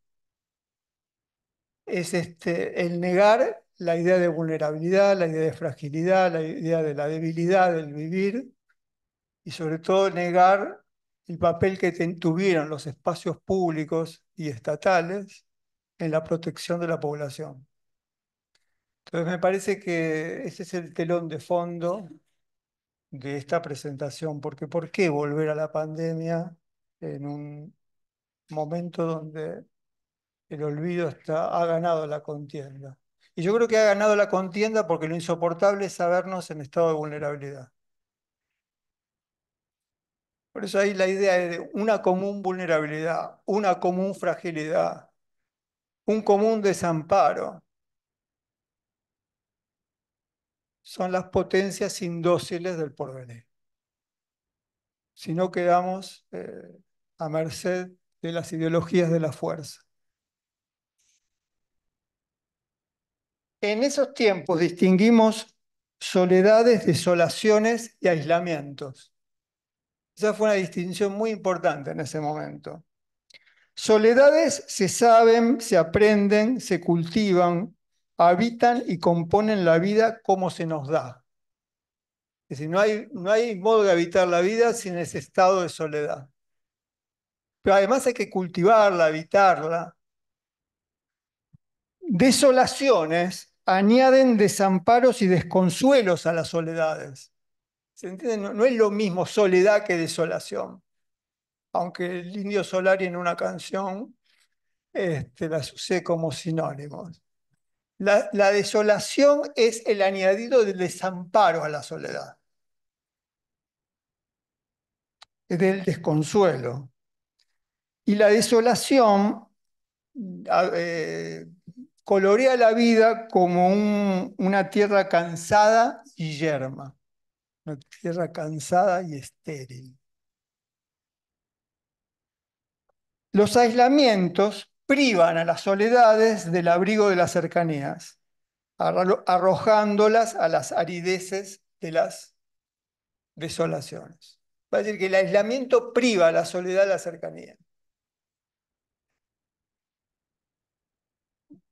es este, el negar la idea de vulnerabilidad, la idea de fragilidad, la idea de la debilidad del vivir y sobre todo negar el papel que tuvieron los espacios públicos y estatales en la protección de la población. Entonces me parece que ese es el telón de fondo de esta presentación, porque ¿por qué volver a la pandemia en un momento donde el olvido ha ganado la contienda. Y yo creo que ha ganado la contienda porque lo insoportable es sabernos en estado de vulnerabilidad. Por eso ahí la idea de una común vulnerabilidad, una común fragilidad, un común desamparo. Son las potencias indóciles del porvenir. Si no quedamos eh, a merced de las ideologías de la fuerza. En esos tiempos distinguimos soledades, desolaciones y aislamientos. Esa fue una distinción muy importante en ese momento. Soledades se saben, se aprenden, se cultivan, habitan y componen la vida como se nos da. Es decir, no hay, no hay modo de habitar la vida sin ese estado de soledad. Pero además hay que cultivarla, habitarla. Desolaciones añaden desamparos y desconsuelos a las soledades. ¿Se entiende? No, es lo mismo soledad que desolación. Aunque el indio Solari en una canción este, las usé como sinónimos. La, desolación es el añadido del desamparo a la soledad, del desconsuelo. Y la desolación eh, colorea la vida como una tierra cansada y yerma, una tierra cansada y estéril. Los aislamientos privan a las soledades del abrigo de las cercanías, arrojándolas a las arideces de las desolaciones. Va a decir que el aislamiento priva a la soledad de la cercanía.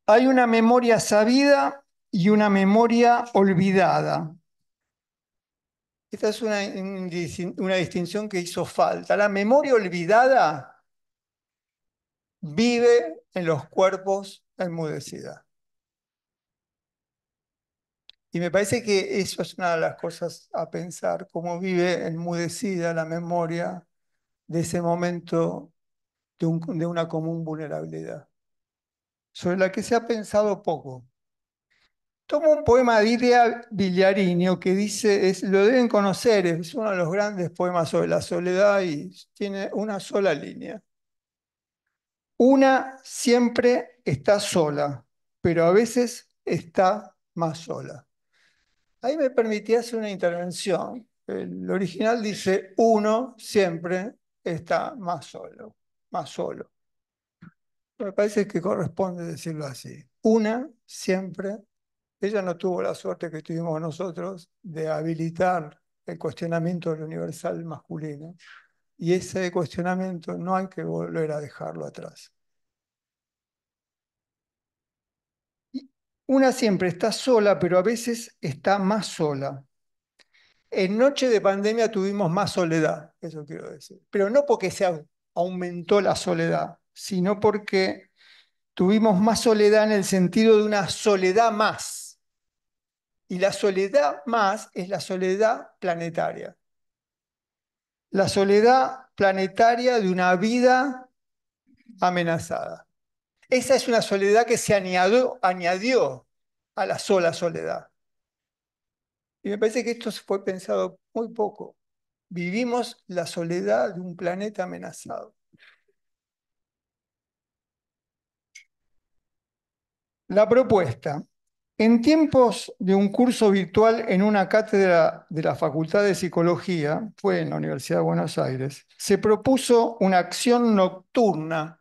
Hay una memoria sabida y una memoria olvidada. Esta es una, una, distinción que hizo falta. La memoria olvidada vive en los cuerpos enmudecida. Y me parece que eso es una de las cosas a pensar, cómo vive enmudecida la memoria de ese momento de una común vulnerabilidad sobre la que se ha pensado poco. Tomo un poema de Idea Villariño que dice, es, lo deben conocer, es uno de los grandes poemas sobre la soledad y tiene una sola línea. Una siempre está sola, pero a veces está más sola. Ahí me permití hacer una intervención. El original dice, uno siempre está más solo, más solo. Me parece que corresponde decirlo así. Una, siempre, ella no tuvo la suerte que tuvimos nosotros de habilitar el cuestionamiento del universal masculino. Y ese cuestionamiento no hay que volver a dejarlo atrás. Una siempre está sola, pero a veces está más sola. En noche de pandemia tuvimos más soledad, eso quiero decir. Pero no porque se aumentó la soledad, sino porque tuvimos más soledad en el sentido de una soledad más. Y la soledad más es la soledad planetaria. La soledad planetaria de una vida amenazada. Esa es una soledad que se añadió, a la sola soledad. Y me parece que esto fue pensado muy poco. Vivimos la soledad de un planeta amenazado. La propuesta. En tiempos de un curso virtual en una cátedra de la Facultad de Psicología, fue en la Universidad de Buenos Aires, se propuso una acción nocturna,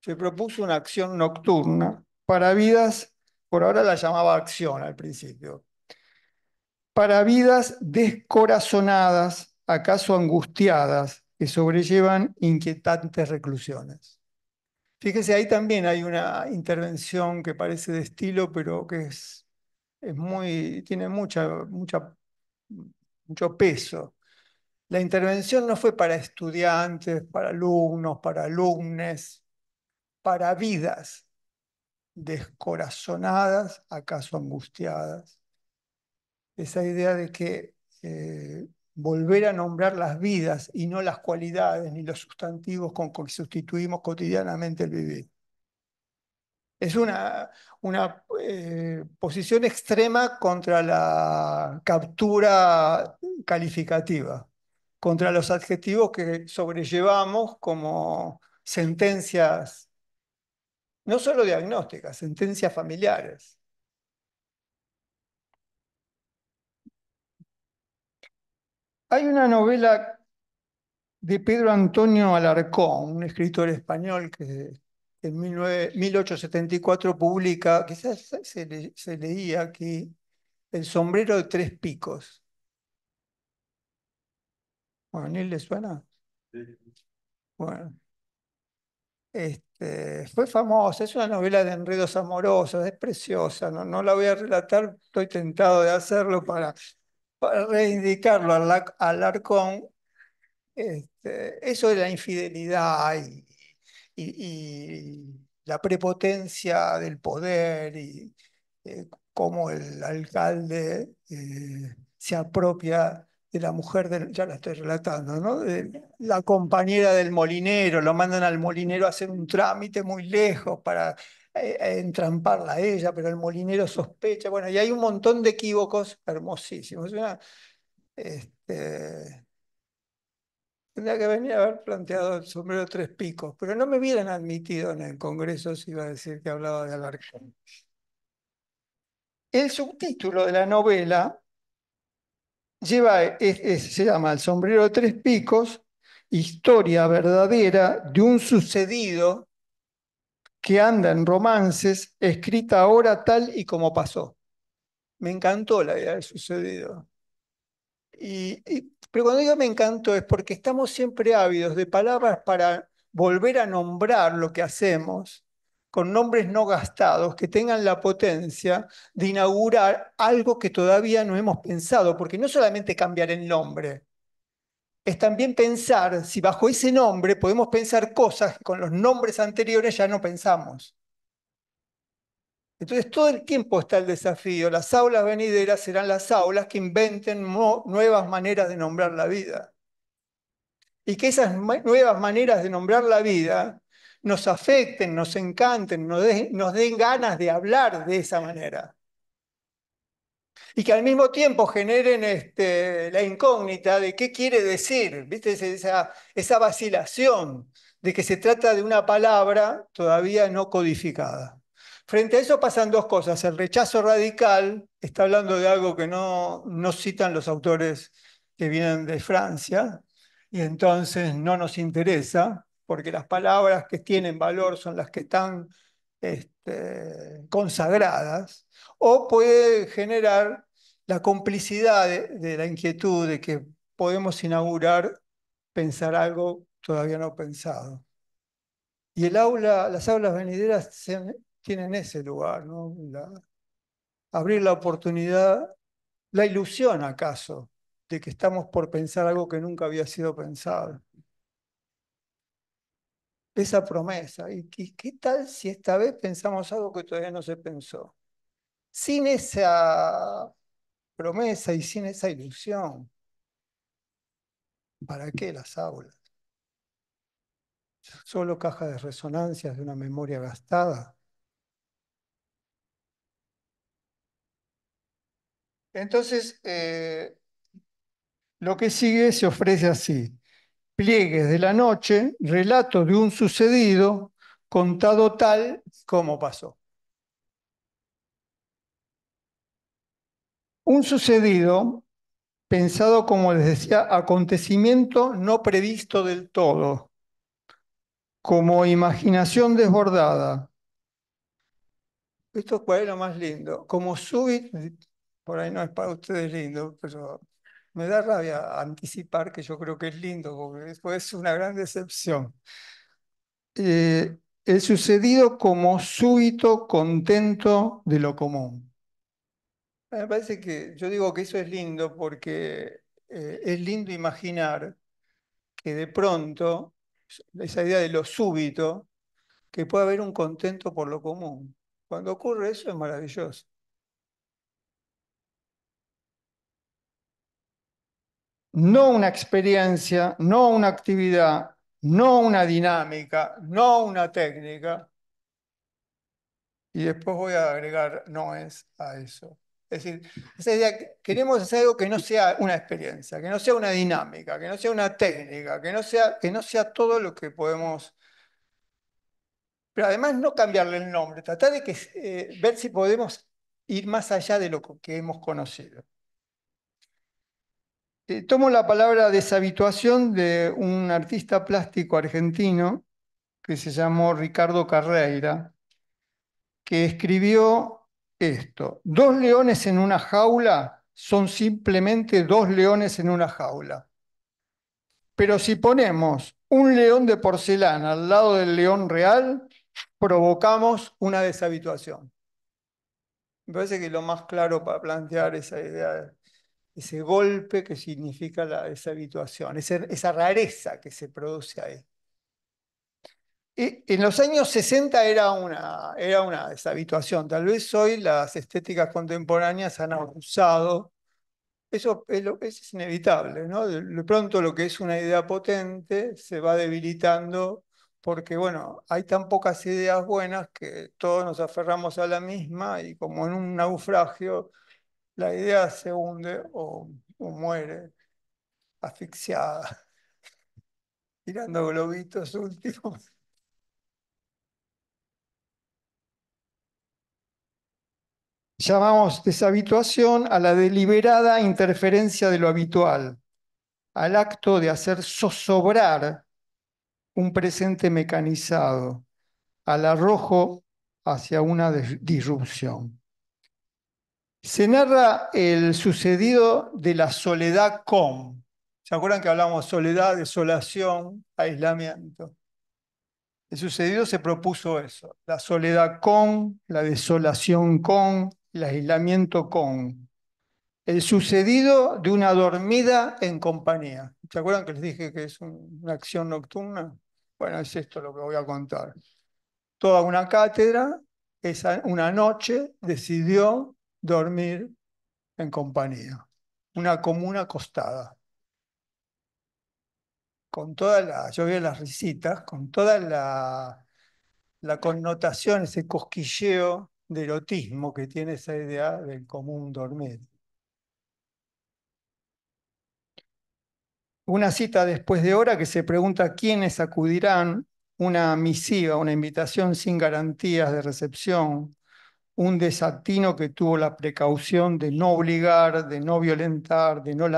se propuso una acción nocturna para vidas, por ahora la llamaba acción al principio, para vidas descorazonadas, acaso angustiadas, que sobrellevan inquietantes reclusiones. Fíjese, ahí también hay una intervención que parece de estilo, pero que es, es muy, tiene mucha, mucho peso. La intervención no fue para estudiantes, para alumnos, para alumnes, para vidas descorazonadas, acaso angustiadas. Esa idea de que eh, volver a nombrar las vidas y no las cualidades ni los sustantivos con que sustituimos cotidianamente el vivir. Es una, eh, posición extrema contra la captura calificativa, contra los adjetivos que sobrellevamos como sentencias, no solo diagnósticas, sentencias familiares. Hay una novela de Pedro Antonio Alarcón, un escritor español que en 1874 publica, quizás se, leía aquí, El sombrero de tres picos. Bueno, le suena? Bueno. Este, fue famosa, es una novela de enredos amorosos, es preciosa, no la voy a relatar, estoy tentado de hacerlo para Reindicarlo reivindicarlo al, Arcón, este, eso de la infidelidad y, la prepotencia del poder y eh, cómo el alcalde eh, se apropia de la mujer, del, ya la estoy relatando, ¿no? de la compañera del molinero, lo mandan al molinero a hacer un trámite muy lejos para eh, entramparla a ella, pero el molinero sospecha. Bueno, y hay un montón de equívocos hermosísimos. Una, este, tendría que venir a haber planteado el sombrero de tres picos, pero no me hubieran admitido en el Congreso si iba a decir que hablaba de Alarcón. El subtítulo de la novela lleva, se llama El sombrero de tres picos, historia verdadera de un sucedido que anda en romances, escrita ahora tal y como pasó. Me encantó la idea del sucedido. Y, pero cuando digo me encantó es porque estamos siempre ávidos de palabras para volver a nombrar lo que hacemos con nombres no gastados que tengan la potencia de inaugurar algo que todavía no hemos pensado, porque no solamente cambiar el nombre, es también pensar si bajo ese nombre podemos pensar cosas que con los nombres anteriores ya no pensamos. Entonces todo el tiempo está el desafío. Las aulas venideras serán las aulas que inventen nuevas maneras de nombrar la vida. Y que esas nuevas maneras de nombrar la vida nos afecten, nos encanten, nos, nos den ganas de hablar de esa manera y que al mismo tiempo generen este, la incógnita de qué quiere decir, ¿viste? Esa, vacilación de que se trata de una palabra todavía no codificada. Frente a eso pasan dos cosas. El rechazo radical está hablando de algo que no, citan los autores que vienen de Francia y entonces no nos interesa porque las palabras que tienen valor son las que están este, consagradas o puede generar la complicidad de, la inquietud de que podemos inaugurar pensar algo todavía no pensado. Y el aula, las aulas venideras tienen ese lugar, abrir la oportunidad, la ilusión acaso, de que estamos por pensar algo que nunca había sido pensado. Esa promesa. y qué tal si esta vez pensamos algo que todavía no se pensó? sin esa promesa y sin esa ilusión, ¿para qué las aulas? Solo caja de resonancias de una memoria gastada. Entonces, eh, lo que sigue se ofrece así. Pliegues de la noche, relato de un sucedido contado tal como pasó. Un sucedido pensado, como les decía, acontecimiento no previsto del todo, como imaginación desbordada. Esto cuál es lo más lindo, como súbito, por ahí no es para ustedes lindo, pero me da rabia anticipar que yo creo que es lindo, porque después es una gran decepción. Eh, el sucedido como súbito contento de lo común. Ah, me parece que yo digo que eso es lindo porque eh, es lindo imaginar que de pronto, esa idea de lo súbito, que puede haber un contento por lo común. Cuando ocurre eso es maravilloso. No una experiencia, no una actividad, no una dinámica, no una técnica. Y después voy a agregar no es a eso. Es decir, queremos hacer algo que no sea una experiencia, que no sea una dinámica, que no sea una técnica, que no sea, que no sea todo lo que podemos... Pero además no cambiarle el nombre, tratar de eh, ver si podemos ir más allá de lo que hemos conocido. Eh, tomo la palabra deshabituación de un artista plástico argentino que se llamó Ricardo Carreira, que escribió esto. Dos leones en una jaula son simplemente dos leones en una jaula. Pero si ponemos un león de porcelana al lado del león real, provocamos una deshabituación. Me parece que lo más claro para plantear esa idea, ese golpe que significa la deshabituación, esa, esa rareza que se produce ahí en los años 60 era una, era una deshabituación. Tal vez hoy las estéticas contemporáneas han abusado. Eso es, inevitable, ¿no? De pronto lo que es una idea potente se va debilitando porque, bueno, hay tan pocas ideas buenas que todos nos aferramos a la misma y como en un naufragio, la idea se hunde o muere asfixiada, tirando globitos últimos. Llamamos deshabituación a la deliberada interferencia de lo habitual, al acto de hacer zozobrar un presente mecanizado, al arrojo hacia una disrupción. Se narra el sucedido de la soledad con. ¿Se acuerdan que hablamos soledad, desolación, aislamiento? El sucedido se propuso eso, la soledad con, la desolación con, el aislamiento con el sucedido de una dormida en compañía. ¿Se acuerdan que les dije que es una acción nocturna? Bueno, es esto lo que voy a contar. Toda una cátedra, esa, una noche, decidió dormir en compañía. Una comuna acostada. Con toda la, yo vi las risitas, con toda la, la connotación, ese cosquilleo de erotismo que tiene esa idea del común dormir. Una cita después de hora que se pregunta quiénes acudirán, una misiva, una invitación sin garantías de recepción, un desatino que tuvo la precaución de no obligar, de no violentar, de no,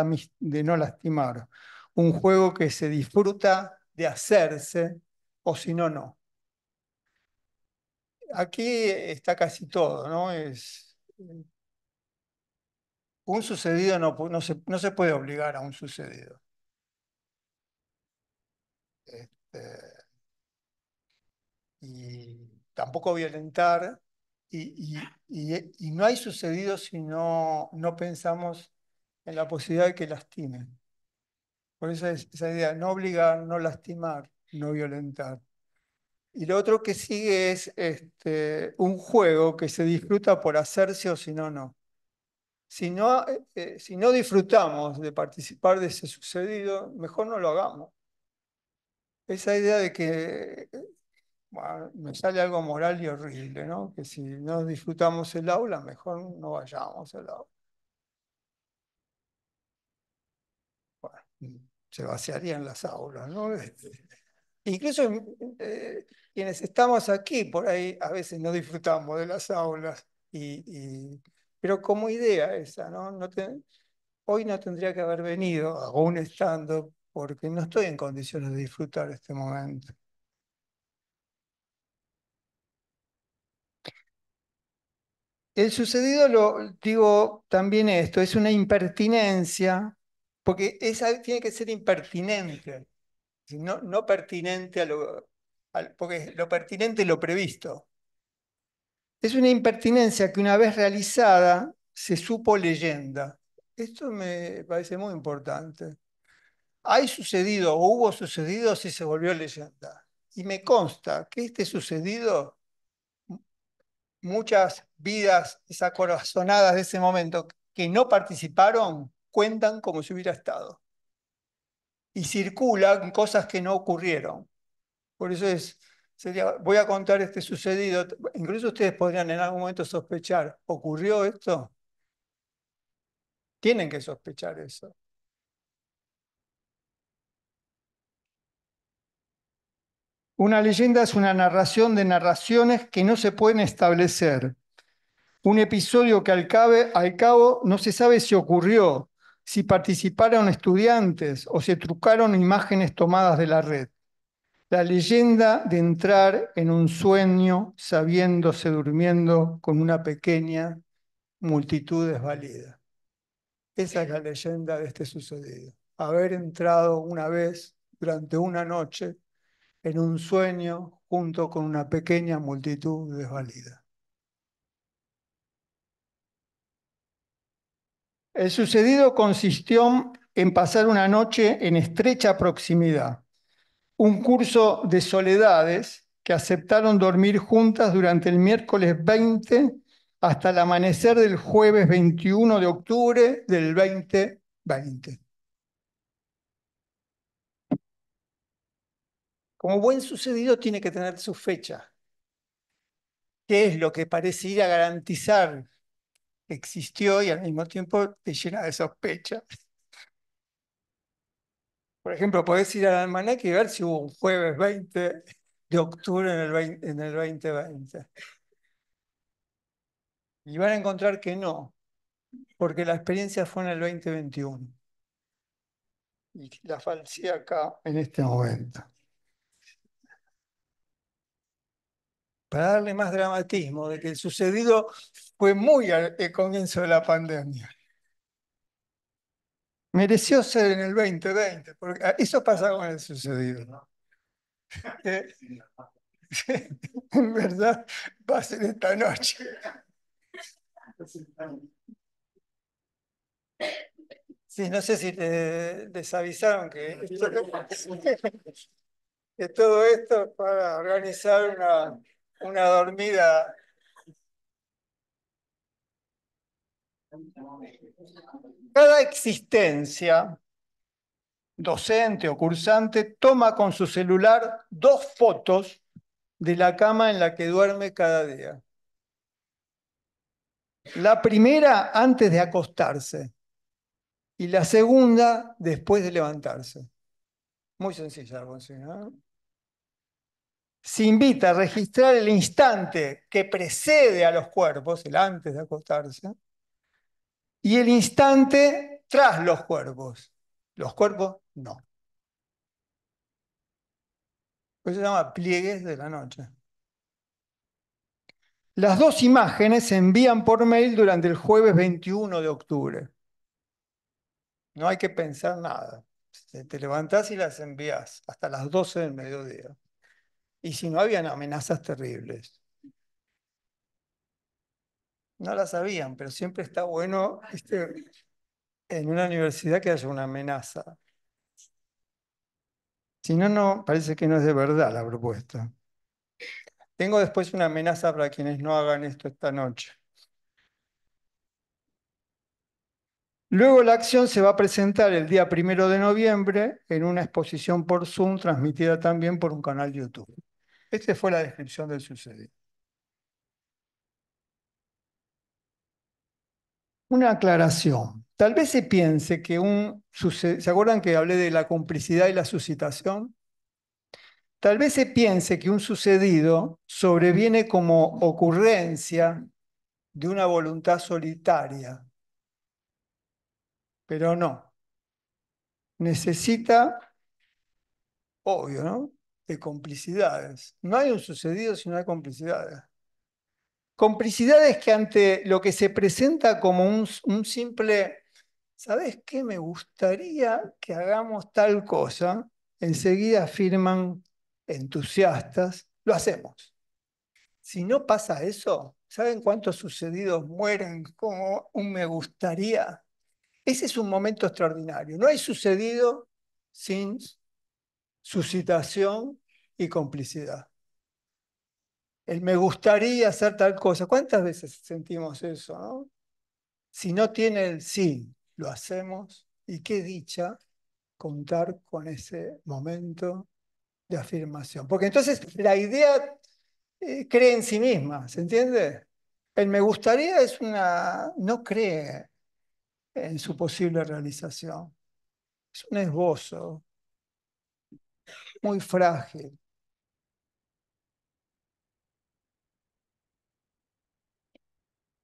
de no lastimar. Un juego que se disfruta de hacerse o si no, no aquí está casi todo, ¿no? un sucedido no, se, puede obligar a un sucedido. Este, y tampoco violentar, y, no hay sucedido si no, no pensamos en la posibilidad de que lastimen. Por eso es, esa idea, no obligar, no lastimar, no violentar. Y lo otro que sigue es este, un juego que se disfruta por hacerse o si no, no. Si no, eh, eh, si no disfrutamos de participar de ese sucedido, mejor no lo hagamos. Esa idea de que eh, me sale algo moral y horrible, ¿no? Que si no disfrutamos el aula, mejor no vayamos al aula. Bueno, se vaciarían las aulas, ¿no? Este, incluso quienes estamos aquí, por ahí a veces no disfrutamos de las aulas, y, pero como idea esa, ¿no? hoy no tendría que haber venido, aún estando, porque no estoy en condiciones de disfrutar este momento. El sucedido, lo digo también esto, es una impertinencia, porque esa tiene que ser impertinente, no, no pertinente a lo, porque lo pertinente es lo previsto. Es una impertinencia que una vez realizada se supo leyenda. Esto me parece muy importante. Hay sucedido o hubo sucedido si se volvió leyenda. Y me consta que este sucedido, muchas vidas, desacorazonadas de ese momento que no participaron, cuentan como si hubiera estado. Y circulan cosas que no ocurrieron. Por eso es, sería, voy a contar este sucedido. Incluso ustedes podrían en algún momento sospechar, ¿ocurrió esto? Tienen que sospechar eso. Una leyenda es una narración de narraciones que no se pueden establecer. Un episodio que al, al cabo no se sabe si ocurrió, si participaron estudiantes o se trucaron imágenes tomadas de la red. La leyenda de entrar en un sueño sabiéndose durmiendo con una pequeña multitud desvalida. Esa es la leyenda de este sucedido. Haber entrado una vez durante una noche en un sueño junto con una pequeña multitud desvalida. El sucedido consistió en pasar una noche en estrecha proximidad un curso de soledades que aceptaron dormir juntas durante el miércoles 20 hasta el amanecer del jueves 21 de octubre del 2020. Como buen sucedido tiene que tener su fecha. ¿Qué es lo que parece ir a garantizar existió y al mismo tiempo te llena de sospechas. Por ejemplo, podés ir al almanaque y ver si hubo un jueves 20 de octubre en el, en el 2020. Y van a encontrar que no, porque la experiencia fue en el 2021. Y la falsía acá en este momento. Para darle más dramatismo de que el sucedido fue muy al comienzo de la pandemia mereció ser en el 2020, porque ah, eso pasa con el sucedido. Eh, en verdad va a ser esta noche. Sí, no sé si te, les que, todo esto es para organizar una, una dormida. Cada existencia, docente o cursante, toma con su celular dos fotos de la cama en la que duerme cada día. La primera antes de acostarse y la segunda después de levantarse. Muy sencilla, Alfonsina. ¿eh? Se invita a registrar el instante que precede a los cuerpos, el antes de acostarse, y el instante tras los cuerpos. Los cuerpos no. Eso se llama pliegues de la noche. Las dos imágenes se envían por mail durante el jueves 21 de octubre. No hay que pensar nada. Te levantás y las envías hasta las 12 del mediodía. Y si no, habían amenazas terribles no la sabían, pero siempre está bueno este, en una universidad que haya una amenaza. Si no, no, parece que no es de verdad la propuesta. Tengo después una amenaza para quienes no hagan esto esta noche. Luego la acción se va a presentar el día primero de noviembre en una exposición por Zoom transmitida también por un canal de YouTube. Esta fue la descripción del sucedido. Una aclaración. Tal vez se piense que un... ¿Se acuerdan que hablé de la complicidad y la suscitación? Tal vez se piense que un sucedido sobreviene como ocurrencia de una voluntad solitaria, pero no. Necesita, obvio, ¿no? De complicidades. No hay un sucedido si no hay complicidades es que ante lo que se presenta como un, simple, ¿sabes qué? Me gustaría que hagamos tal cosa, enseguida afirman entusiastas, lo hacemos. Si no pasa eso, ¿saben cuántos sucedidos mueren como un me gustaría? Ese es un momento extraordinario. No hay sucedido sin suscitación y complicidad el me gustaría hacer tal cosa. ¿Cuántas veces sentimos eso? Si no tiene el sí, lo hacemos y qué dicha contar con ese momento de afirmación. Porque entonces la idea eh, cree en sí misma, ¿se entiende? El me gustaría es una... no cree en su posible realización. Es un esbozo muy frágil.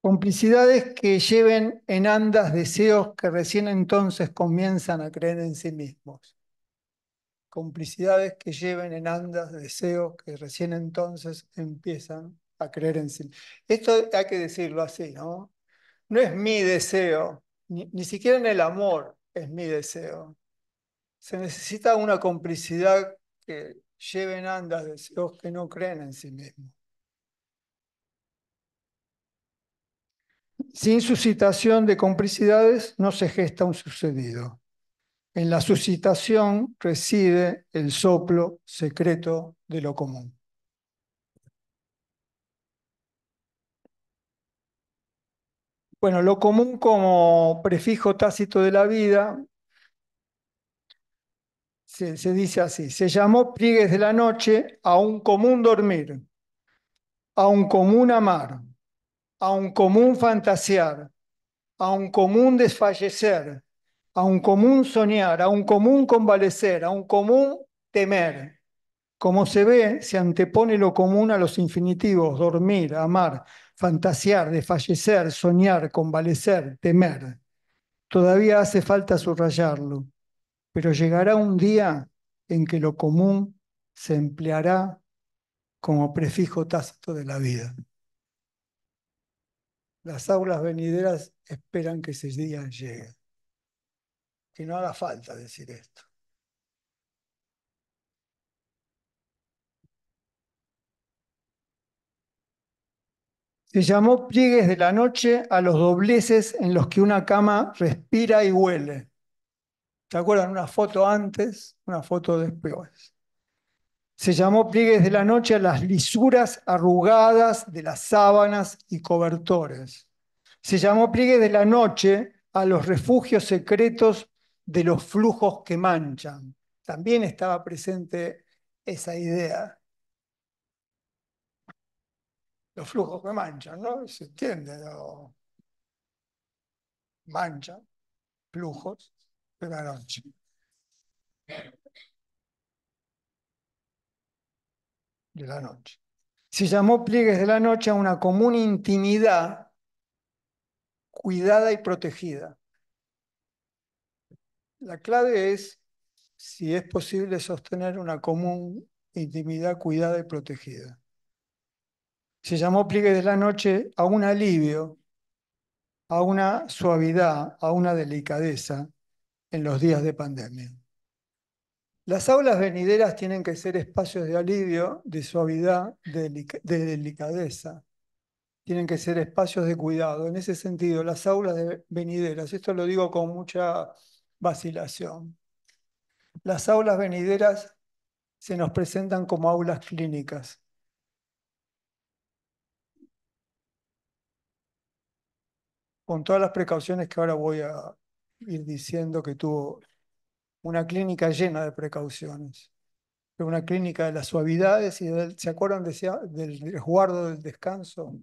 Complicidades que lleven en andas deseos que recién entonces comienzan a creer en sí mismos. Complicidades que lleven en andas deseos que recién entonces empiezan a creer en sí. Esto hay que decirlo así, ¿no? No es mi deseo, ni, siquiera en el amor es mi deseo. Se necesita una complicidad que lleven andas deseos que no creen en sí mismos. Sin suscitación de complicidades no se gesta un sucedido. En la suscitación reside el soplo secreto de lo común. Bueno, lo común como prefijo tácito de la vida se, se, dice así, se llamó pliegues de la noche a un común dormir, a un común amar, a un común fantasear, a un común desfallecer, a un común soñar, a un común convalecer, a un común temer. Como se ve, se antepone lo común a los infinitivos, dormir, amar, fantasear, desfallecer, soñar, convalecer, temer. Todavía hace falta subrayarlo, pero llegará un día en que lo común se empleará como prefijo tácito de la vida. Las aulas venideras esperan que ese día llegue. Que no haga falta decir esto. Se llamó pliegues de la noche a los dobleces en los que una cama respira y huele. ¿Se acuerdan? Una foto antes, una foto después. Se llamó pliegues de la noche a las lisuras arrugadas de las sábanas y cobertores. Se llamó pliegues de la noche a los refugios secretos de los flujos que manchan. También estaba presente esa idea. Los flujos que manchan, ¿no? Se entiende. Manchan, flujos de la noche. de la noche. Se llamó Pliegues de la Noche a una común intimidad cuidada y protegida. La clave es si es posible sostener una común intimidad cuidada y protegida. Se llamó Pliegues de la Noche a un alivio, a una suavidad, a una delicadeza en los días de pandemia. Las aulas venideras tienen que ser espacios de alivio, de suavidad, de, delicadeza. Tienen que ser espacios de cuidado. En ese sentido, las aulas venideras, esto lo digo con mucha vacilación, las aulas venideras se nos presentan como aulas clínicas. Con todas las precauciones que ahora voy a ir diciendo que tuvo una clínica llena de precauciones, una clínica de las suavidades y del, ¿se acuerdan del resguardo del descanso?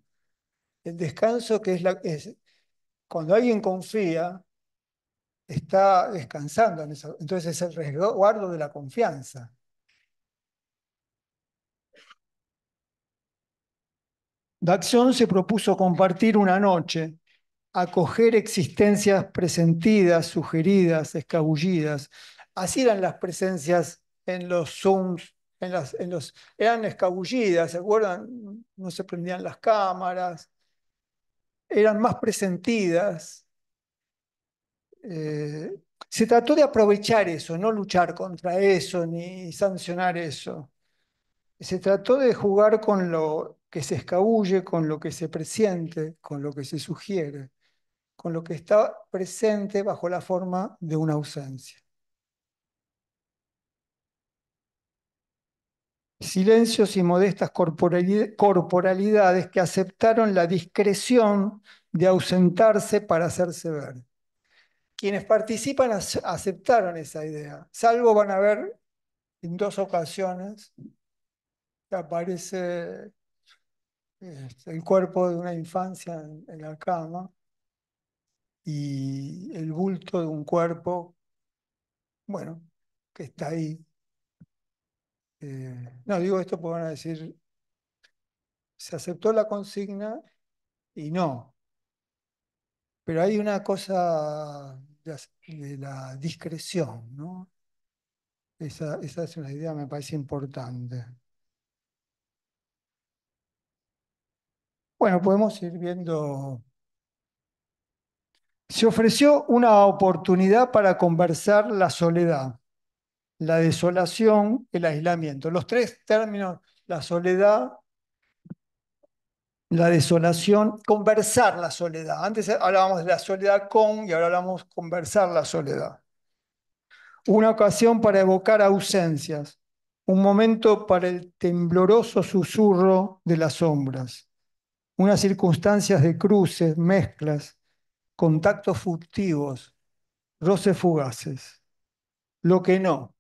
El descanso que es la... Es, cuando alguien confía, está descansando Entonces es el resguardo de la confianza. Daxon se propuso compartir una noche acoger existencias presentidas, sugeridas, escabullidas. Así eran las presencias en los Zooms, en las, en los, eran escabullidas, ¿se acuerdan? No se prendían las cámaras, eran más presentidas. Eh, se trató de aprovechar eso, no luchar contra eso ni sancionar eso. Se trató de jugar con lo que se escabulle, con lo que se presiente, con lo que se sugiere con lo que está presente bajo la forma de una ausencia. Silencios y modestas corporalidades que aceptaron la discreción de ausentarse para hacerse ver. Quienes participan aceptaron esa idea, salvo van a ver en dos ocasiones que aparece este, el cuerpo de una infancia en la cama y el bulto de un cuerpo, bueno, que está ahí. Eh, no, digo esto porque van a decir, se aceptó la consigna y no. Pero hay una cosa de la discreción, ¿no? Esa, esa es una idea, me parece importante. Bueno, podemos ir viendo se ofreció una oportunidad para conversar la soledad, la desolación, el aislamiento. Los tres términos, la soledad, la desolación, conversar la soledad. Antes hablábamos de la soledad con y ahora hablamos conversar la soledad. Una ocasión para evocar ausencias, un momento para el tembloroso susurro de las sombras, unas circunstancias de cruces, mezclas, contactos furtivos, roces fugaces. Lo que no,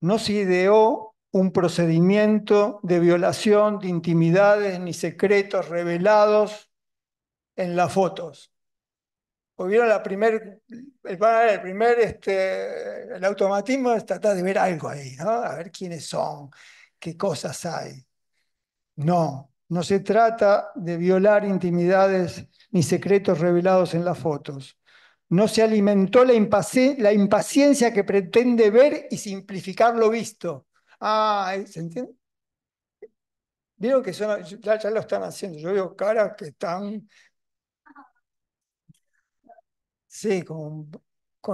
no se ideó un procedimiento de violación de intimidades ni secretos revelados en las fotos. vieron la primer, el, primer, este, el automatismo es tratar de ver algo ahí, ¿no? A ver quiénes son, qué cosas hay. No, no se trata de violar intimidades ni secretos revelados en las fotos. No se alimentó la, la impaciencia que pretende ver y simplificar lo visto. Ah, ¿se entiende? Vieron que son, ya, lo están haciendo. Yo veo caras que están. Sí, con,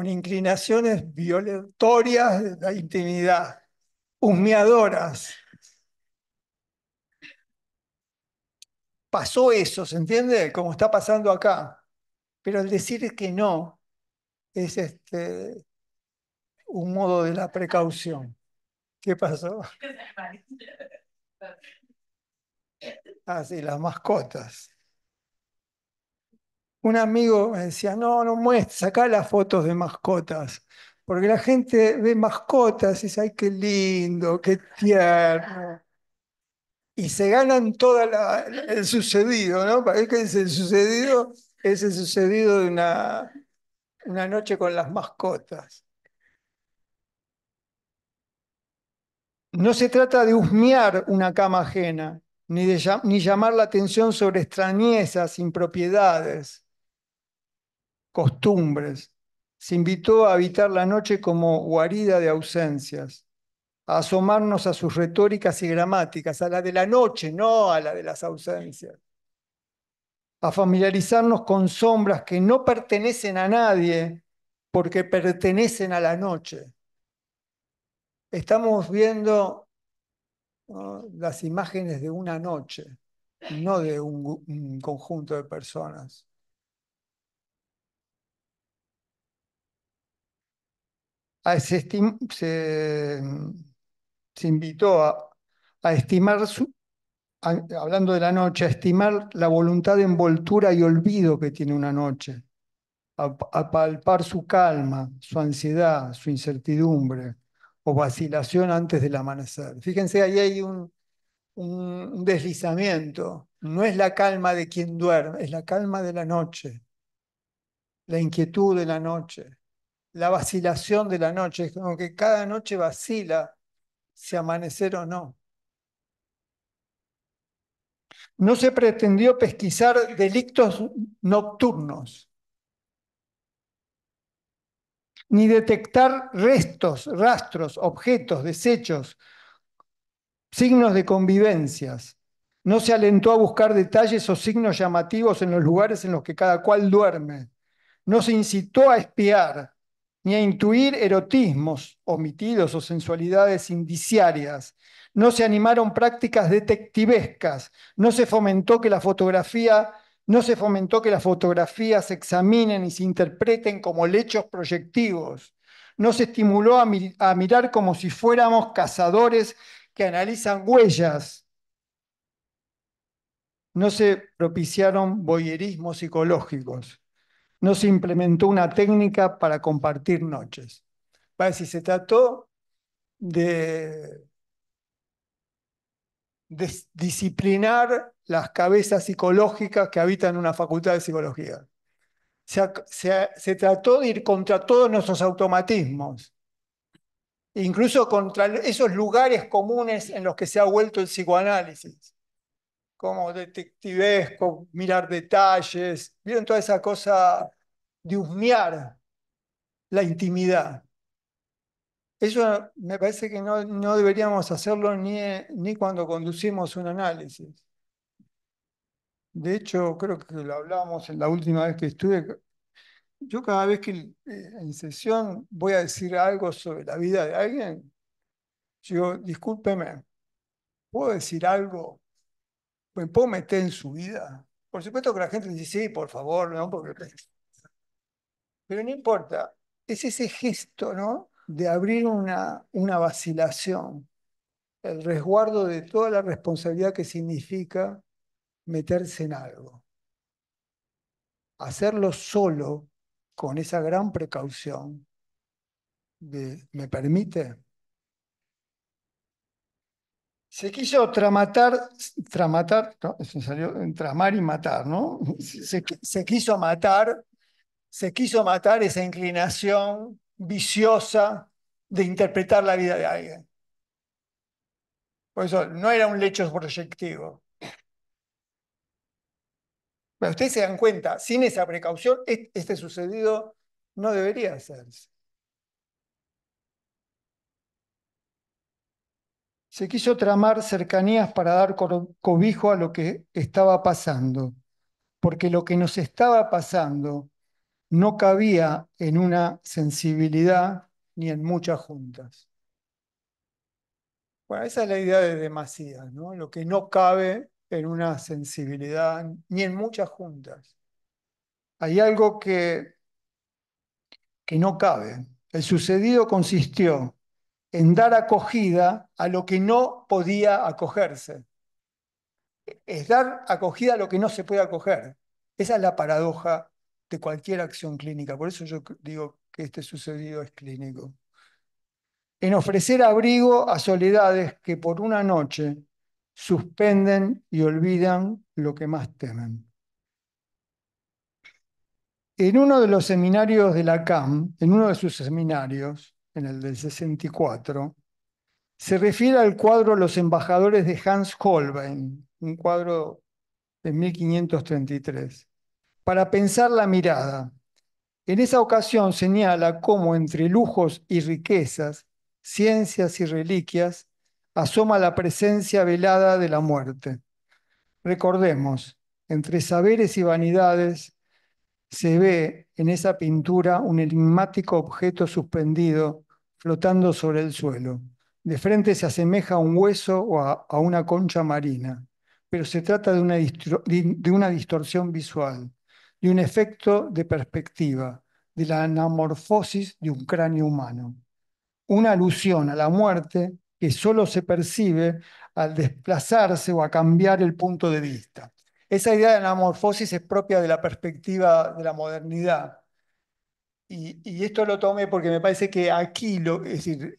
inclinaciones violatorias de la intimidad, humeadoras pasó eso, ¿se entiende? Como está pasando acá. Pero el decir que no es este, un modo de la precaución. ¿Qué pasó? Ah, sí, las mascotas. Un amigo me decía, no, no muestres, sacá las fotos de mascotas, porque la gente ve mascotas y dice, ay, qué lindo, qué tierno y se ganan todo el sucedido, ¿no? Parece que es el sucedido es el sucedido de una, una noche con las mascotas. No se trata de husmear una cama ajena, ni, de, ni llamar la atención sobre extrañezas, impropiedades, costumbres. Se invitó a habitar la noche como guarida de ausencias a asomarnos a sus retóricas y gramáticas, a la de la noche, no a la de las ausencias, a familiarizarnos con sombras que no pertenecen a nadie porque pertenecen a la noche. Estamos viendo las imágenes de una noche, no de un, conjunto de personas. Ah, se, se invitó a, estimar, su, hablando de la noche, a estimar la voluntad de envoltura y olvido que tiene una noche, a, palpar su calma, su ansiedad, su incertidumbre o vacilación antes del amanecer. Fíjense, ahí hay un, un deslizamiento. No es la calma de quien duerme, es la calma de la noche, la inquietud de la noche, la vacilación de la noche. Es como que cada noche vacila si amanecer o no. No se pretendió pesquisar delitos nocturnos, ni detectar restos, rastros, objetos, desechos, signos de convivencias. No se alentó a buscar detalles o signos llamativos en los lugares en los que cada cual duerme. No se incitó a espiar, ni a intuir erotismos omitidos o sensualidades indiciarias. No se animaron prácticas detectivescas, no se fomentó que la fotografía no se fomentó que las fotografías se examinen y se interpreten como lechos proyectivos. No se estimuló a, a mirar como si fuéramos cazadores que analizan huellas. No se propiciaron boyerismos psicológicos no se implementó una técnica para compartir noches. Va si se trató de, disciplinar las cabezas psicológicas que habitan una facultad de psicología. se, trató de ir contra todos nuestros automatismos, incluso contra esos lugares comunes en los que se ha vuelto el psicoanálisis como detectivesco, mirar detalles, vieron toda esa cosa de husmear la intimidad. Eso me parece que no, no deberíamos hacerlo ni, ni cuando conducimos un análisis. De hecho, creo que lo hablábamos en la última vez que estuve. Yo cada vez que eh, en sesión voy a decir algo sobre la vida de alguien, yo, discúlpeme, ¿puedo decir algo me puedo meter en su vida. Por supuesto que la gente dice, sí, por favor, no, porque... Pero no importa, es ese gesto, ¿no? De abrir una, una vacilación, el resguardo de toda la responsabilidad que significa meterse en algo. Hacerlo solo, con esa gran precaución, de, ¿me permite? Se quiso tramatar, tramatar, salió tramar y matar, ¿no? Se, quiso matar, se quiso matar esa inclinación viciosa de interpretar la vida de alguien. Por eso no era un lecho proyectivo. ustedes se dan cuenta, sin esa precaución, e-, este sucedido no debería hacerse. se quiso tramar cercanías para dar cobijo a lo que estaba pasando, porque lo que nos estaba pasando no cabía en una sensibilidad ni en muchas juntas. Bueno, esa es la idea de demasía ¿no? lo que no cabe en una sensibilidad ni en muchas juntas. Hay algo que, que no cabe. El sucedido consistió en dar acogida a lo que no podía acogerse. Es dar acogida a lo que no se puede acoger. Esa es la paradoja de cualquier acción clínica. Por eso yo digo que este sucedido es clínico. En ofrecer abrigo a soledades que por una noche suspenden y olvidan lo que más temen. En uno de los seminarios de la CAM, en uno de sus seminarios, en el del 64, se refiere al cuadro Los embajadores de Hans Holbein, un cuadro de 1533, para pensar la mirada. En esa ocasión señala cómo entre lujos y riquezas, ciencias y reliquias, asoma la presencia velada de la muerte. Recordemos, entre saberes y vanidades se ve en esa pintura un enigmático objeto suspendido flotando sobre el suelo. De frente se asemeja a un hueso o a, una concha marina, pero se trata de una, de una distorsión visual, de un efecto de perspectiva, de la anamorfosis de un cráneo humano. Una alusión a la muerte que solo se percibe al desplazarse o a cambiar el punto de vista. Esa idea de anamorfosis es propia de la perspectiva de la modernidad, y, esto lo tomé porque me parece que aquí es decir,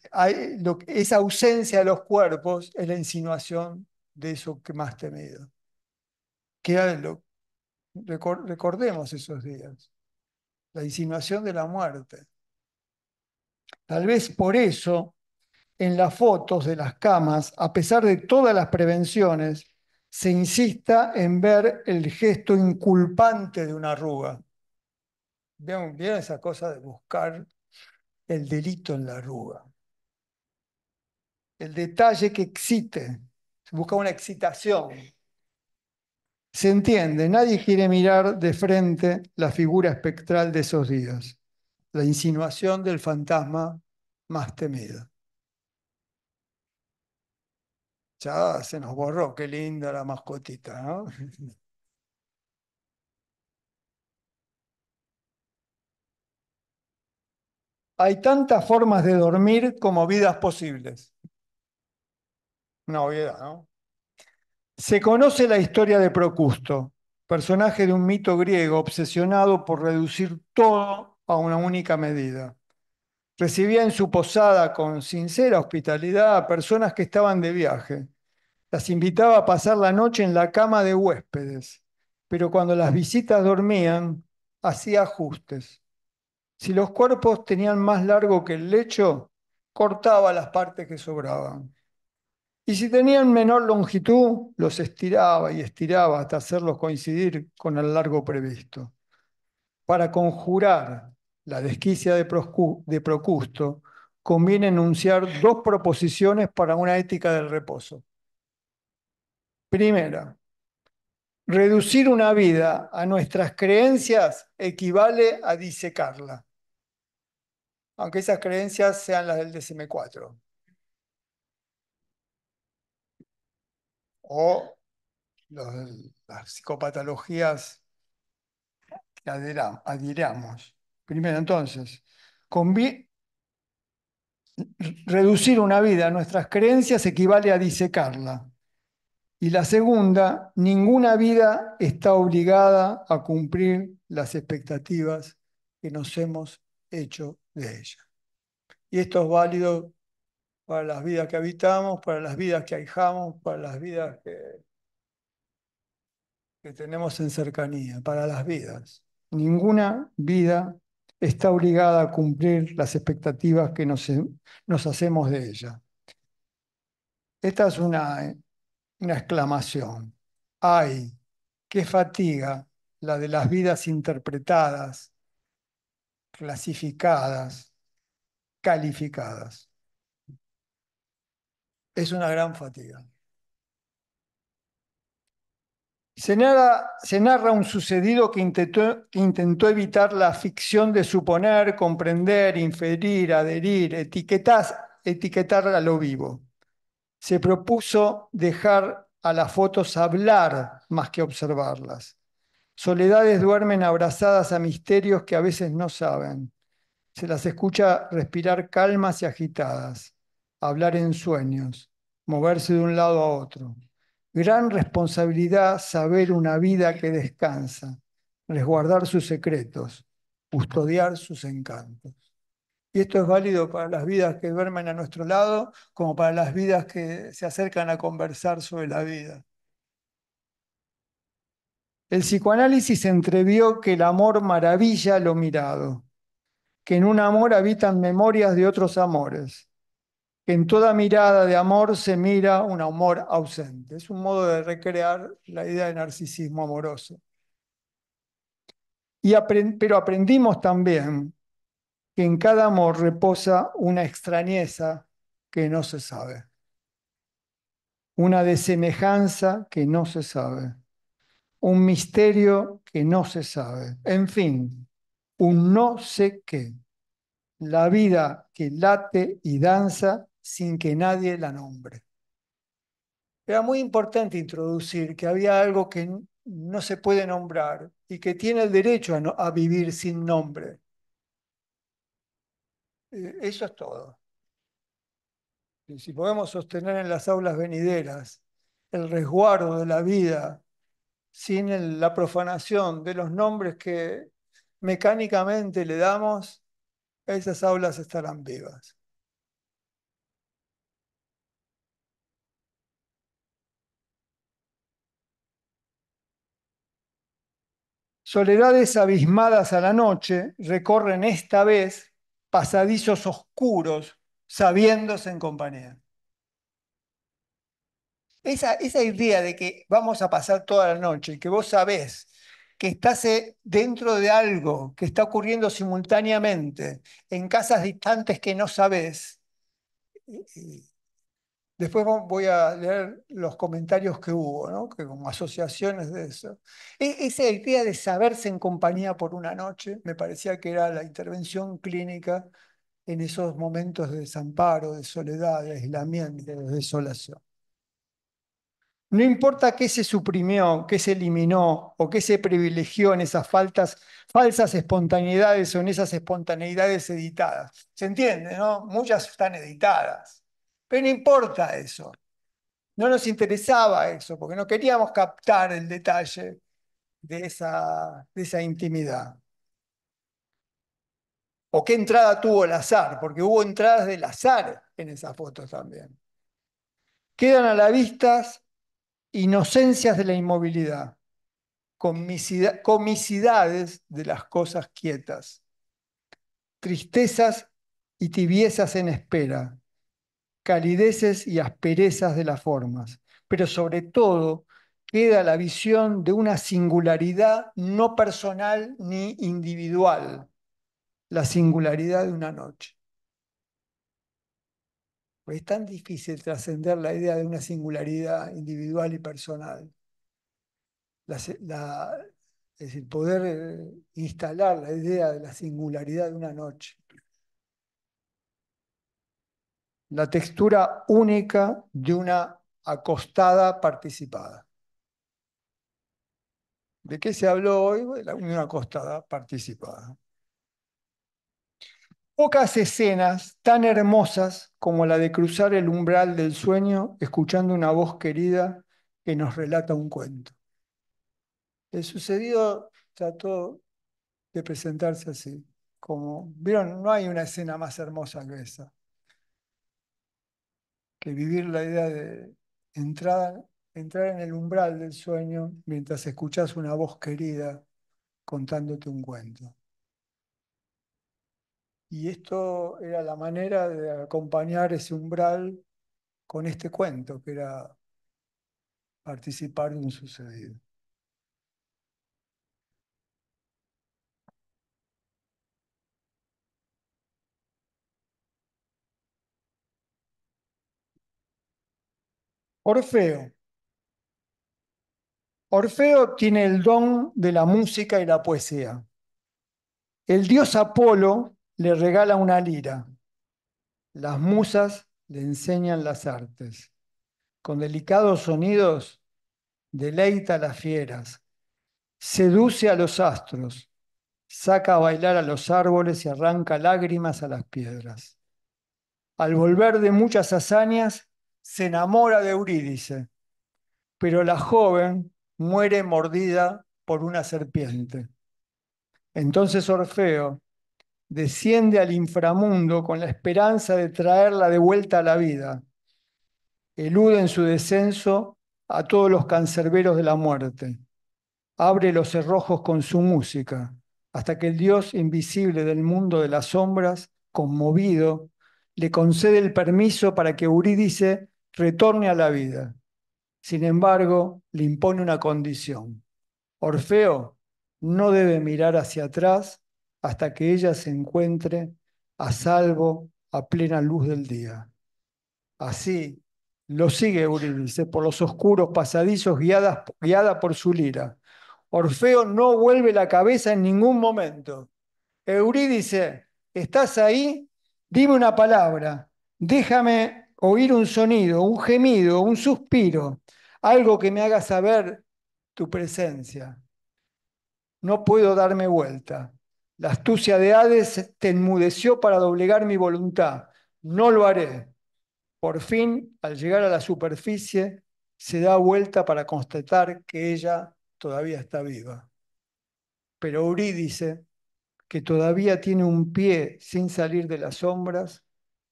esa ausencia de los cuerpos es la insinuación de eso que más temido. Que recordemos esos días, la insinuación de la muerte. Tal vez por eso, en las fotos de las camas, a pesar de todas las prevenciones, se insista en ver el gesto inculpante de una arruga Vean, esa cosa de buscar el delito en la arruga. El detalle que excite, se busca una excitación. Se entiende, nadie quiere mirar de frente la figura espectral de esos días, la insinuación del fantasma más temido. Ya se nos borró, qué linda la mascotita, ¿no? Hay tantas formas de dormir como vidas posibles. Una obviedad, ¿no? Se conoce la historia de Procusto, personaje de un mito griego obsesionado por reducir todo a una única medida. Recibía en su posada con sincera hospitalidad a personas que estaban de viaje. Las invitaba a pasar la noche en la cama de huéspedes, pero cuando las visitas dormían, hacía ajustes. Si los cuerpos tenían más largo que el lecho, cortaba las partes que sobraban. Y si tenían menor longitud, los estiraba y estiraba hasta hacerlos coincidir con el largo previsto. Para conjurar la desquicia de, de Procusto, conviene enunciar dos proposiciones para una ética del reposo. Primera, reducir una vida a nuestras creencias equivale a disecarla aunque esas creencias sean las del DCM4. O las psicopatologías que adhiramos. Primero, entonces, reducir una vida a nuestras creencias equivale a disecarla. Y la segunda, ninguna vida está obligada a cumplir las expectativas que nos hemos hecho de ella. Y esto es válido para las vidas que habitamos, para las vidas que ahijamos, para las vidas que, que tenemos en cercanía, para las vidas. Ninguna vida está obligada a cumplir las expectativas que nos, hacemos de ella. Esta es una, una exclamación. ¡Ay! ¡Qué fatiga la de las vidas interpretadas clasificadas, calificadas. Es una gran fatiga. Se narra, un sucedido que intentó, evitar la ficción de suponer, comprender, inferir, adherir, etiquetar a lo vivo. Se propuso dejar a las fotos hablar más que observarlas. Soledades duermen abrazadas a misterios que a veces no saben. Se las escucha respirar calmas y agitadas, hablar en sueños, moverse de un lado a otro. Gran responsabilidad saber una vida que descansa, resguardar sus secretos, custodiar sus encantos. Y esto es válido para las vidas que duermen a nuestro lado como para las vidas que se acercan a conversar sobre la vida. El psicoanálisis entrevió que el amor maravilla lo mirado, que en un amor habitan memorias de otros amores, que en toda mirada de amor se mira un amor ausente. Es un modo de recrear la idea de narcisismo amoroso. pero aprendimos también que en cada amor reposa una extrañeza que no se sabe, una desemejanza que no se sabe un misterio que no se sabe. En fin, un no sé qué. La vida que late y danza sin que nadie la nombre. Era muy importante introducir que había algo que no se puede nombrar y que tiene el derecho a, vivir sin nombre. Eh, eso es todo. Si podemos sostener en las aulas venideras el resguardo de la vida sin la profanación de los nombres que mecánicamente le damos, esas aulas estarán vivas. Soledades abismadas a la noche recorren esta vez pasadizos oscuros, sabiéndose en compañía. Esa, idea de que vamos a pasar toda la noche, y que vos sabés que estás eh, dentro de algo que está ocurriendo simultáneamente en casas distantes que no sabés. Después voy a leer los comentarios que hubo, ¿no? que como asociaciones de eso. E-, esa idea de saberse en compañía por una noche me parecía que era la intervención clínica en esos momentos de desamparo, de soledad, de aislamiento, de desolación. No importa qué se suprimió, qué se eliminó o qué se privilegió en esas falsas espontaneidades o en esas espontaneidades editadas. ¿Se entiende? No? Muchas están editadas. Pero no importa eso. No nos interesaba eso, porque no queríamos captar el detalle de esa, de esa intimidad. O qué entrada tuvo el azar, porque hubo entradas del azar en esas fotos también. Quedan a la vista inocencias de la inmovilidad, comicidades de las cosas quietas, tristezas y tibiezas en espera, calideces y asperezas de las formas, pero sobre todo queda la visión de una singularidad no personal ni individual, la singularidad de una noche. Pues, es tan difícil trascender la idea de una singularidad individual y personal. es decir, poder eh, instalar la idea de la singularidad de una noche. La textura única de una acostada participada. ¿De qué se habló hoy? De una acostada participada. Pocas escenas tan hermosas como la de cruzar el umbral del sueño escuchando una voz querida que nos relata un cuento. El sucedido trató de presentarse así, como, vieron, no hay una escena más hermosa que esa, que vivir la idea de entrar, entrar en el umbral del sueño mientras escuchas una voz querida contándote un cuento. Y esto era la manera de acompañar ese umbral con este cuento, que era participar en un sucedido. Orfeo. Orfeo tiene el don de la música y la poesía. El dios Apolo le regala una lira. Las musas le enseñan las artes. Con delicados sonidos deleita a las fieras. Seduce a los astros. Saca a bailar a los árboles y arranca lágrimas a las piedras. Al volver de muchas hazañas, se enamora de Eurídice, pero la joven muere mordida por una serpiente. Entonces Orfeo, desciende al inframundo con la esperanza de traerla de vuelta a la vida. Elude en su descenso a todos los cancerberos de la muerte. Abre los cerrojos con su música, hasta que el Dios invisible del mundo de las sombras, conmovido, le concede el permiso para que Eurídice retorne a la vida. Sin embargo, le impone una condición. Orfeo no debe mirar hacia atrás hasta que ella se encuentre a salvo a plena luz del día. Así lo sigue Eurídice por los oscuros pasadizos guiada, por su lira. Orfeo no vuelve la cabeza en ningún momento. Eurídice, ¿estás ahí? Dime una palabra, déjame oír un sonido, un gemido, un suspiro, algo que me haga saber tu presencia. No puedo darme vuelta. La astucia de Hades te enmudeció para doblegar mi voluntad. No lo haré. Por fin, al llegar a la superficie, se da vuelta para constatar que ella todavía está viva. Pero Uri dice que todavía tiene un pie sin salir de las sombras,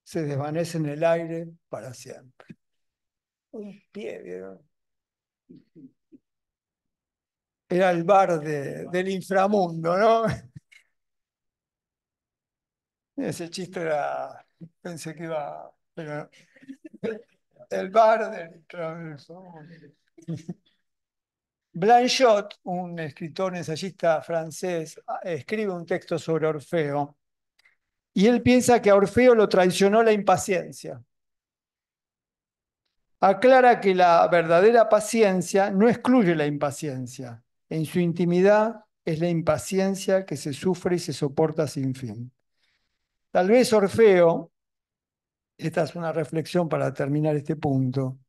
se desvanece en el aire para siempre. Un pie, ¿vieron? Era el bar del inframundo, ¿no? Ese chiste era, pensé que iba, el bar del Blanchot, un escritor ensayista francés, escribe un texto sobre Orfeo y él piensa que a Orfeo lo traicionó la impaciencia. Aclara que la verdadera paciencia no excluye la impaciencia. En su intimidad es la impaciencia que se sufre y se soporta sin fin. Tal vez Orfeo, esta es una reflexión para terminar este punto,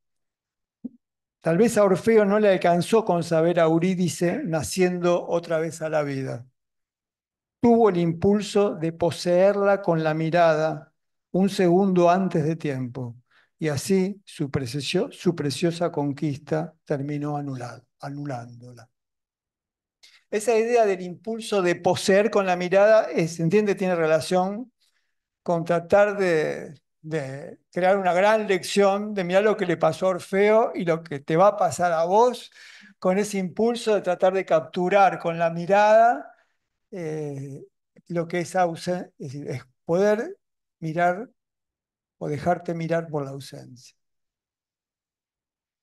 tal vez a Orfeo no le alcanzó con saber a Eurídice naciendo otra vez a la vida. Tuvo el impulso de poseerla con la mirada un segundo antes de tiempo y así su, su preciosa conquista terminó anulándola. Esa idea del impulso de poseer con la mirada, es, ¿entiende? Tiene relación con tratar de, crear una gran lección de mirar lo que le pasó a Orfeo y lo que te va a pasar a vos, con ese impulso de tratar de capturar con la mirada eh, lo que es ausencia es poder mirar o dejarte mirar por la ausencia.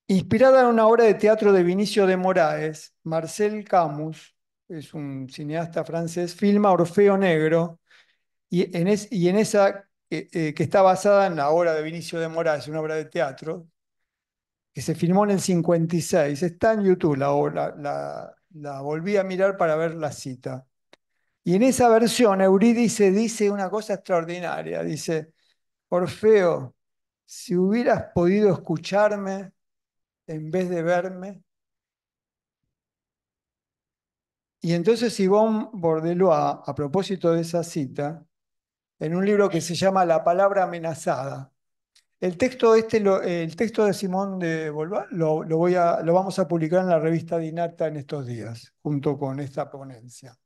Inspirada en una obra de teatro de Vinicio de Moraes, Marcel Camus, es un cineasta francés, filma Orfeo Negro y en, esa eh, que está basada en la obra de Vinicio de Moraes, una obra de teatro, que se filmó en el 56, está en YouTube la obra, la, volví a mirar para ver la cita. Y en esa versión Eurídice dice una cosa extraordinaria, dice, Orfeo, si hubieras podido escucharme en vez de verme. Y entonces Yvonne Bordelois, a propósito de esa cita, en un libro que se llama La palabra amenazada. El texto, este, el texto de Simón de Bolvar lo, vamos a publicar en la revista Dinata en estos días, junto con esta ponencia.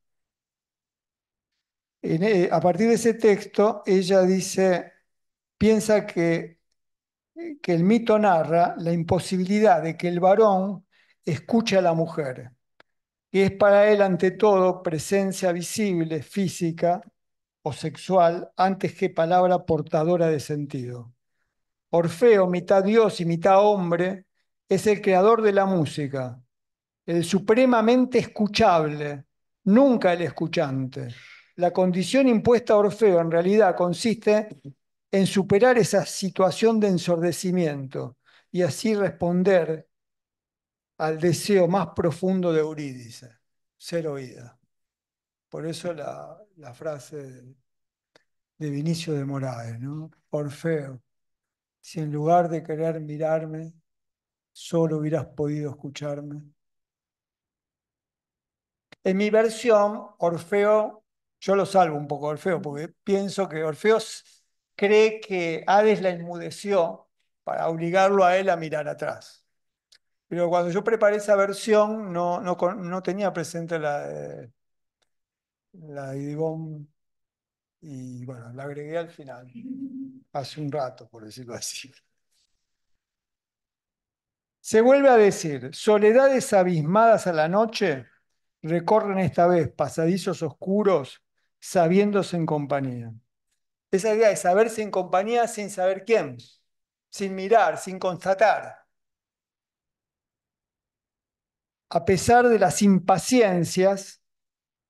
Eh, a partir de ese texto, ella dice, piensa que, que el mito narra la imposibilidad de que el varón escuche a la mujer, que es para él ante todo presencia visible, física, o sexual antes que palabra portadora de sentido. Orfeo, mitad dios y mitad hombre, es el creador de la música, el supremamente escuchable, nunca el escuchante. La condición impuesta a Orfeo en realidad consiste en superar esa situación de ensordecimiento y así responder al deseo más profundo de Eurídice, ser oída. Por eso la, la frase de, Vinicio de Morales, ¿no? Orfeo, si en lugar de querer mirarme, solo hubieras podido escucharme. En mi versión, Orfeo, yo lo salvo un poco Orfeo, porque pienso que Orfeo cree que Hades la enmudeció para obligarlo a él a mirar atrás. Pero cuando yo preparé esa versión, no, no, no tenía presente la la y bueno, la agregué al final, hace un rato, por decirlo así. Se vuelve a decir, soledades abismadas a la noche recorren esta vez pasadizos oscuros sabiéndose en compañía. Esa idea de saberse en compañía sin saber quién, sin mirar, sin constatar. A pesar de las impaciencias,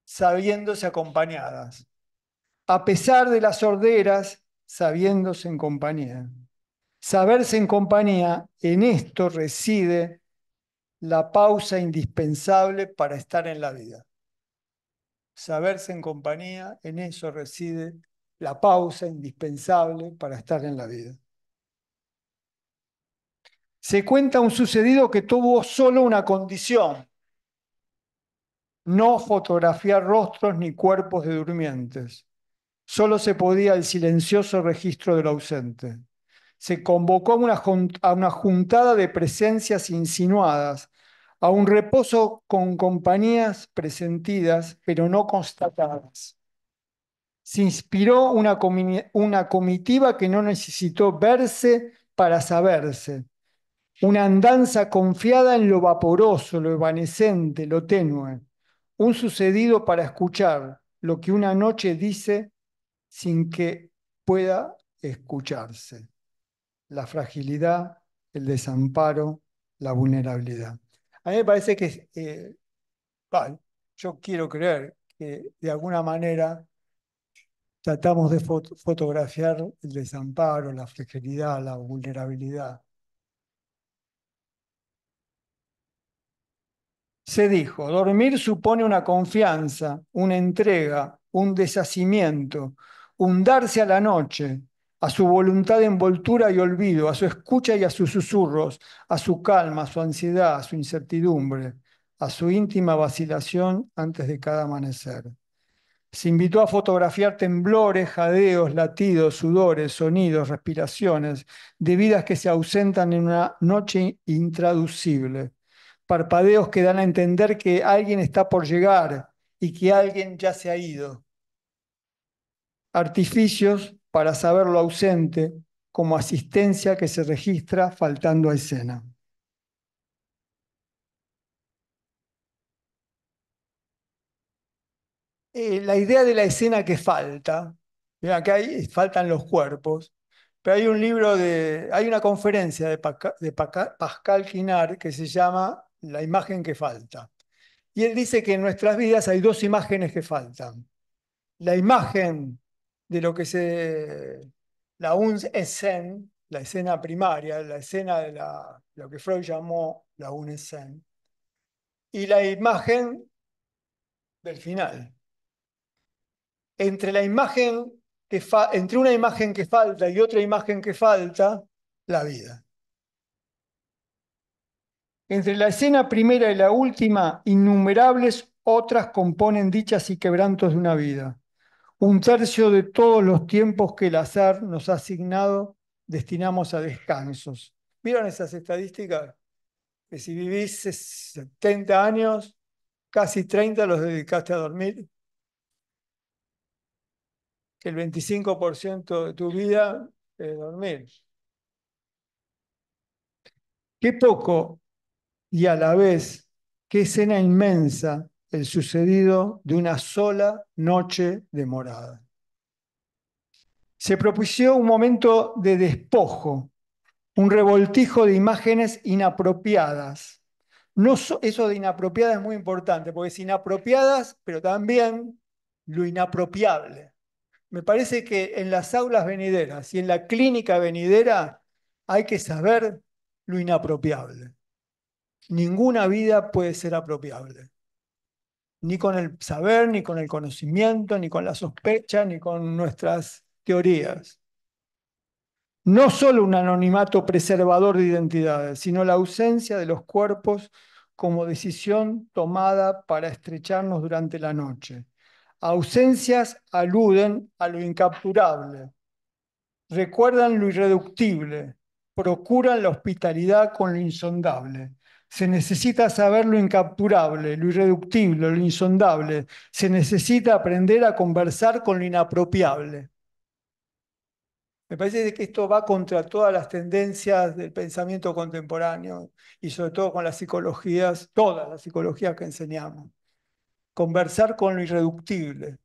sabiéndose acompañadas, a pesar de las sorderas, sabiéndose en compañía. Saberse en compañía, en esto reside la pausa indispensable para estar en la vida. Saberse en compañía, en eso reside la pausa indispensable para estar en la vida. Se cuenta un sucedido que tuvo solo una condición no fotografiar rostros ni cuerpos de durmientes. Solo se podía el silencioso registro del ausente. Se convocó a una, juntada de presencias insinuadas, a un reposo con compañías presentidas pero no constatadas. Se inspiró una, una comitiva que no necesitó verse para saberse. Una andanza confiada en lo vaporoso, lo evanescente, lo tenue un sucedido para escuchar lo que una noche dice sin que pueda escucharse. La fragilidad, el desamparo, la vulnerabilidad. A mí me parece que, eh, yo quiero creer que de alguna manera tratamos de fotografiar el desamparo, la fragilidad, la vulnerabilidad. se dijo, dormir supone una confianza, una entrega, un deshacimiento, un darse a la noche, a su voluntad de envoltura y olvido, a su escucha y a sus susurros, a su calma, a su ansiedad, a su incertidumbre, a su íntima vacilación antes de cada amanecer. Se invitó a fotografiar temblores, jadeos, latidos, sudores, sonidos, respiraciones, de vidas que se ausentan en una noche intraducible parpadeos que dan a entender que alguien está por llegar y que alguien ya se ha ido. Artificios para saber lo ausente como asistencia que se registra faltando a escena. Eh, la idea de la escena que falta, que hay, faltan los cuerpos, pero hay un libro de, hay una conferencia de, Pascal Quinar que se llama la imagen que falta. Y él dice que en nuestras vidas hay dos imágenes que faltan. La imagen de lo que se... la Unesen, la escena primaria, la escena de la, lo que Freud llamó la Unesen, y la imagen del final. Entre, la imagen entre una imagen que falta y otra imagen que falta, la vida. Entre la escena primera y la última, innumerables otras componen dichas y quebrantos de una vida. Un tercio de todos los tiempos que el azar nos ha asignado destinamos a descansos. ¿Vieron esas estadísticas? Que si vivís 70 años, casi 30 los dedicaste a dormir. el 25% de tu vida es dormir. Qué poco y a la vez qué escena inmensa el sucedido de una sola noche de morada. Se propició un momento de despojo, un revoltijo de imágenes inapropiadas. No eso de inapropiadas es muy importante, porque es inapropiadas, pero también lo inapropiable. Me parece que en las aulas venideras y en la clínica venidera hay que saber lo inapropiable. Ninguna vida puede ser apropiable. Ni con el saber, ni con el conocimiento, ni con la sospecha, ni con nuestras teorías. No solo un anonimato preservador de identidades, sino la ausencia de los cuerpos como decisión tomada para estrecharnos durante la noche. Ausencias aluden a lo incapturable, recuerdan lo irreductible, procuran la hospitalidad con lo insondable se necesita saber lo incapturable, lo irreductible, lo insondable, se necesita aprender a conversar con lo inapropiable. Me parece que esto va contra todas las tendencias del pensamiento contemporáneo y sobre todo con las psicologías, todas las psicologías que enseñamos. Conversar con lo irreductible,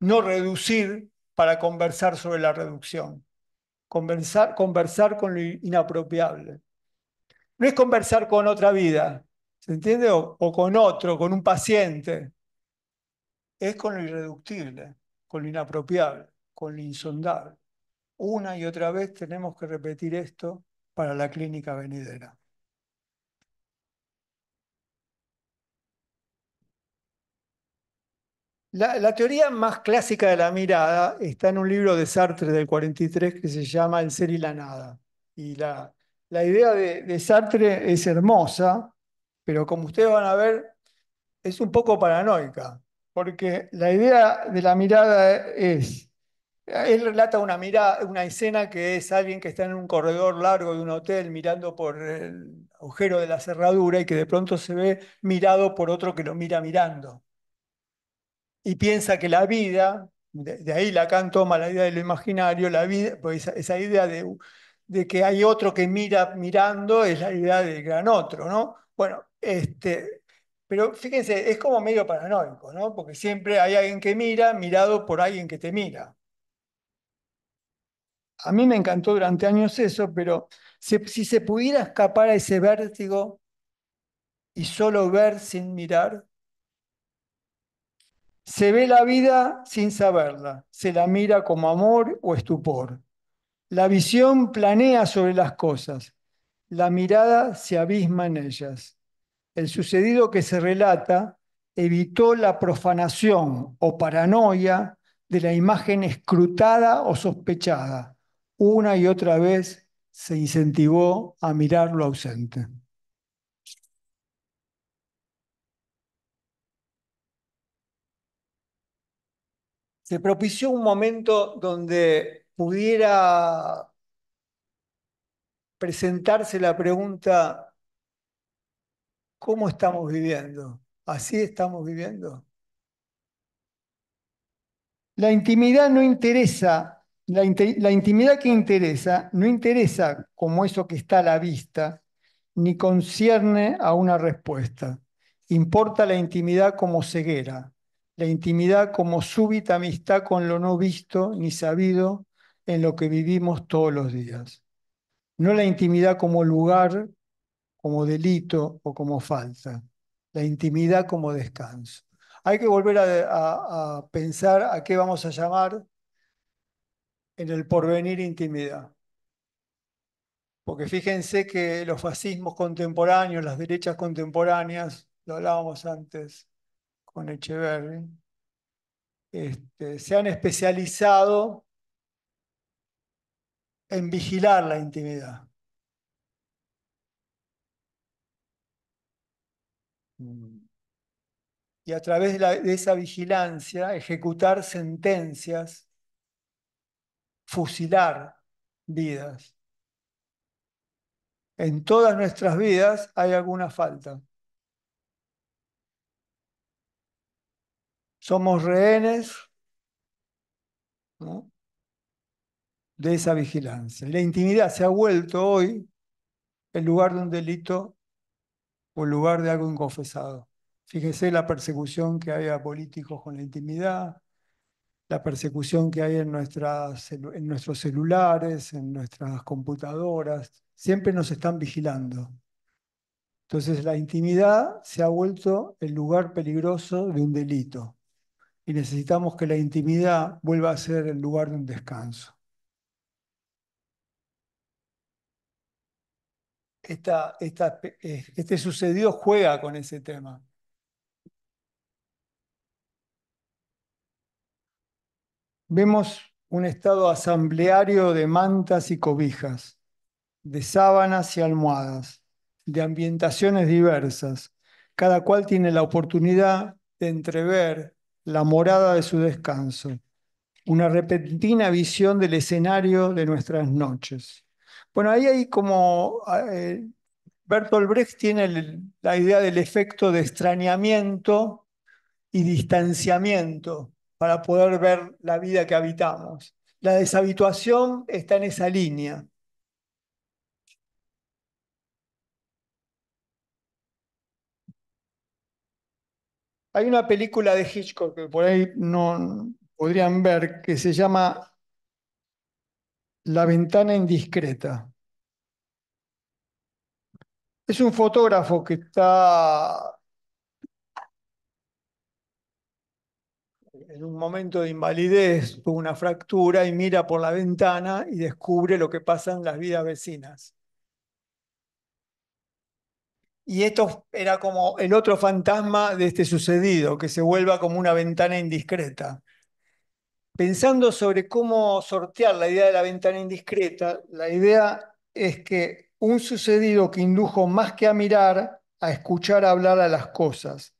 no reducir para conversar sobre la reducción, conversar, conversar con lo inapropiable no es conversar con otra vida, ¿se entiende? O, con otro, con un paciente. Es con lo irreductible, con lo inapropiable, con lo insondable. Una y otra vez tenemos que repetir esto para la clínica venidera. La, teoría más clásica de la mirada está en un libro de Sartre del 43 que se llama El ser y la nada. Y la, la idea de, Sartre es hermosa, pero como ustedes van a ver, es un poco paranoica, porque la idea de la mirada es, él relata una, una escena que es alguien que está en un corredor largo de un hotel mirando por el agujero de la cerradura y que de pronto se ve mirado por otro que lo mira mirando. Y piensa que la vida, de, ahí Lacan toma la idea de lo imaginario, la vida, pues esa idea de de que hay otro que mira mirando, es la idea del gran otro, ¿no? Bueno, este, pero fíjense, es como medio paranoico, ¿no? Porque siempre hay alguien que mira, mirado por alguien que te mira. A mí me encantó durante años eso, pero si, si se pudiera escapar a ese vértigo y solo ver sin mirar, se ve la vida sin saberla, se la mira como amor o estupor. La visión planea sobre las cosas, la mirada se abisma en ellas. El sucedido que se relata evitó la profanación o paranoia de la imagen escrutada o sospechada. Una y otra vez se incentivó a mirar lo ausente. Se propició un momento donde pudiera presentarse la pregunta, ¿cómo estamos viviendo? ¿Así estamos viviendo? La intimidad no interesa, la, intimidad que interesa no interesa como eso que está a la vista, ni concierne a una respuesta. Importa la intimidad como ceguera, la intimidad como súbita amistad con lo no visto ni sabido, en lo que vivimos todos los días. No la intimidad como lugar, como delito o como falta. La intimidad como descanso. Hay que volver a, pensar a qué vamos a llamar en el porvenir intimidad. Porque fíjense que los fascismos contemporáneos, las derechas contemporáneas, lo hablábamos antes con Echeverri, este, se han especializado en vigilar la intimidad. Mm. Y a través de, esa vigilancia, ejecutar sentencias, fusilar vidas. En todas nuestras vidas hay alguna falta. Somos rehenes ¿no? de esa vigilancia. La intimidad se ha vuelto hoy el lugar de un delito o el lugar de algo inconfesado. Fíjese la persecución que hay a políticos con la intimidad, la persecución que hay en, en nuestros celulares, en nuestras computadoras. Siempre nos están vigilando. Entonces la intimidad se ha vuelto el lugar peligroso de un delito y necesitamos que la intimidad vuelva a ser el lugar de un descanso. Eh, este sucedió juega con ese tema. Vemos un estado asambleario de mantas y cobijas, de sábanas y almohadas, de ambientaciones diversas. Cada cual tiene la oportunidad de entrever la morada de su descanso, una repentina visión del escenario de nuestras noches. Bueno, ahí hay como ah, eh, Bertolt Brecht tiene la idea del efecto de extrañamiento y distanciamiento para poder ver la vida que habitamos. La deshabituación está en esa línea. Hay una película de Hitchcock que por ahí no podrían ver que se llama la ventana indiscreta. Es un fotógrafo que está en un momento de invalidez, tuvo una fractura y mira por la ventana y descubre lo que pasa en las vidas vecinas. Y esto era como el otro fantasma de este sucedido, que se vuelva como una ventana indiscreta pensando sobre cómo sortear la idea de la ventana indiscreta, la idea es que un sucedido que indujo más que a mirar, a escuchar hablar a las cosas,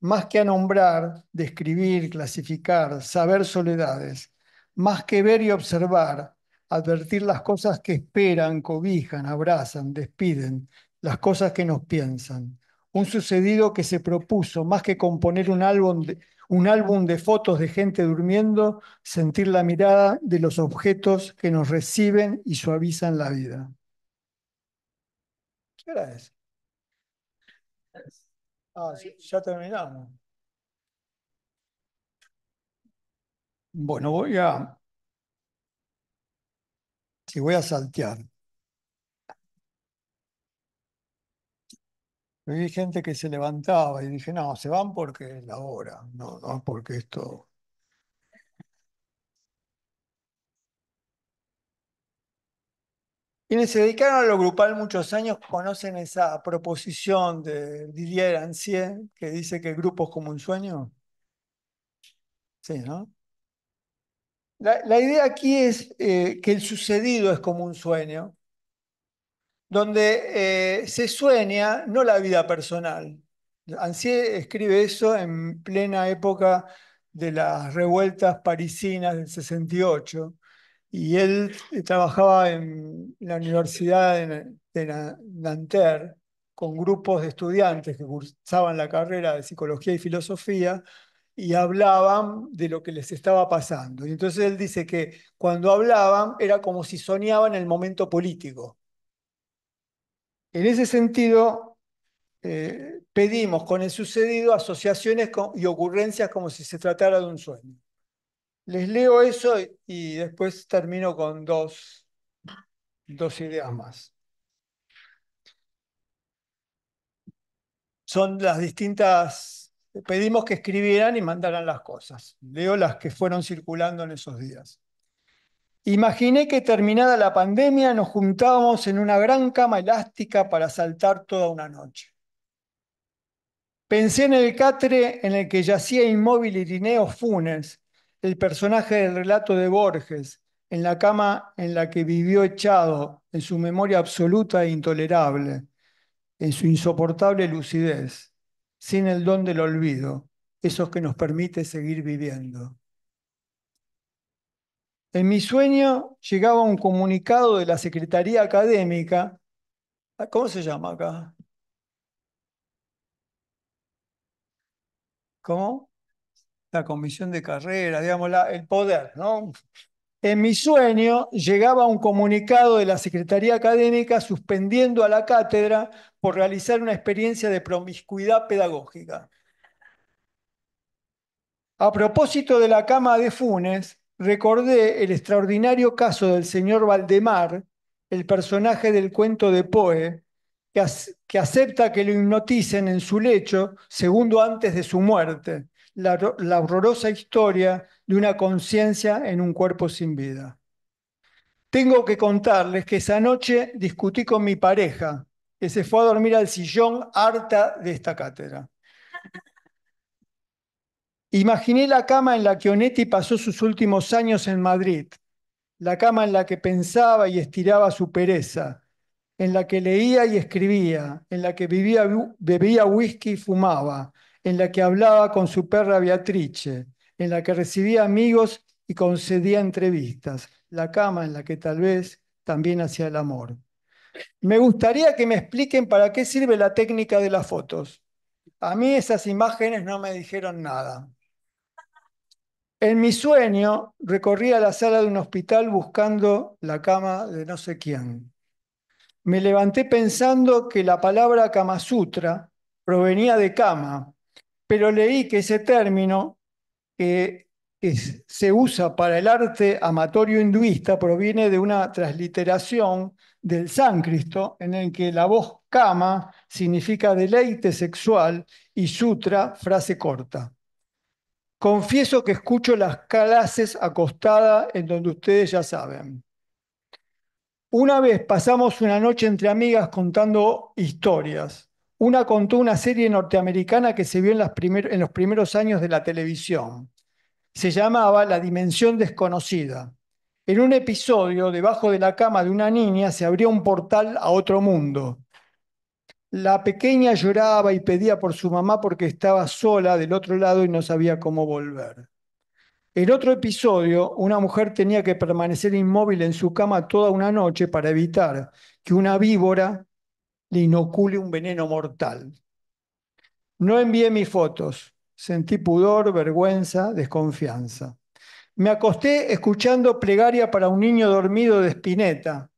más que a nombrar, describir, clasificar, saber soledades, más que ver y observar, advertir las cosas que esperan, cobijan, abrazan, despiden, las cosas que nos piensan. Un sucedido que se propuso, más que componer un álbum de, un álbum de fotos de gente durmiendo, sentir la mirada de los objetos que nos reciben y suavizan la vida. ¿Qué hora es? Ah, ya terminamos. Bueno, voy a... Sí, voy a saltear. vi gente que se levantaba y dije, no, se van porque es la hora, no, no porque esto... Quienes se dedicaron a lo grupal muchos años conocen esa proposición de Didier Ancien que dice que el grupo es como un sueño. Sí, ¿no? La, idea aquí es eh, que el sucedido es como un sueño donde eh, se sueña no la vida personal. Ancier escribe eso en plena época de las revueltas parisinas del 68 y él trabajaba en la Universidad de Nanterre con grupos de estudiantes que cursaban la carrera de psicología y filosofía y hablaban de lo que les estaba pasando. Y entonces él dice que cuando hablaban era como si soñaban el momento político. En ese sentido, eh, pedimos con el sucedido asociaciones y ocurrencias como si se tratara de un sueño. Les leo eso y después termino con dos, dos ideas más. Son las distintas... Pedimos que escribieran y mandaran las cosas. Leo las que fueron circulando en esos días. Imaginé que terminada la pandemia nos juntábamos en una gran cama elástica para saltar toda una noche. Pensé en el catre en el que yacía inmóvil Irineo Funes, el personaje del relato de Borges, en la cama en la que vivió echado, en su memoria absoluta e intolerable, en su insoportable lucidez, sin el don del olvido, eso que nos permite seguir viviendo. En mi sueño llegaba un comunicado de la Secretaría Académica. Ah, ¿Cómo se llama acá? ¿Cómo? La comisión de carrera, digamos, el poder, ¿no? En mi sueño llegaba un comunicado de la Secretaría Académica suspendiendo a la cátedra por realizar una experiencia de promiscuidad pedagógica. A propósito de la cama de Funes, recordé el extraordinario caso del señor Valdemar, el personaje del cuento de Poe, que, acepta que lo hipnoticen en su lecho segundo antes de su muerte, la horrorosa historia de una conciencia en un cuerpo sin vida. Tengo que contarles que esa noche discutí con mi pareja, que se fue a dormir al sillón harta de esta cátedra. Imaginé la cama en la que Onetti pasó sus últimos años en Madrid, la cama en la que pensaba y estiraba su pereza, en la que leía y escribía, en la que bebía whisky y fumaba, en la que hablaba con su perra Beatrice, en la que recibía amigos y concedía entrevistas, la cama en la que tal vez también hacía el amor. Me gustaría que me expliquen para qué sirve la técnica de las fotos. A mí esas imágenes no me dijeron nada. En mi sueño recorría la sala de un hospital buscando la cama de no sé quién. Me levanté pensando que la palabra Kama Sutra provenía de cama, pero leí que ese término que se usa para el arte amatorio hinduista proviene de una transliteración del sánscrito en el que la voz Kama significa deleite sexual y Sutra frase corta. Confieso que escucho las clases acostada en donde ustedes ya saben. Una vez pasamos una noche entre amigas contando historias. Una contó una serie norteamericana que se vio en, los primeros años de la televisión. Se llamaba La Dimensión Desconocida. En un episodio, debajo de la cama de una niña, se abrió un portal a otro mundo. La pequeña lloraba y pedía por su mamá porque estaba sola del otro lado y no sabía cómo volver. En otro episodio, una mujer tenía que permanecer inmóvil en su cama toda una noche para evitar que una víbora le inocule un veneno mortal. No envié mis fotos. Sentí pudor, vergüenza, desconfianza. Me acosté escuchando plegaria para un niño dormido de espineta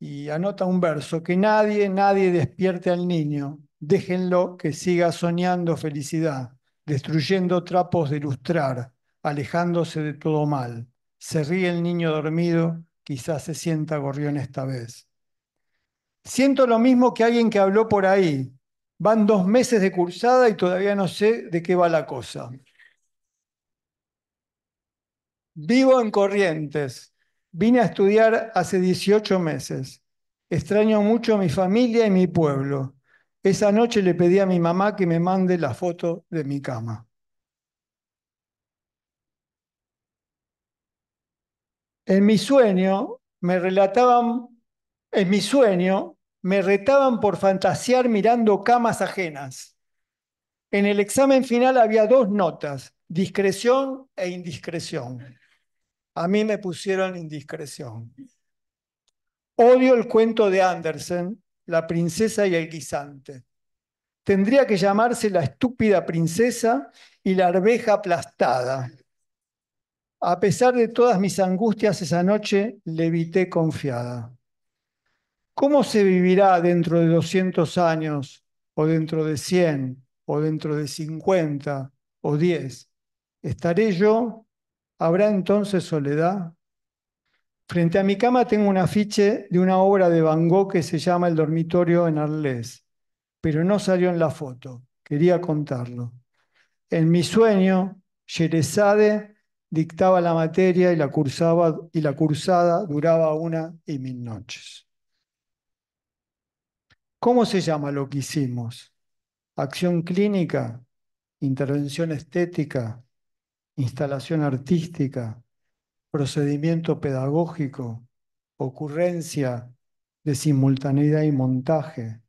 y anota un verso, que nadie, nadie despierte al niño, déjenlo que siga soñando felicidad, destruyendo trapos de ilustrar, alejándose de todo mal. Se ríe el niño dormido, quizás se sienta gorrión esta vez. Siento lo mismo que alguien que habló por ahí. Van dos meses de cursada y todavía no sé de qué va la cosa. Vivo en Corrientes, Vine a estudiar hace 18 meses. Extraño mucho a mi familia y mi pueblo. Esa noche le pedí a mi mamá que me mande la foto de mi cama. En mi sueño me relataban, en mi sueño me retaban por fantasear mirando camas ajenas. En el examen final había dos notas, discreción e indiscreción. A mí me pusieron indiscreción. Odio el cuento de Andersen, La princesa y el guisante. Tendría que llamarse La estúpida princesa y la arveja aplastada. A pesar de todas mis angustias esa noche, levité confiada. ¿Cómo se vivirá dentro de 200 años, o dentro de 100, o dentro de 50, o 10? ¿Estaré yo ¿Habrá entonces soledad? Frente a mi cama tengo un afiche de una obra de Van Gogh que se llama El dormitorio en Arles, pero no salió en la foto. Quería contarlo. En mi sueño, Yerezade dictaba la materia y la, cursaba, y la cursada duraba una y mil noches. ¿Cómo se llama lo que hicimos? ¿Acción clínica? ¿Intervención estética? instalación artística, procedimiento pedagógico, ocurrencia de simultaneidad y montaje,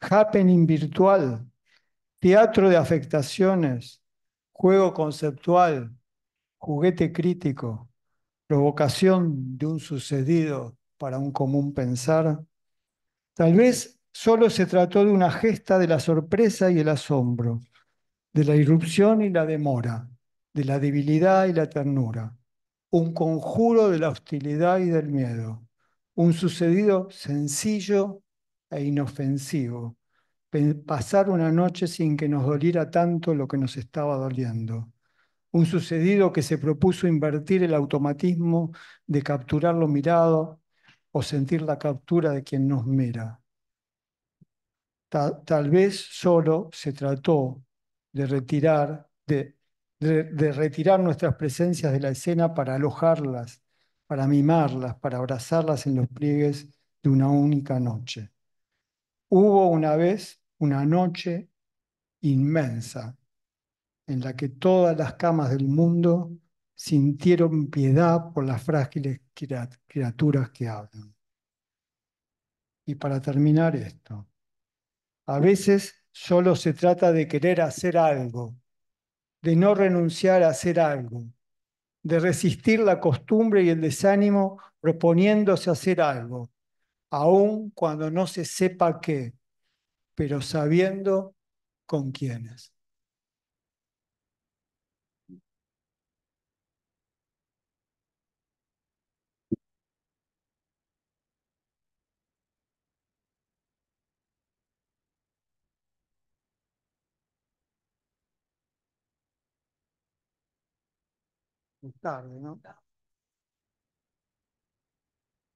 happening virtual, teatro de afectaciones, juego conceptual, juguete crítico, provocación de un sucedido para un común pensar. Tal vez solo se trató de una gesta de la sorpresa y el asombro, de la irrupción y la demora, de la debilidad y la ternura, un conjuro de la hostilidad y del miedo, un sucedido sencillo e inofensivo, pasar una noche sin que nos doliera tanto lo que nos estaba doliendo, un sucedido que se propuso invertir el automatismo de capturar lo mirado o sentir la captura de quien nos mira. tal vez solo se trató de retirar de de, retirar nuestras presencias de la escena para alojarlas, para mimarlas, para abrazarlas en los pliegues de una única noche. Hubo una vez una noche inmensa en la que todas las camas del mundo sintieron piedad por las frágiles criaturas que hablan. Y para terminar esto, a veces solo se trata de querer hacer algo, de no renunciar a hacer algo, de resistir la costumbre y el desánimo proponiéndose hacer algo, aun cuando no se sepa qué, pero sabiendo con quiénes. Muy tarde, ¿no?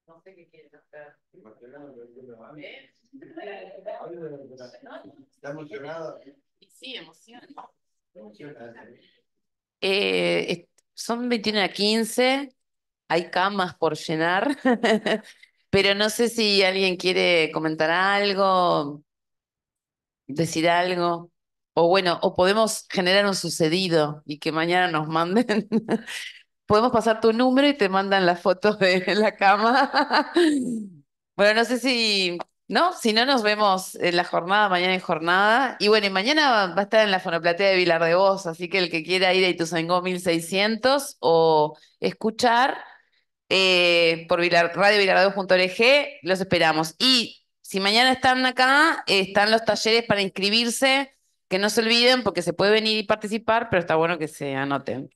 No sé qué quieres hacer. Está emocionado. sí, emociona. Eh, son 21 a 15, hay camas por llenar, pero no sé si alguien quiere comentar algo, decir algo o bueno, o podemos generar un sucedido y que mañana nos manden. podemos pasar tu número y te mandan la foto de la cama. bueno, no sé si, ¿no? Si no, nos vemos en la jornada, mañana en jornada. Y bueno, y mañana va a estar en la fonoplatea de Vilar de Voz, así que el que quiera ir a Ituzaingó 1600 o escuchar eh, por Vilar, los esperamos. Y si mañana están acá, están los talleres para inscribirse que no se olviden porque se puede venir y participar, pero está bueno que se anoten.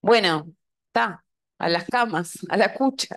Bueno, está, a las camas, a la cucha.